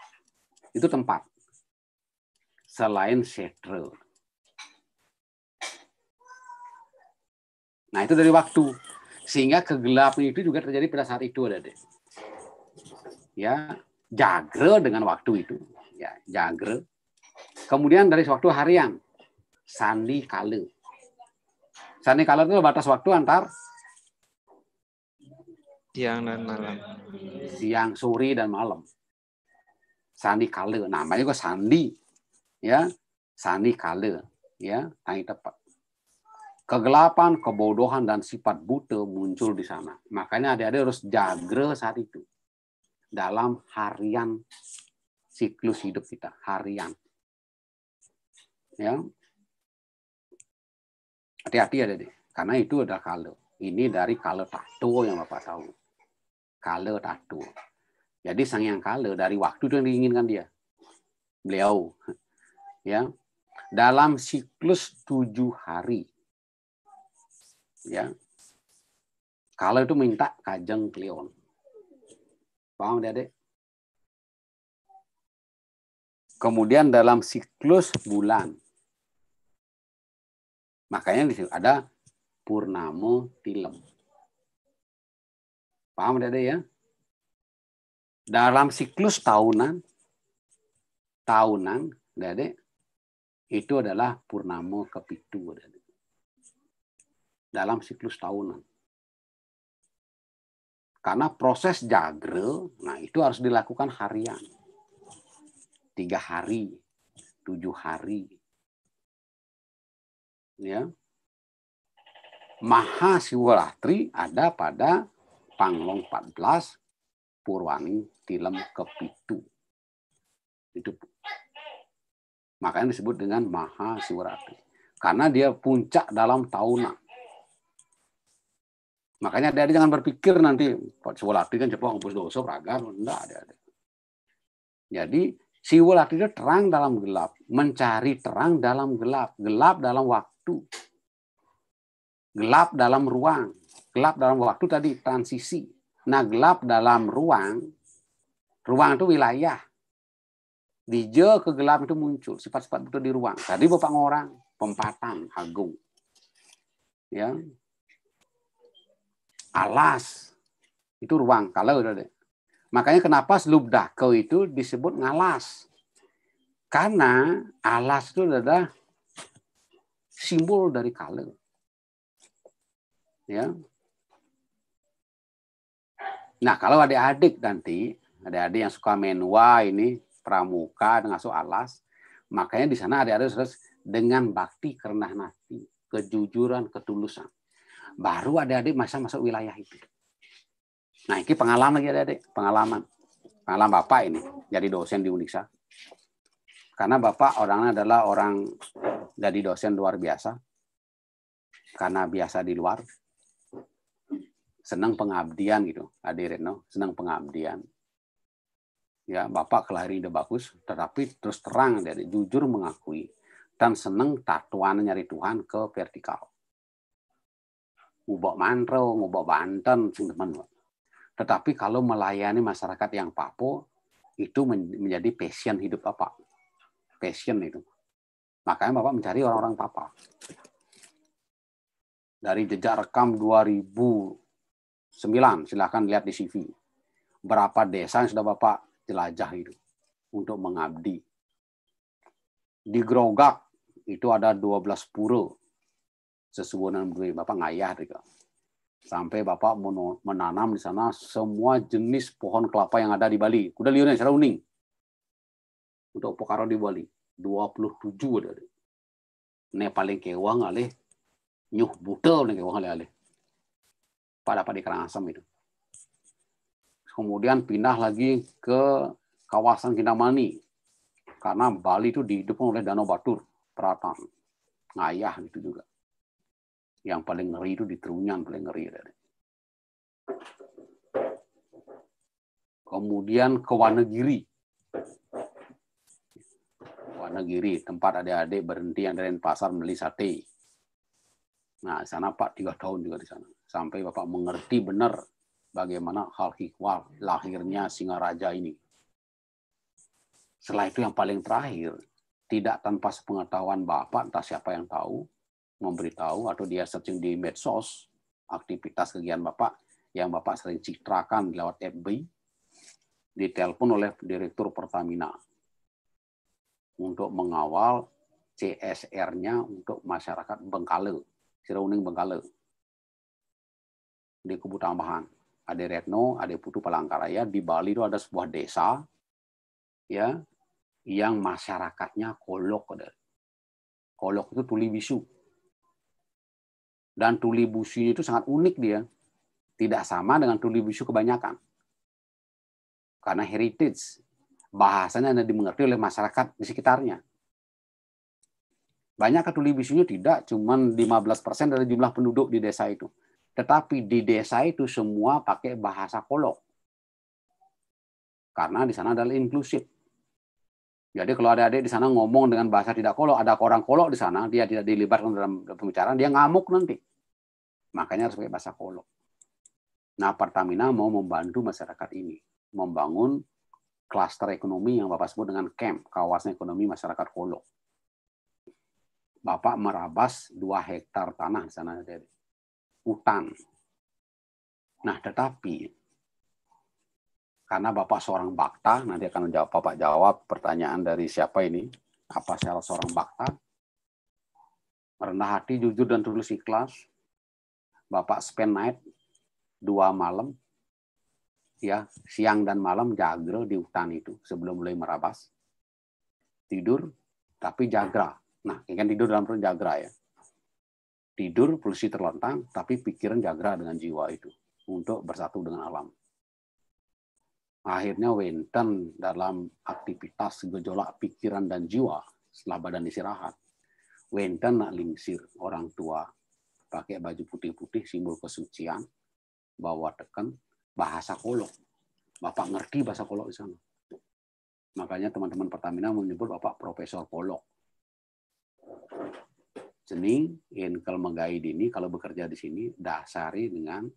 itu tempat selain setre nah itu dari waktu sehingga kegelapan itu juga terjadi pada saat itu ada deh ya jagre dengan waktu itu ya jagre kemudian dari waktu harian sandi kale sandi kale itu batas waktu antar siang dan malam siang sore dan malam sandi kale namanya kok sandi ya sandi kale ya tangi tepat kegelapan kebodohan dan sifat buta muncul di sana makanya adik-adik harus jagre saat itu dalam harian siklus hidup kita harian. Ya. Hati-hati ada ya, deh, karena itu adalah kalau. Ini dari kalau tato yang Bapak tahu. Kalau tato. Jadi sang yang kalau dari waktu itu yang diinginkan dia. Beliau ya dalam siklus tujuh hari. Ya. Kalau itu minta kajeng Kleon. Paham adik-adik? Kemudian dalam siklus bulan. Makanya di sini ada Purnamo Tilem. Paham adik-adik ya? Dalam siklus tahunan, tahunan, adik-adik, itu adalah Purnamo Kepitu, adik-adik. Dalam siklus tahunan. Karena proses jagre, nah itu harus dilakukan harian. Tiga hari, tujuh hari. Ya. Maha siwalatri ada pada Panglong 14 Purwani Tilem Kepitu. Itu makanya disebut dengan Maha siwalatri Karena dia puncak dalam tahunan. Makanya adik jangan berpikir nanti siwalakti kan cepat ngumpul dosa beragam. Enggak, adik-adik. Jadi siwalakti itu terang dalam gelap. Mencari terang dalam gelap. Gelap dalam waktu. Gelap dalam ruang. Gelap dalam waktu tadi transisi. Nah gelap dalam ruang. Ruang itu wilayah. Di je ke gelap itu muncul. Sifat-sifat itu di ruang. Tadi bapak orang. Pempatan, agung. Ya, alas itu ruang kalau udah Makanya kenapa selub dako itu disebut ngalas. Karena alas itu adalah simbol dari kala. Ya. Nah, kalau adik-adik nanti, adik-adik yang suka menua ini, pramuka, dengan ngasuh alas, makanya di sana ada adik harus dengan bakti karena nanti kejujuran, ketulusan baru adik-adik masa masuk wilayah itu. Nah, ini pengalaman lagi adik-adik, pengalaman. Pengalaman Bapak ini jadi dosen di Unisa, Karena Bapak orangnya adalah orang jadi dosen luar biasa. Karena biasa di luar. Senang pengabdian gitu, adik Reno, senang pengabdian. Ya, Bapak kelahiran udah bagus, tetapi terus terang dari jujur mengakui dan senang tatuan nyari Tuhan ke vertikal ubah Mantro, ubah Banten, teman Tetapi kalau melayani masyarakat yang Papua, itu menjadi passion hidup Bapak. Passion itu. Makanya Bapak mencari orang-orang Papua. Dari jejak rekam 2009, silahkan lihat di CV. Berapa desa yang sudah Bapak jelajah itu untuk mengabdi. Di Grogak itu ada 12 pura sesubunan beli Bapak ngayah juga. Sampai Bapak menanam di sana semua jenis pohon kelapa yang ada di Bali. Kuda liurnya secara uning. Untuk Pokaro di Bali. 27 ada. Nepal paling kewang alih nyuh butel nih kewang alih alih. Pada pada di Karangasem itu. Kemudian pindah lagi ke kawasan Kintamani. Karena Bali itu dihidupkan oleh Danau Batur, Pratan, Ngayah itu juga yang paling ngeri itu di Terunyan paling ngeri. Kemudian ke Wanegiri. Wanegiri, tempat adik-adik berhenti yang dari pasar beli sate. Nah, sana Pak tiga tahun juga di sana. Sampai Bapak mengerti benar bagaimana hal hikwal lahirnya singa raja ini. Setelah itu yang paling terakhir, tidak tanpa sepengetahuan Bapak, entah siapa yang tahu, memberitahu atau dia searching di medsos aktivitas kegiatan Bapak yang Bapak sering citrakan lewat FB ditelepon oleh Direktur Pertamina untuk mengawal CSR-nya untuk masyarakat Bengkale, Sirauning Bengkale. Di kubu tambahan, ada Retno, ada Putu Palangkaraya, di Bali itu ada sebuah desa ya yang masyarakatnya kolok. Kolok itu tuli bisu, dan tuli busunya itu sangat unik dia. Tidak sama dengan tuli busu kebanyakan. Karena heritage. Bahasanya hanya dimengerti oleh masyarakat di sekitarnya. Banyak tuli businya tidak cuma 15% dari jumlah penduduk di desa itu. Tetapi di desa itu semua pakai bahasa kolok. Karena di sana adalah inklusif. Jadi kalau ada adik di sana ngomong dengan bahasa tidak kolok, ada orang kolok di sana, dia tidak dilibatkan dalam pembicaraan, dia ngamuk nanti. Makanya harus pakai bahasa kolok. Nah, Pertamina mau membantu masyarakat ini membangun klaster ekonomi yang Bapak sebut dengan camp, kawasan ekonomi masyarakat kolok. Bapak merabas dua hektar tanah di sana dari hutan. Nah, tetapi karena Bapak seorang bakta, nanti akan menjawab Bapak jawab pertanyaan dari siapa ini? Apa saya seorang bakta? merendah hati, jujur dan tulus ikhlas, Bapak spend night dua malam ya siang dan malam jagra di hutan itu sebelum mulai merabas tidur tapi jagra nah ini kan tidur dalam perut jagra ya tidur polisi terlentang tapi pikiran jagra dengan jiwa itu untuk bersatu dengan alam akhirnya wenten dalam aktivitas gejolak pikiran dan jiwa setelah badan istirahat wenten nak lingsir orang tua pakai baju putih-putih simbol kesucian, bawa tekan bahasa kolok. Bapak ngerti bahasa kolok di sana. Makanya teman-teman Pertamina menyebut Bapak Profesor Kolok. Seni Inkel menggai Dini kalau bekerja di sini dasari dengan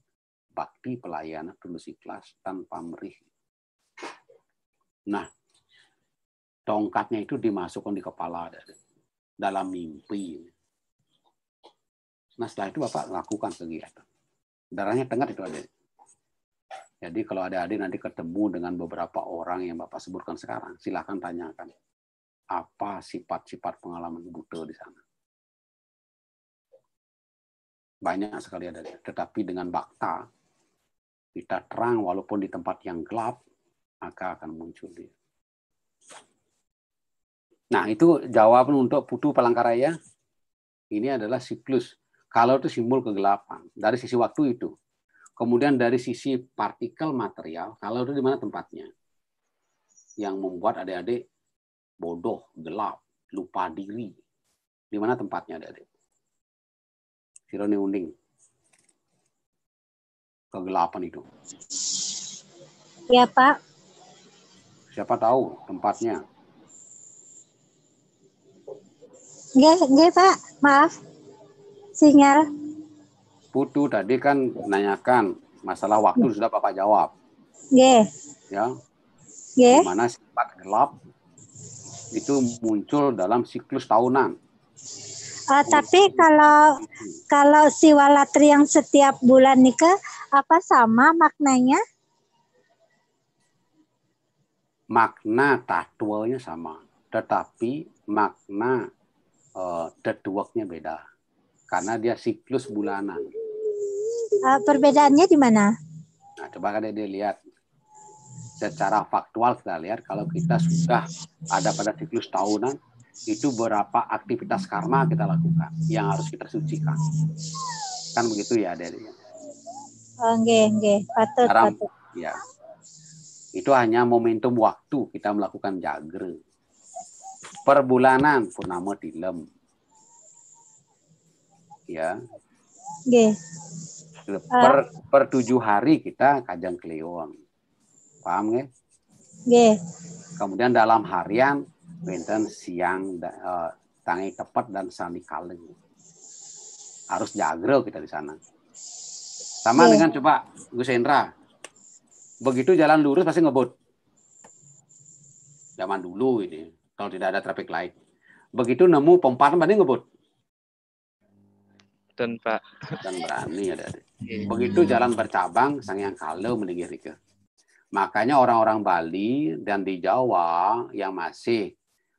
bakti pelayanan tulus ikhlas tanpa merih. Nah, tongkatnya itu dimasukkan di kepala dalam mimpi Nah setelah itu Bapak lakukan kegiatan. Darahnya tengah itu ada. Jadi kalau ada adik nanti ketemu dengan beberapa orang yang Bapak sebutkan sekarang, silahkan tanyakan apa sifat-sifat pengalaman Buddha di sana. Banyak sekali ada. Tetapi dengan bakta, kita terang walaupun di tempat yang gelap, maka akan muncul dia. Nah, itu jawaban untuk Putu Palangkaraya. Ini adalah siklus kalau itu simbol kegelapan dari sisi waktu itu. Kemudian dari sisi partikel material, kalau itu di mana tempatnya? Yang membuat adik-adik bodoh, gelap, lupa diri. Di mana tempatnya adik-adik? Sironi Unding. Kegelapan itu. Ya, Pak. Siapa tahu tempatnya? Enggak, enggak, Pak. Maaf. Sinyal. Putu tadi kan menanyakan masalah waktu hmm. sudah Bapak jawab. Yeah. Ya. Yeah. Mana sifat gelap itu muncul dalam siklus tahunan. Uh, tapi kalau kalau siwalatri yang setiap bulan nikah apa sama maknanya? Makna tatwalnya sama, tetapi makna uh, beda karena dia siklus bulanan. Uh, eh, perbedaannya di mana? Nah, coba kan dia lihat secara faktual kita lihat kalau kita sudah ada pada siklus tahunan itu berapa aktivitas karma kita lakukan yang harus kita sucikan kan begitu ya dari oh, enggak, patut patut ya itu hanya momentum waktu kita melakukan jagre perbulanan purnama dilem ya. Oke. Okay. Per uh, per tujuh hari kita kajang kliwon. Paham nggih? Nggih. Kemudian dalam harian benten siang uh, tangi tepat dan sami kaleng. Harus jagro kita di sana. Sama yeah. dengan coba Gus Hendra. Begitu jalan lurus pasti ngebut. Zaman dulu ini, kalau tidak ada traffic light. Begitu nemu pompa pasti ngebut. Banten, Pak. Dan berani ada. Ya. Iya. Begitu jalan bercabang, sang yang kalau meninggi Rike. Makanya orang-orang Bali dan di Jawa yang masih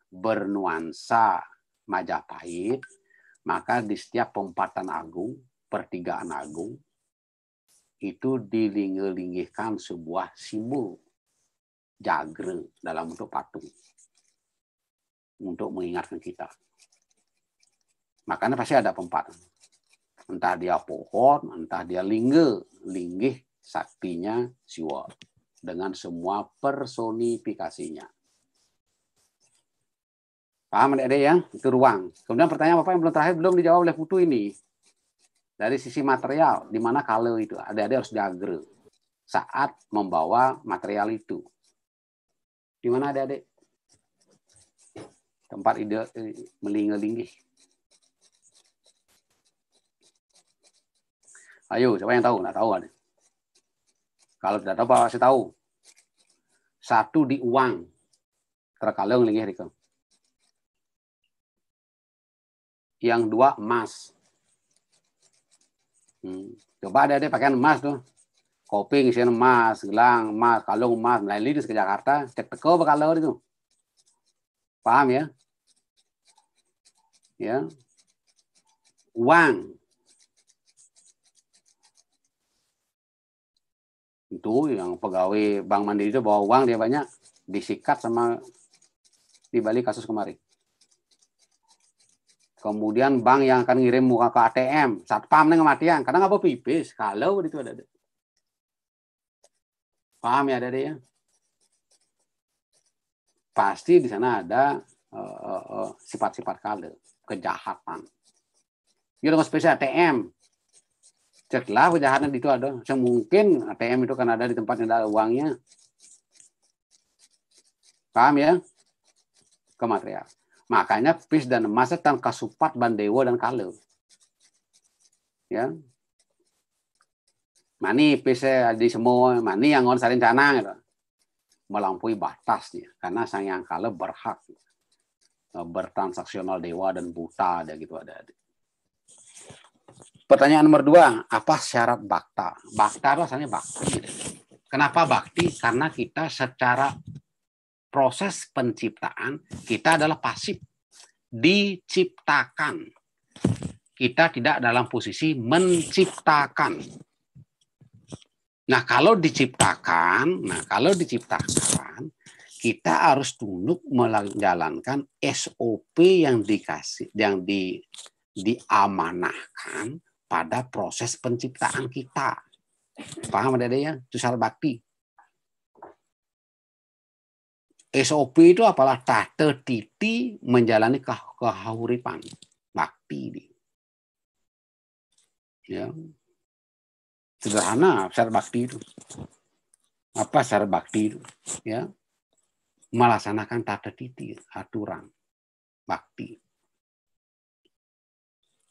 bernuansa Majapahit, maka di setiap pempatan Agung, Pertigaan Agung, itu dilinggih-linggihkan sebuah simbol jagre dalam bentuk patung untuk mengingatkan kita. Makanya pasti ada pempatan entah dia pohon, entah dia lingge, linggih saktinya siwa dengan semua personifikasinya. Paham adik-adik ya? Itu ruang. Kemudian pertanyaan Bapak yang belum terakhir belum dijawab oleh Putu ini. Dari sisi material, di mana kalau itu adik-adik harus jagre saat membawa material itu. Di mana adik-adik? Tempat ide eh, melinggih-linggih. Ayo, siapa yang tahu? Nggak tahu kan? Kalau tidak tahu, pasti tahu. Satu di uang. Terkalung lagi, rikum. Yang dua emas. Hmm. Coba ada deh pakaian emas tuh. koping, isian emas, gelang emas, kalung emas, lidis ke Jakarta, cek teko bakal itu. Paham ya? Ya. Uang itu yang pegawai Bank Mandiri itu bawa uang dia banyak disikat sama di balik kasus kemarin. Kemudian bank yang akan ngirim muka ke ATM, satpam nih kematian, karena apa pipis, kalau itu ada. -ada. Paham ya dari ya? Pasti di sana ada eh, eh, eh, sifat-sifat uh, uh, uh, kalau kejahatan. kejahatan. spesial ATM, setelah kejahatan itu ada semungkin ATM itu kan ada di tempat yang ada uangnya paham ya ke material makanya pis dan emas tan kasupat bandewo dan kale ya mani pis eh, di semua mani yang ngon sarin canang gitu. melampaui batasnya karena sang yang kale berhak eh, bertransaksional dewa dan buta ada gitu ada, ada Pertanyaan nomor dua, apa syarat bakta? Bakta rasanya bakti. Kenapa bakti? Karena kita secara proses penciptaan, kita adalah pasif. Diciptakan. Kita tidak dalam posisi menciptakan. Nah, kalau diciptakan, nah kalau diciptakan, kita harus tunduk menjalankan SOP yang dikasih yang di diamanahkan pada proses penciptaan kita. Paham ada ya? Itu bakti. SOP itu apalah tata titi menjalani ke kehauripan bakti ini. Ya. Sederhana syarat bakti itu. Apa syarat bakti itu? Ya. Melaksanakan tata titi, aturan bakti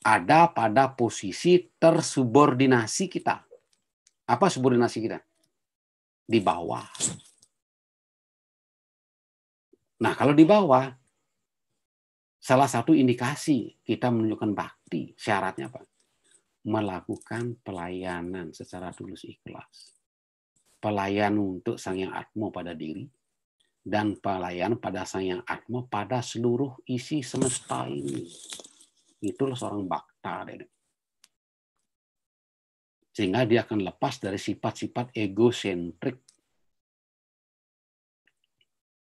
ada pada posisi tersubordinasi kita. Apa subordinasi kita? Di bawah. Nah, kalau di bawah, salah satu indikasi kita menunjukkan bakti, syaratnya apa? Melakukan pelayanan secara tulus ikhlas. pelayanan untuk Sang Yang Atmo pada diri, dan pelayanan pada Sang Yang Atmo pada seluruh isi semesta ini itulah seorang bakta. Sehingga dia akan lepas dari sifat-sifat egosentrik.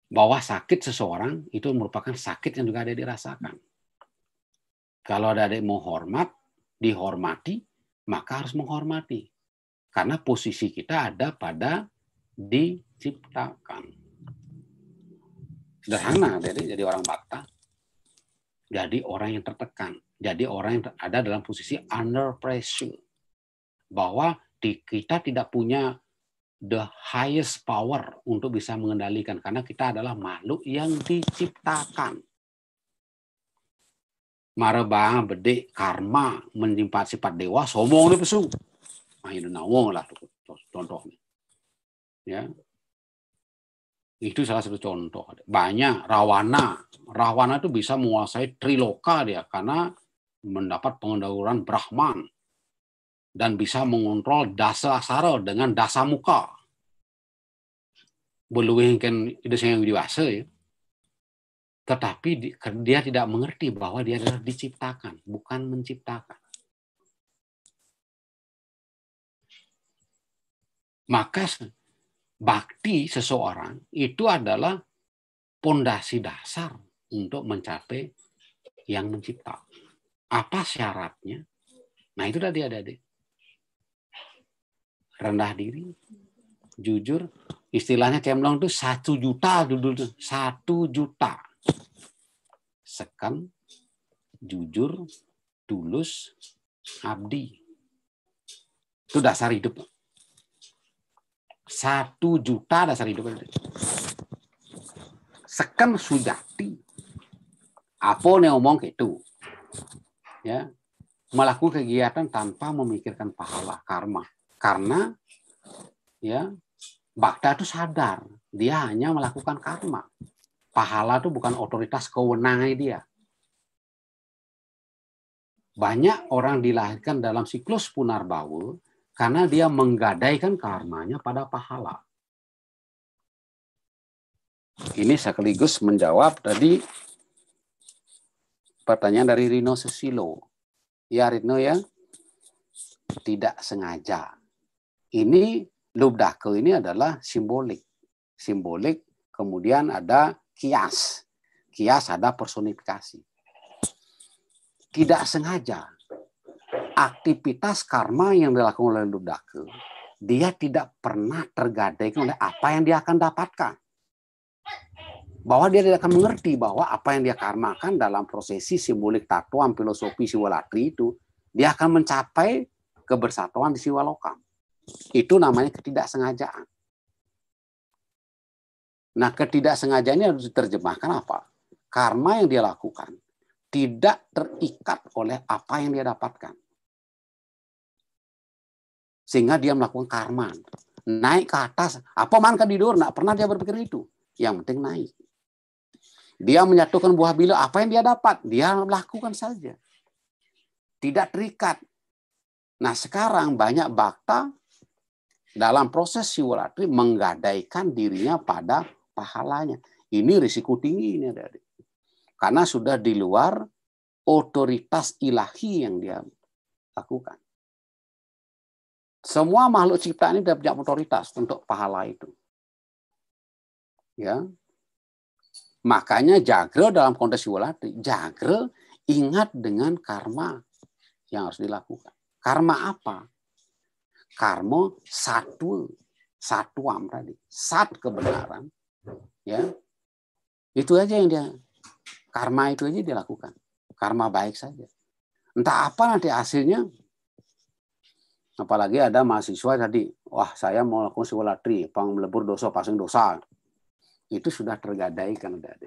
Bahwa sakit seseorang itu merupakan sakit yang juga ada dirasakan. Kalau ada yang mau hormat, dihormati, maka harus menghormati. Karena posisi kita ada pada diciptakan. Sederhana, jadi, jadi orang bakta jadi orang yang tertekan, jadi orang yang ada dalam posisi under pressure. Bahwa di, kita tidak punya the highest power untuk bisa mengendalikan karena kita adalah makhluk yang diciptakan. Mareba bedek, karma, menyimpan sifat dewa, sombong pesu. ayo ah, ya, nawong lah contohnya. Ya, itu salah satu contoh. Banyak Rawana. Rawana itu bisa menguasai Triloka dia karena mendapat pengendaraan Brahman dan bisa mengontrol dasa saro dengan dasa muka. Belum kan itu yang dewasa ya. Tetapi dia tidak mengerti bahwa dia adalah diciptakan, bukan menciptakan. Maka bakti seseorang itu adalah pondasi dasar untuk mencapai yang mencipta. Apa syaratnya? Nah itu tadi ada deh. Rendah diri, jujur, istilahnya cemlong itu satu juta dulu satu juta sekam jujur tulus abdi itu dasar hidup satu juta dasar hidup. Sekem sujati. Apa yang ngomong itu? Ya, melakukan kegiatan tanpa memikirkan pahala karma. Karena ya bakta itu sadar dia hanya melakukan karma. Pahala itu bukan otoritas kewenangan dia. Banyak orang dilahirkan dalam siklus punar bawul, karena dia menggadaikan karmanya pada pahala. Ini sekaligus menjawab tadi pertanyaan dari Rino Susilo. Ya Rino ya, tidak sengaja. Ini lubdaku ini adalah simbolik. Simbolik kemudian ada kias. Kias ada personifikasi. Tidak sengaja aktivitas karma yang dilakukan oleh Ludaka, dia tidak pernah tergadaikan oleh apa yang dia akan dapatkan. Bahwa dia tidak akan mengerti bahwa apa yang dia karmakan dalam prosesi simbolik tatuan filosofi Siwalatri itu, dia akan mencapai kebersatuan di Siwalokam. Itu namanya ketidaksengajaan. Nah, ketidaksengajaan ini harus diterjemahkan apa? Karma yang dia lakukan tidak terikat oleh apa yang dia dapatkan sehingga dia melakukan karma naik ke atas apa man kan tidur nggak pernah dia berpikir itu yang penting naik dia menyatukan buah bila apa yang dia dapat dia melakukan saja tidak terikat nah sekarang banyak bakta dalam proses siwalatri menggadaikan dirinya pada pahalanya ini risiko tinggi ini dari karena sudah di luar otoritas ilahi yang dia lakukan semua makhluk ciptaan ini tidak punya otoritas untuk pahala itu. Ya. Makanya jagre dalam konteks Yuwalati, jagre ingat dengan karma yang harus dilakukan. Karma apa? Karma satu satuam tadi, sat kebenaran, ya itu aja yang dia karma itu aja dilakukan karma baik saja entah apa nanti hasilnya Apalagi ada mahasiswa tadi, wah saya mau lakukan simulatri pang melebur dosa, pasang dosa. Itu sudah tergadaikan, kan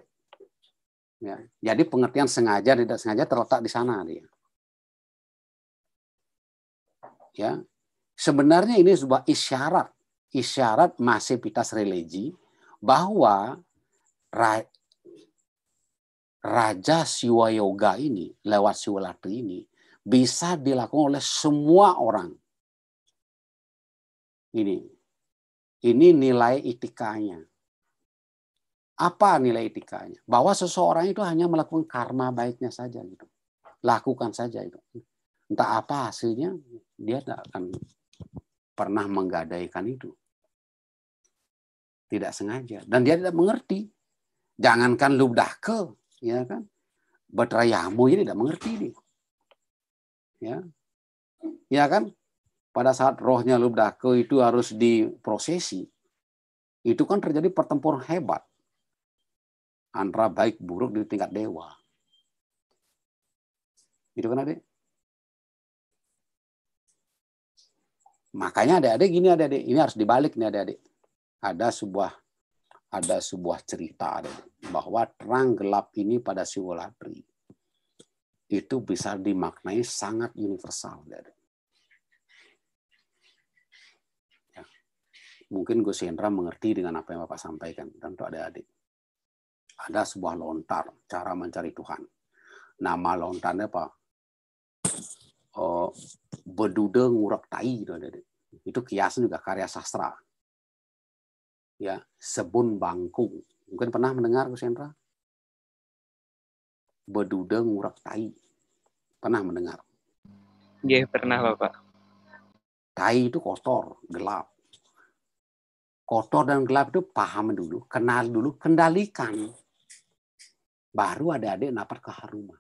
Ya. Jadi pengertian sengaja tidak sengaja terletak di sana dia. Ya. Sebenarnya ini sebuah isyarat, isyarat masifitas religi bahwa ra, raja siwa yoga ini lewat siwalatri ini bisa dilakukan oleh semua orang ini. Ini nilai etikanya. Apa nilai etikanya? Bahwa seseorang itu hanya melakukan karma baiknya saja gitu. Lakukan saja itu. Entah apa hasilnya, dia tidak akan pernah menggadaikan itu. Tidak sengaja dan dia tidak mengerti. Jangankan ludah ke, ya kan? Betrayamu ini tidak mengerti ini. Ya. Ya kan? pada saat rohnya Lubdako itu harus diprosesi, itu kan terjadi pertempuran hebat antara baik buruk di tingkat dewa. Itu kan adik? Makanya adik-adik gini adik-adik, ini harus dibalik nih adik-adik. Ada sebuah ada sebuah cerita adik-adik, bahwa terang gelap ini pada Siwalatri itu bisa dimaknai sangat universal adik-adik mungkin Gus Hendra mengerti dengan apa yang Bapak sampaikan Tentu ada adik Ada sebuah lontar cara mencari Tuhan. Nama lontarnya apa? Uh, bedude ngurak tai Itu, adik-adik. Itu kiasan juga karya sastra. Ya, sebun bangku. Mungkin pernah mendengar Gus Hendra? Bedude ngurak tai. Pernah mendengar? Iya, pernah Bapak. Tai itu kotor, gelap kotor dan gelap itu paham dulu, kenal dulu, kendalikan. Baru ada adik dapat keharuman.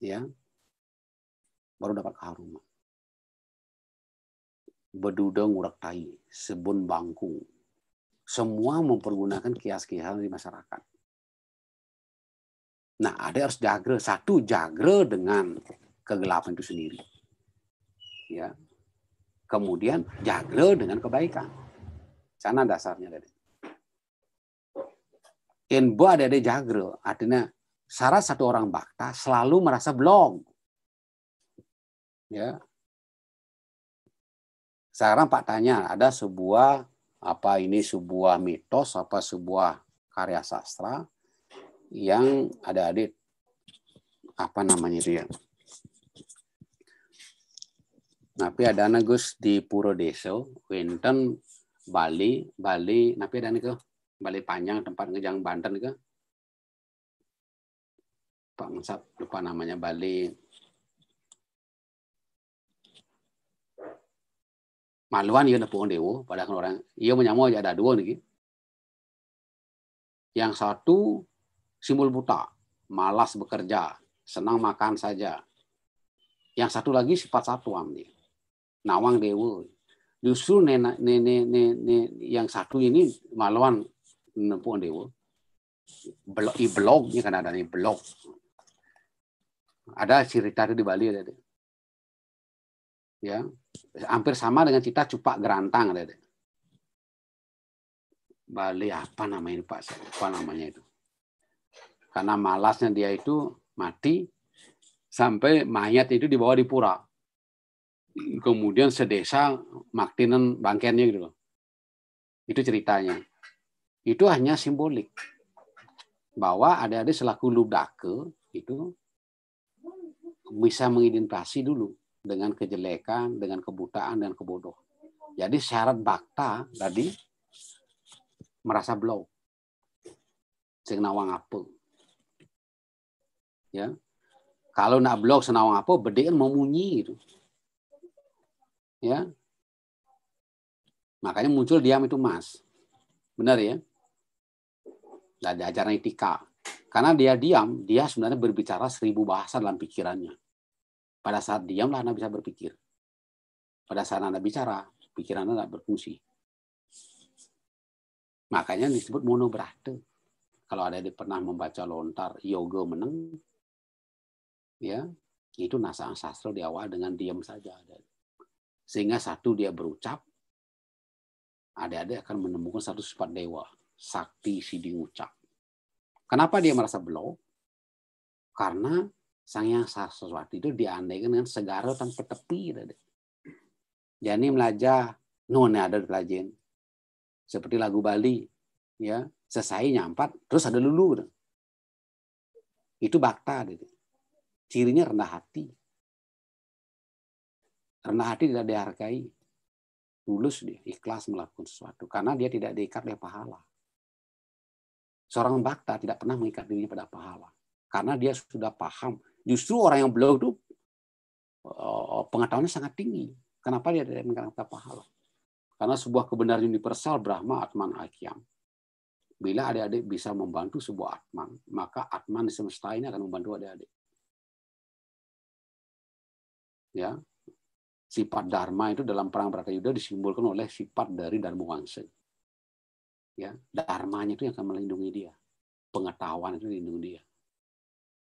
Ya, baru dapat keharuman. Beduda ngurak tai, sebun bangku. Semua mempergunakan kias-kias di masyarakat. Nah, ada harus jagre Satu, jagre dengan kegelapan itu sendiri. Ya, kemudian jaga dengan kebaikan. Sana dasarnya tadi. Inbo ada ada jagril, artinya syarat satu orang bakta selalu merasa belum. Ya. Sekarang Pak tanya, ada sebuah apa ini sebuah mitos apa sebuah karya sastra yang ada adik apa namanya dia? napi ada gus di puro deso Winton Bali Bali napi ada ke Bali Panjang tempat ngejang Banten ke Pak Ngesap lupa namanya Bali maluan ia nepung dewo pada kan orang iya menyamu aja ya ada dua nih yang satu simbol buta malas bekerja senang makan saja yang satu lagi sifat satuam nih Nawang Dewo. Justru nenek, nenek, nenek yang satu ini malawan Nepung Dewo. Blog, i blog ini kan ada di blog. Ada cerita di Bali ada. Ya, hampir sama dengan cerita cupak gerantang ada. Bali apa namanya Pak? Apa namanya itu? Karena malasnya dia itu mati sampai mayat itu dibawa di pura kemudian sedesa maktinan bangkennya gitu loh. Itu ceritanya. Itu hanya simbolik bahwa ada-ada selaku ludake itu bisa mengidentifikasi dulu dengan kejelekan, dengan kebutaan dan kebodoh. Jadi syarat bakta tadi merasa blow. Senawang apa? Ya. Kalau nak blok senawang apa, bedean mau munyi gitu ya makanya muncul diam itu emas benar ya Tidak ada ajaran etika karena dia diam dia sebenarnya berbicara seribu bahasa dalam pikirannya pada saat diamlah anda bisa berpikir pada saat anda bicara pikiran anda tidak berfungsi makanya disebut monobrahte kalau ada yang pernah membaca lontar yoga meneng ya itu nasa sastra di awal dengan diam saja sehingga satu dia berucap, adik-adik akan menemukan satu sifat dewa, sakti sidi ucap Kenapa dia merasa belok? Karena sang yang sesuatu itu diandaikan dengan segara tanpa tepi. Adik. Jadi melaja, nona ya, ada pelajin. Seperti lagu Bali, ya selesai nyampat, terus ada lulu. Itu bakta. Cirinya rendah hati. Karena hati tidak dihargai, tulus dia, ikhlas melakukan sesuatu. Karena dia tidak diikat oleh pahala. Seorang bakta tidak pernah mengikat dirinya pada pahala. Karena dia sudah paham. Justru orang yang belum itu eh, pengetahuannya sangat tinggi. Kenapa dia tidak mengikat pahala? Karena sebuah kebenaran universal Brahma Atman Akyam. Bila adik-adik bisa membantu sebuah Atman, maka Atman di semesta ini akan membantu adik-adik. Ya, sifat dharma itu dalam perang Prakayuda disimbolkan oleh sifat dari Dharma Wangsa. Ya, dharmanya itu yang akan melindungi dia. Pengetahuan itu melindungi dia.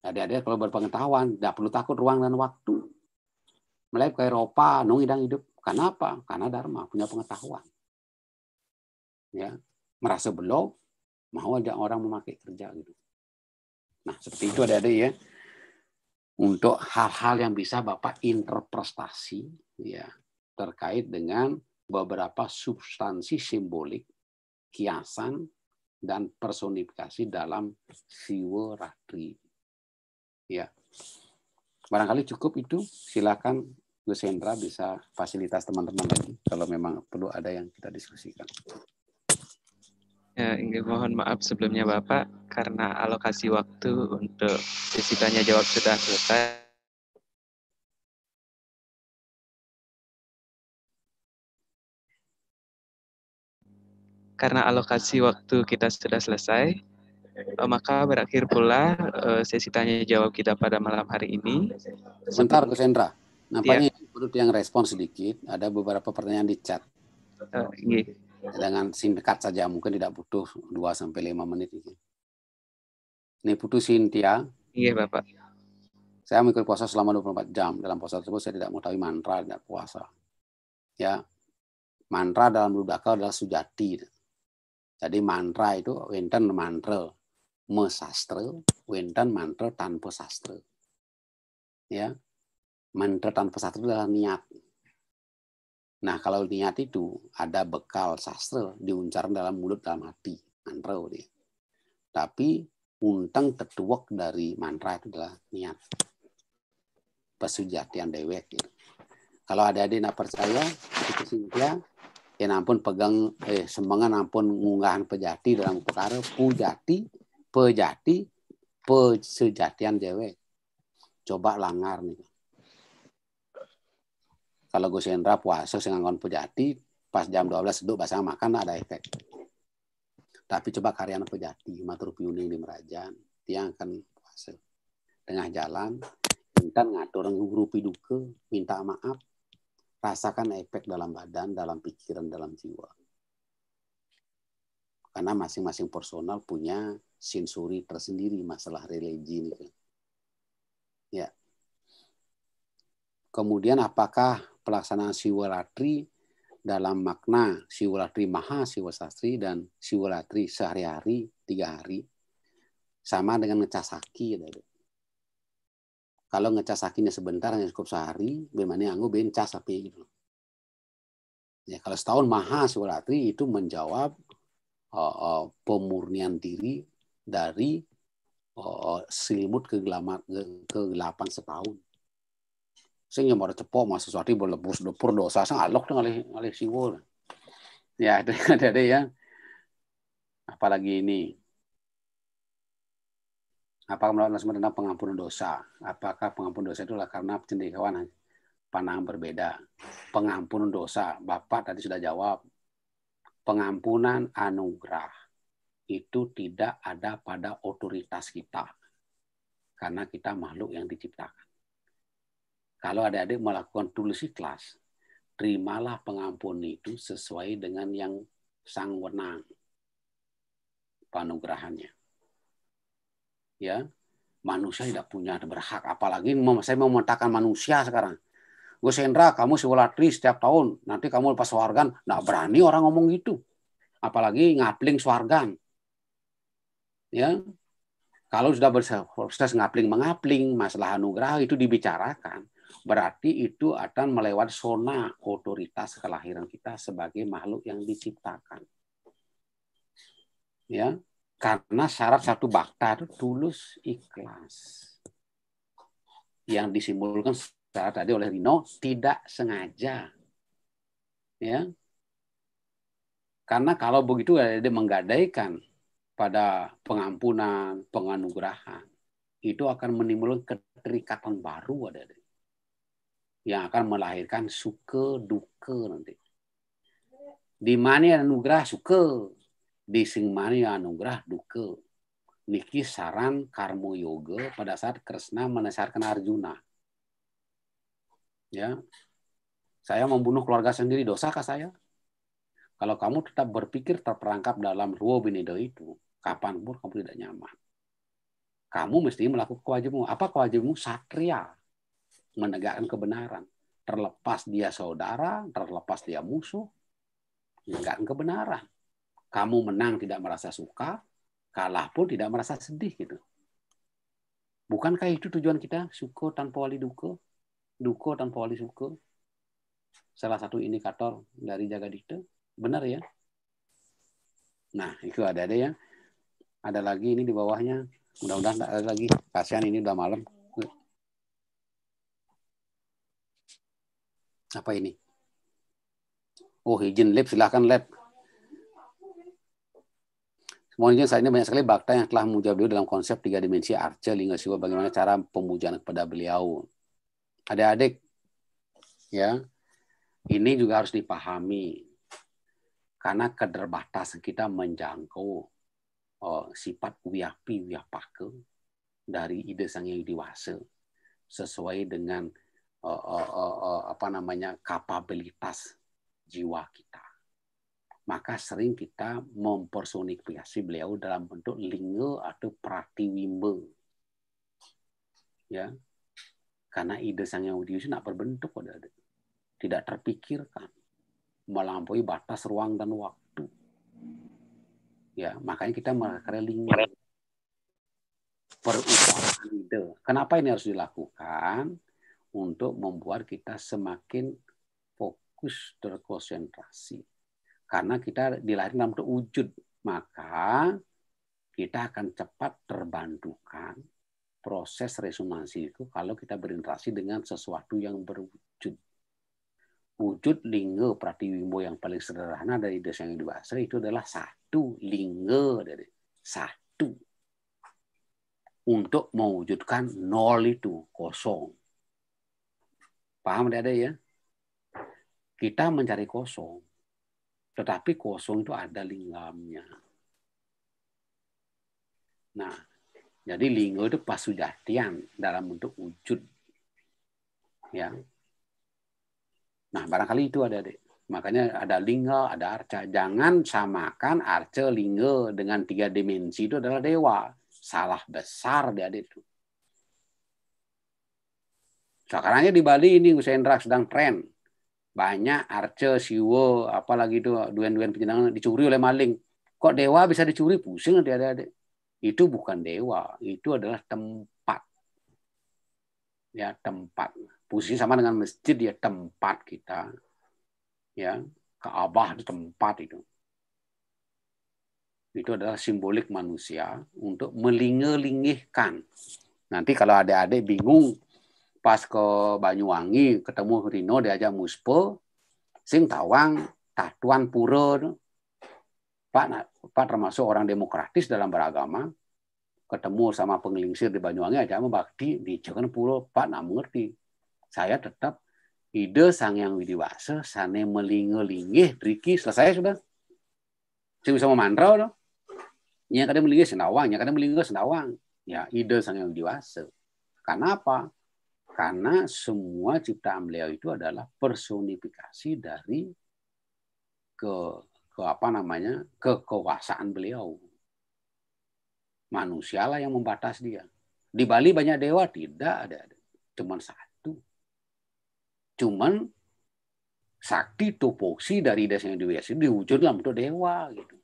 Ada-ada kalau berpengetahuan, tidak perlu takut ruang dan waktu. Melayu ke Eropa, nongidang hidup. Kenapa? Karena Dharma punya pengetahuan. Ya, merasa belum, mau ada orang memakai kerja gitu. Nah, seperti itu ada-ada ya. Untuk hal-hal yang bisa Bapak interpretasi ya terkait dengan beberapa substansi simbolik, kiasan dan personifikasi dalam Siwa Ratri. Ya. Barangkali cukup itu, silakan Gus Hendra bisa fasilitas teman-teman lagi kalau memang perlu ada yang kita diskusikan. Ya, ingin mohon maaf sebelumnya Bapak karena alokasi waktu untuk sesi tanya jawab sudah selesai. karena alokasi waktu kita sudah selesai, eh, maka berakhir pula eh, sesi tanya jawab kita pada malam hari ini. Sebentar, Gus Hendra. Nampaknya ya. yang respon sedikit. Ada beberapa pertanyaan di chat. Uh, Dengan singkat saja, mungkin tidak butuh 2 sampai lima menit. Ini putus Sintia. Iya, Bapak. Saya mengikuti puasa selama 24 jam. Dalam puasa tersebut saya tidak mengetahui mantra, tidak puasa. Ya, mantra dalam budaka adalah sujati jadi mantra itu wenten mantra mesastra, wenten mantra tanpa sastra. Ya. Mantra tanpa sastra adalah niat. Nah, kalau niat itu ada bekal sastra diuncar dalam mulut dalam hati, mantra dia. Tapi untang tetuwek dari mantra itu adalah niat. Pesujatian dewek. Gitu. Kalau ada adik nak percaya, itu singgah yang ampun pegang eh semangat ampun ngunggahan pejati dalam perkara pujati pejati pesejatian dewek coba langar nih kalau Gus Hendra puasa sengangon pejati pas jam 12 duduk basah makan ada efek tapi coba karyana pejati matur piuning di merajan tiang kan puasa tengah jalan Intan ngatur guru piduke minta maaf rasakan efek dalam badan, dalam pikiran, dalam jiwa. Karena masing-masing personal punya sensori tersendiri masalah religi ini. Kan. Ya. Kemudian apakah pelaksanaan siwaratri dalam makna siwaratri maha siwasastri dan siwaratri sehari-hari tiga hari sama dengan ngecasaki? Gitu? kalau ngecas akinya sebentar hanya cukup sehari, bagaimana yang gue bencas api gitu. Ya, kalau setahun maha siwalatri itu menjawab uh, uh, pemurnian diri dari uh, selimut kegelapan, kegelapan setahun. Sehingga mau cepok mas sesuatu berlebus lepur, dosa sang alok dengan alih oleh siwul. Ya ada ada ya. apalagi ini Apakah melawan nasib tentang pengampunan dosa? Apakah pengampunan dosa itulah karena cendekiawan pandangan berbeda? Pengampunan dosa, Bapak tadi sudah jawab. Pengampunan anugerah itu tidak ada pada otoritas kita. Karena kita makhluk yang diciptakan. Kalau adik-adik melakukan tulis ikhlas, terimalah pengampunan itu sesuai dengan yang sang wenang panugerahannya ya manusia tidak punya berhak apalagi saya mau mengatakan manusia sekarang Gus Hendra kamu tri setiap tahun nanti kamu lepas warga tidak berani orang ngomong gitu apalagi ngapling swargan ya kalau sudah proses ngapling mengapling masalah anugerah itu dibicarakan berarti itu akan melewati zona otoritas kelahiran kita sebagai makhluk yang diciptakan ya karena syarat satu bakta itu tulus ikhlas. Yang disimpulkan secara tadi oleh Rino tidak sengaja. Ya. Karena kalau begitu ya, dia menggadaikan pada pengampunan, penganugerahan. Itu akan menimbulkan keterikatan baru ada yang akan melahirkan suka duka nanti. Di mana anugerah suka, di Singmani Anugrah duke niki sarang karmo yoga pada saat Kresna menesarkan Arjuna ya saya membunuh keluarga sendiri dosakah saya kalau kamu tetap berpikir terperangkap dalam ruo binido itu kapan pun kamu tidak nyaman kamu mesti melakukan kewajibanmu apa kewajibanmu satria menegakkan kebenaran terlepas dia saudara terlepas dia musuh menegakkan kebenaran kamu menang tidak merasa suka, kalah pun tidak merasa sedih gitu. Bukankah itu tujuan kita? Suko tanpa wali duko, duko tanpa wali suko. Salah satu indikator dari jaga dikte. Benar ya? Nah, itu ada ada ya. Ada lagi ini di bawahnya. Mudah-mudahan ada lagi. Kasihan ini udah malam. Apa ini? Oh, hijin lab silahkan lab. Mohon izin saat ini banyak sekali bakta yang telah memuja beliau dalam konsep tiga dimensi arca lingga siwa bagaimana cara pemujaan kepada beliau. Adik-adik, ya ini juga harus dipahami karena keterbatasan kita menjangkau oh, sifat wiyapi wiyapake dari ide sang yang dewasa sesuai dengan oh, oh, oh, oh, apa namanya kapabilitas jiwa kita maka sering kita mempersonifikasi beliau dalam bentuk lingga atau pratiwimbe. Ya. Karena ide Sang Yang Widius tidak berbentuk pada tidak terpikirkan, melampaui batas ruang dan waktu. Ya, makanya kita mengkarya lingga perubahan ide. Kenapa ini harus dilakukan? Untuk membuat kita semakin fokus terkonsentrasi karena kita dilahirkan dalam wujud maka kita akan cepat terbantukan proses resonansi itu kalau kita berinteraksi dengan sesuatu yang berwujud. Wujud lingga pratiwimbo yang paling sederhana dari desa yang dewasa itu adalah satu lingga dari satu untuk mewujudkan nol itu kosong. Paham tidak ada ya? Kita mencari kosong tetapi kosong itu ada linggamnya. Nah, jadi linggo itu pasujatian dalam bentuk wujud. Ya. Nah, barangkali itu ada deh. Makanya ada lingga, ada arca. Jangan samakan arca lingga dengan tiga dimensi itu adalah dewa. Salah besar dia ada itu. Sekarangnya di Bali ini Gus Hendra sedang tren banyak arce siwo apalagi itu duen-duen penjenengan dicuri oleh maling kok dewa bisa dicuri pusing nanti ada itu bukan dewa itu adalah tempat ya tempat pusing sama dengan masjid ya tempat kita ya Ka'bah itu tempat itu itu adalah simbolik manusia untuk melingelingihkan nanti kalau ada adik bingung pas ke Banyuwangi ketemu Rino diajak Muspo sing tawang tatuan pura Pak Pak termasuk orang demokratis dalam beragama ketemu sama pengelingsir di Banyuwangi aja membakti di Jakarta Pulau Pak nggak mengerti saya tetap ide sang yang widiwasa sane melingo-lingih driki selesai sudah saya bisa memantau loh nya kadang melingih senawang nya kadang melingih senawang ya ide sang yang widiwasa karena apa karena semua ciptaan beliau itu adalah personifikasi dari ke ke apa namanya kekuasaan beliau. Manusialah yang membatas dia. Di Bali banyak dewa tidak ada, ada. cuman satu. Cuman sakti tupoksi dari desa yang diwesi diwujud dalam bentuk dewa gitu.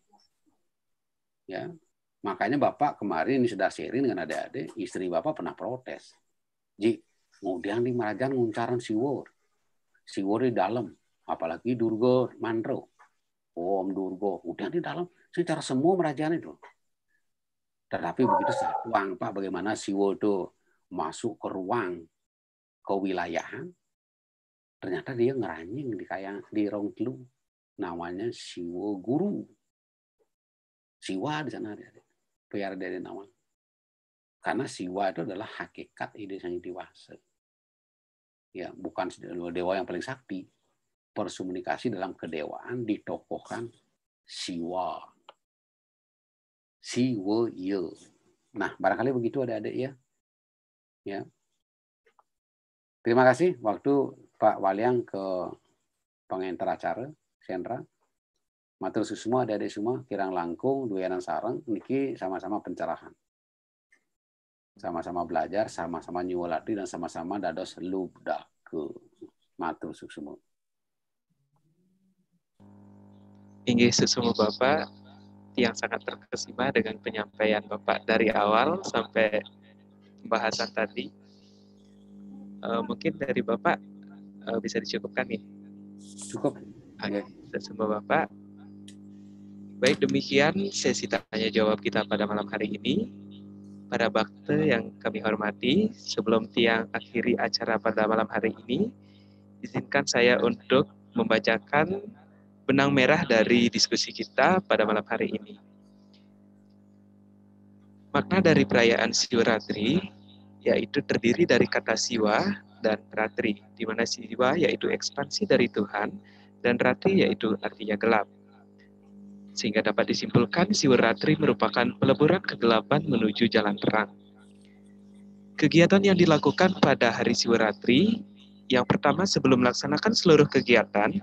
Ya, makanya bapak kemarin sudah sharing dengan adik-adik, istri bapak pernah protes. Ji, Kemudian di Marajan nguncaran siwur. Siwur di dalam. Apalagi durga Mandro. Oh, Om durga, Kemudian di dalam. Secara semua Marajan itu. Tetapi begitu satu Pak bagaimana siwur itu masuk ke ruang kewilayahan. Ternyata dia ngeranying di kayak di Rongklu. Namanya siwa Guru. Siwa di sana ada. Biar dari nama. Karena siwa itu adalah hakikat ide sang dewasa ya bukan dewa yang paling sakti persumunikasi dalam kedewaan ditokohkan siwa siwa yo ya. nah barangkali begitu ada adik ya ya terima kasih waktu Pak Waliang ke pengantar acara sentra matur semua ada adik semua kirang langkung duyanan sarang niki sama-sama pencerahan sama-sama belajar, sama-sama nyuwalati dan sama-sama dados ke Matur susumu. Inggih susumu Bapak yang sangat terkesima dengan penyampaian Bapak dari awal sampai pembahasan tadi. E, mungkin dari Bapak e, bisa dicukupkan nih. Cukup. Oke, susumu Bapak. Baik demikian sesi tanya jawab kita pada malam hari ini. Para bakte yang kami hormati, sebelum tiang akhiri acara pada malam hari ini, izinkan saya untuk membacakan benang merah dari diskusi kita pada malam hari ini. Makna dari perayaan Siwaratri yaitu terdiri dari kata siwa dan ratri, di mana siwa yaitu ekspansi dari Tuhan dan ratri yaitu artinya gelap sehingga dapat disimpulkan Siwaratri merupakan peleburan kegelapan menuju jalan terang. Kegiatan yang dilakukan pada hari Siwaratri, yang pertama sebelum melaksanakan seluruh kegiatan,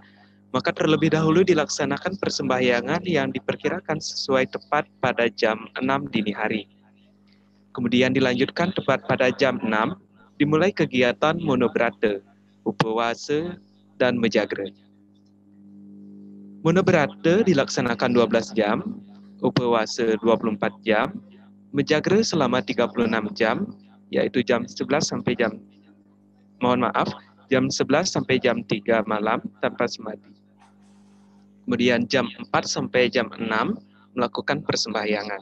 maka terlebih dahulu dilaksanakan persembahyangan yang diperkirakan sesuai tepat pada jam 6 dini hari. Kemudian dilanjutkan tepat pada jam 6, dimulai kegiatan monobrate, upawase, dan mejagre. Munebrate dilaksanakan 12 jam, upawasa 24 jam, menjaga selama 36 jam, yaitu jam 11 sampai jam mohon maaf, jam 11 sampai jam 3 malam tanpa semadi. Kemudian jam 4 sampai jam 6 melakukan persembahyangan.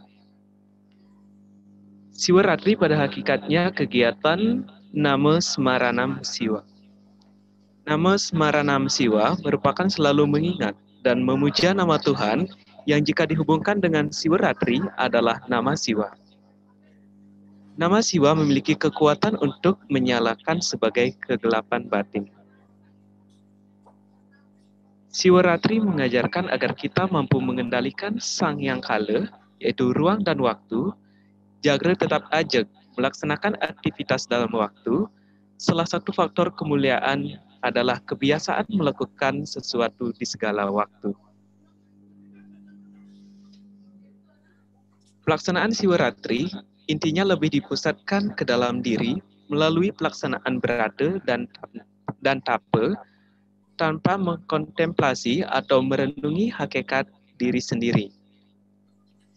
Siwaratri pada hakikatnya kegiatan nama Semaranam Siwa. Nama Semaranam Siwa merupakan selalu mengingat dan memuja nama Tuhan yang jika dihubungkan dengan Siwaratri adalah nama Siwa. Nama Siwa memiliki kekuatan untuk menyalakan sebagai kegelapan batin. Siwaratri mengajarkan agar kita mampu mengendalikan sang yang kala, yaitu ruang dan waktu, Jagre tetap ajak melaksanakan aktivitas dalam waktu, salah satu faktor kemuliaan adalah kebiasaan melakukan sesuatu di segala waktu. Pelaksanaan Siwaratri intinya lebih dipusatkan ke dalam diri melalui pelaksanaan berada dan dan tape tanpa mengkontemplasi atau merenungi hakikat diri sendiri.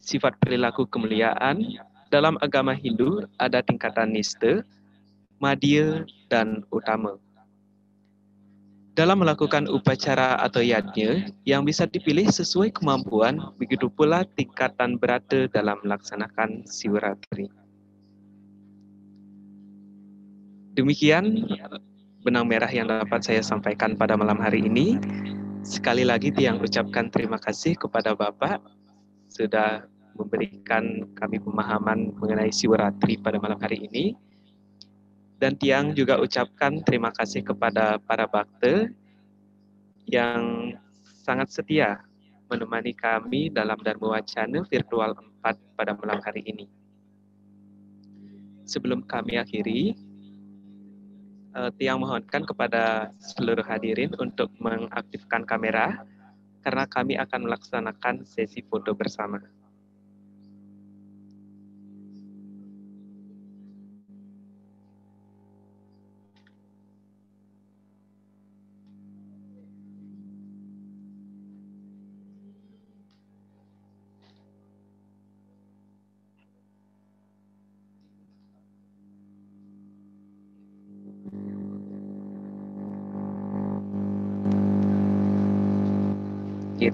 Sifat perilaku kemuliaan dalam agama Hindu ada tingkatan nista, madhya, dan utama dalam melakukan upacara atau yadnya yang bisa dipilih sesuai kemampuan, begitu pula tingkatan berada dalam melaksanakan siwaratri. Demikian benang merah yang dapat saya sampaikan pada malam hari ini. Sekali lagi tiang ucapkan terima kasih kepada Bapak sudah memberikan kami pemahaman mengenai siwaratri pada malam hari ini. Dan Tiang iya. juga ucapkan terima kasih kepada para bakte yang sangat setia menemani kami dalam Dharma Wacana Virtual 4 pada malam hari ini. Sebelum kami akhiri, eh, Tiang mohonkan kepada seluruh hadirin untuk mengaktifkan kamera karena kami akan melaksanakan sesi foto bersama.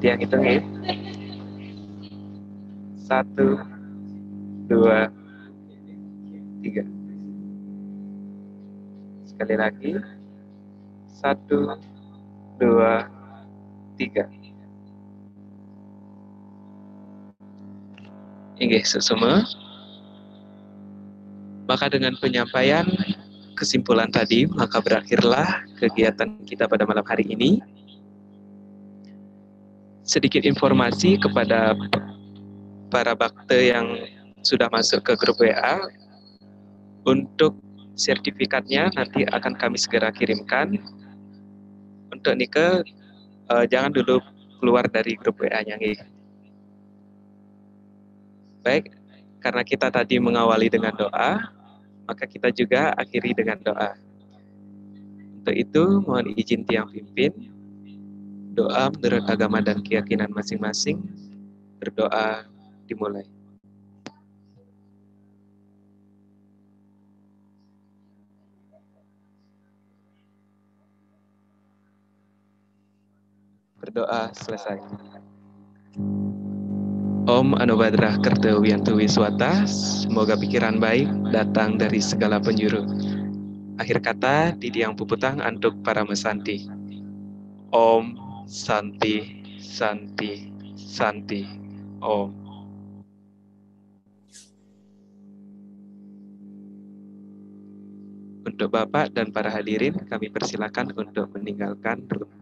yang hitung ya satu dua tiga sekali lagi satu dua tiga Oke, semua. Maka dengan penyampaian kesimpulan tadi, maka berakhirlah kegiatan kita pada malam hari ini sedikit informasi kepada para bakte yang sudah masuk ke grup WA untuk sertifikatnya nanti akan kami segera kirimkan untuk Nike eh, jangan dulu keluar dari grup WA-nya baik karena kita tadi mengawali dengan doa maka kita juga akhiri dengan doa untuk itu mohon izin tiang pimpin Doa menurut agama dan keyakinan masing-masing. Berdoa dimulai. Berdoa selesai. Om Kerta Wiyantu Wiswata, semoga pikiran baik datang dari segala penjuru. Akhir kata, Didi Yang Puputang Antuk Para Mesanti. Om Santi, Santi, Santi, Om. Untuk Bapak dan para hadirin, kami persilakan untuk meninggalkan rumah.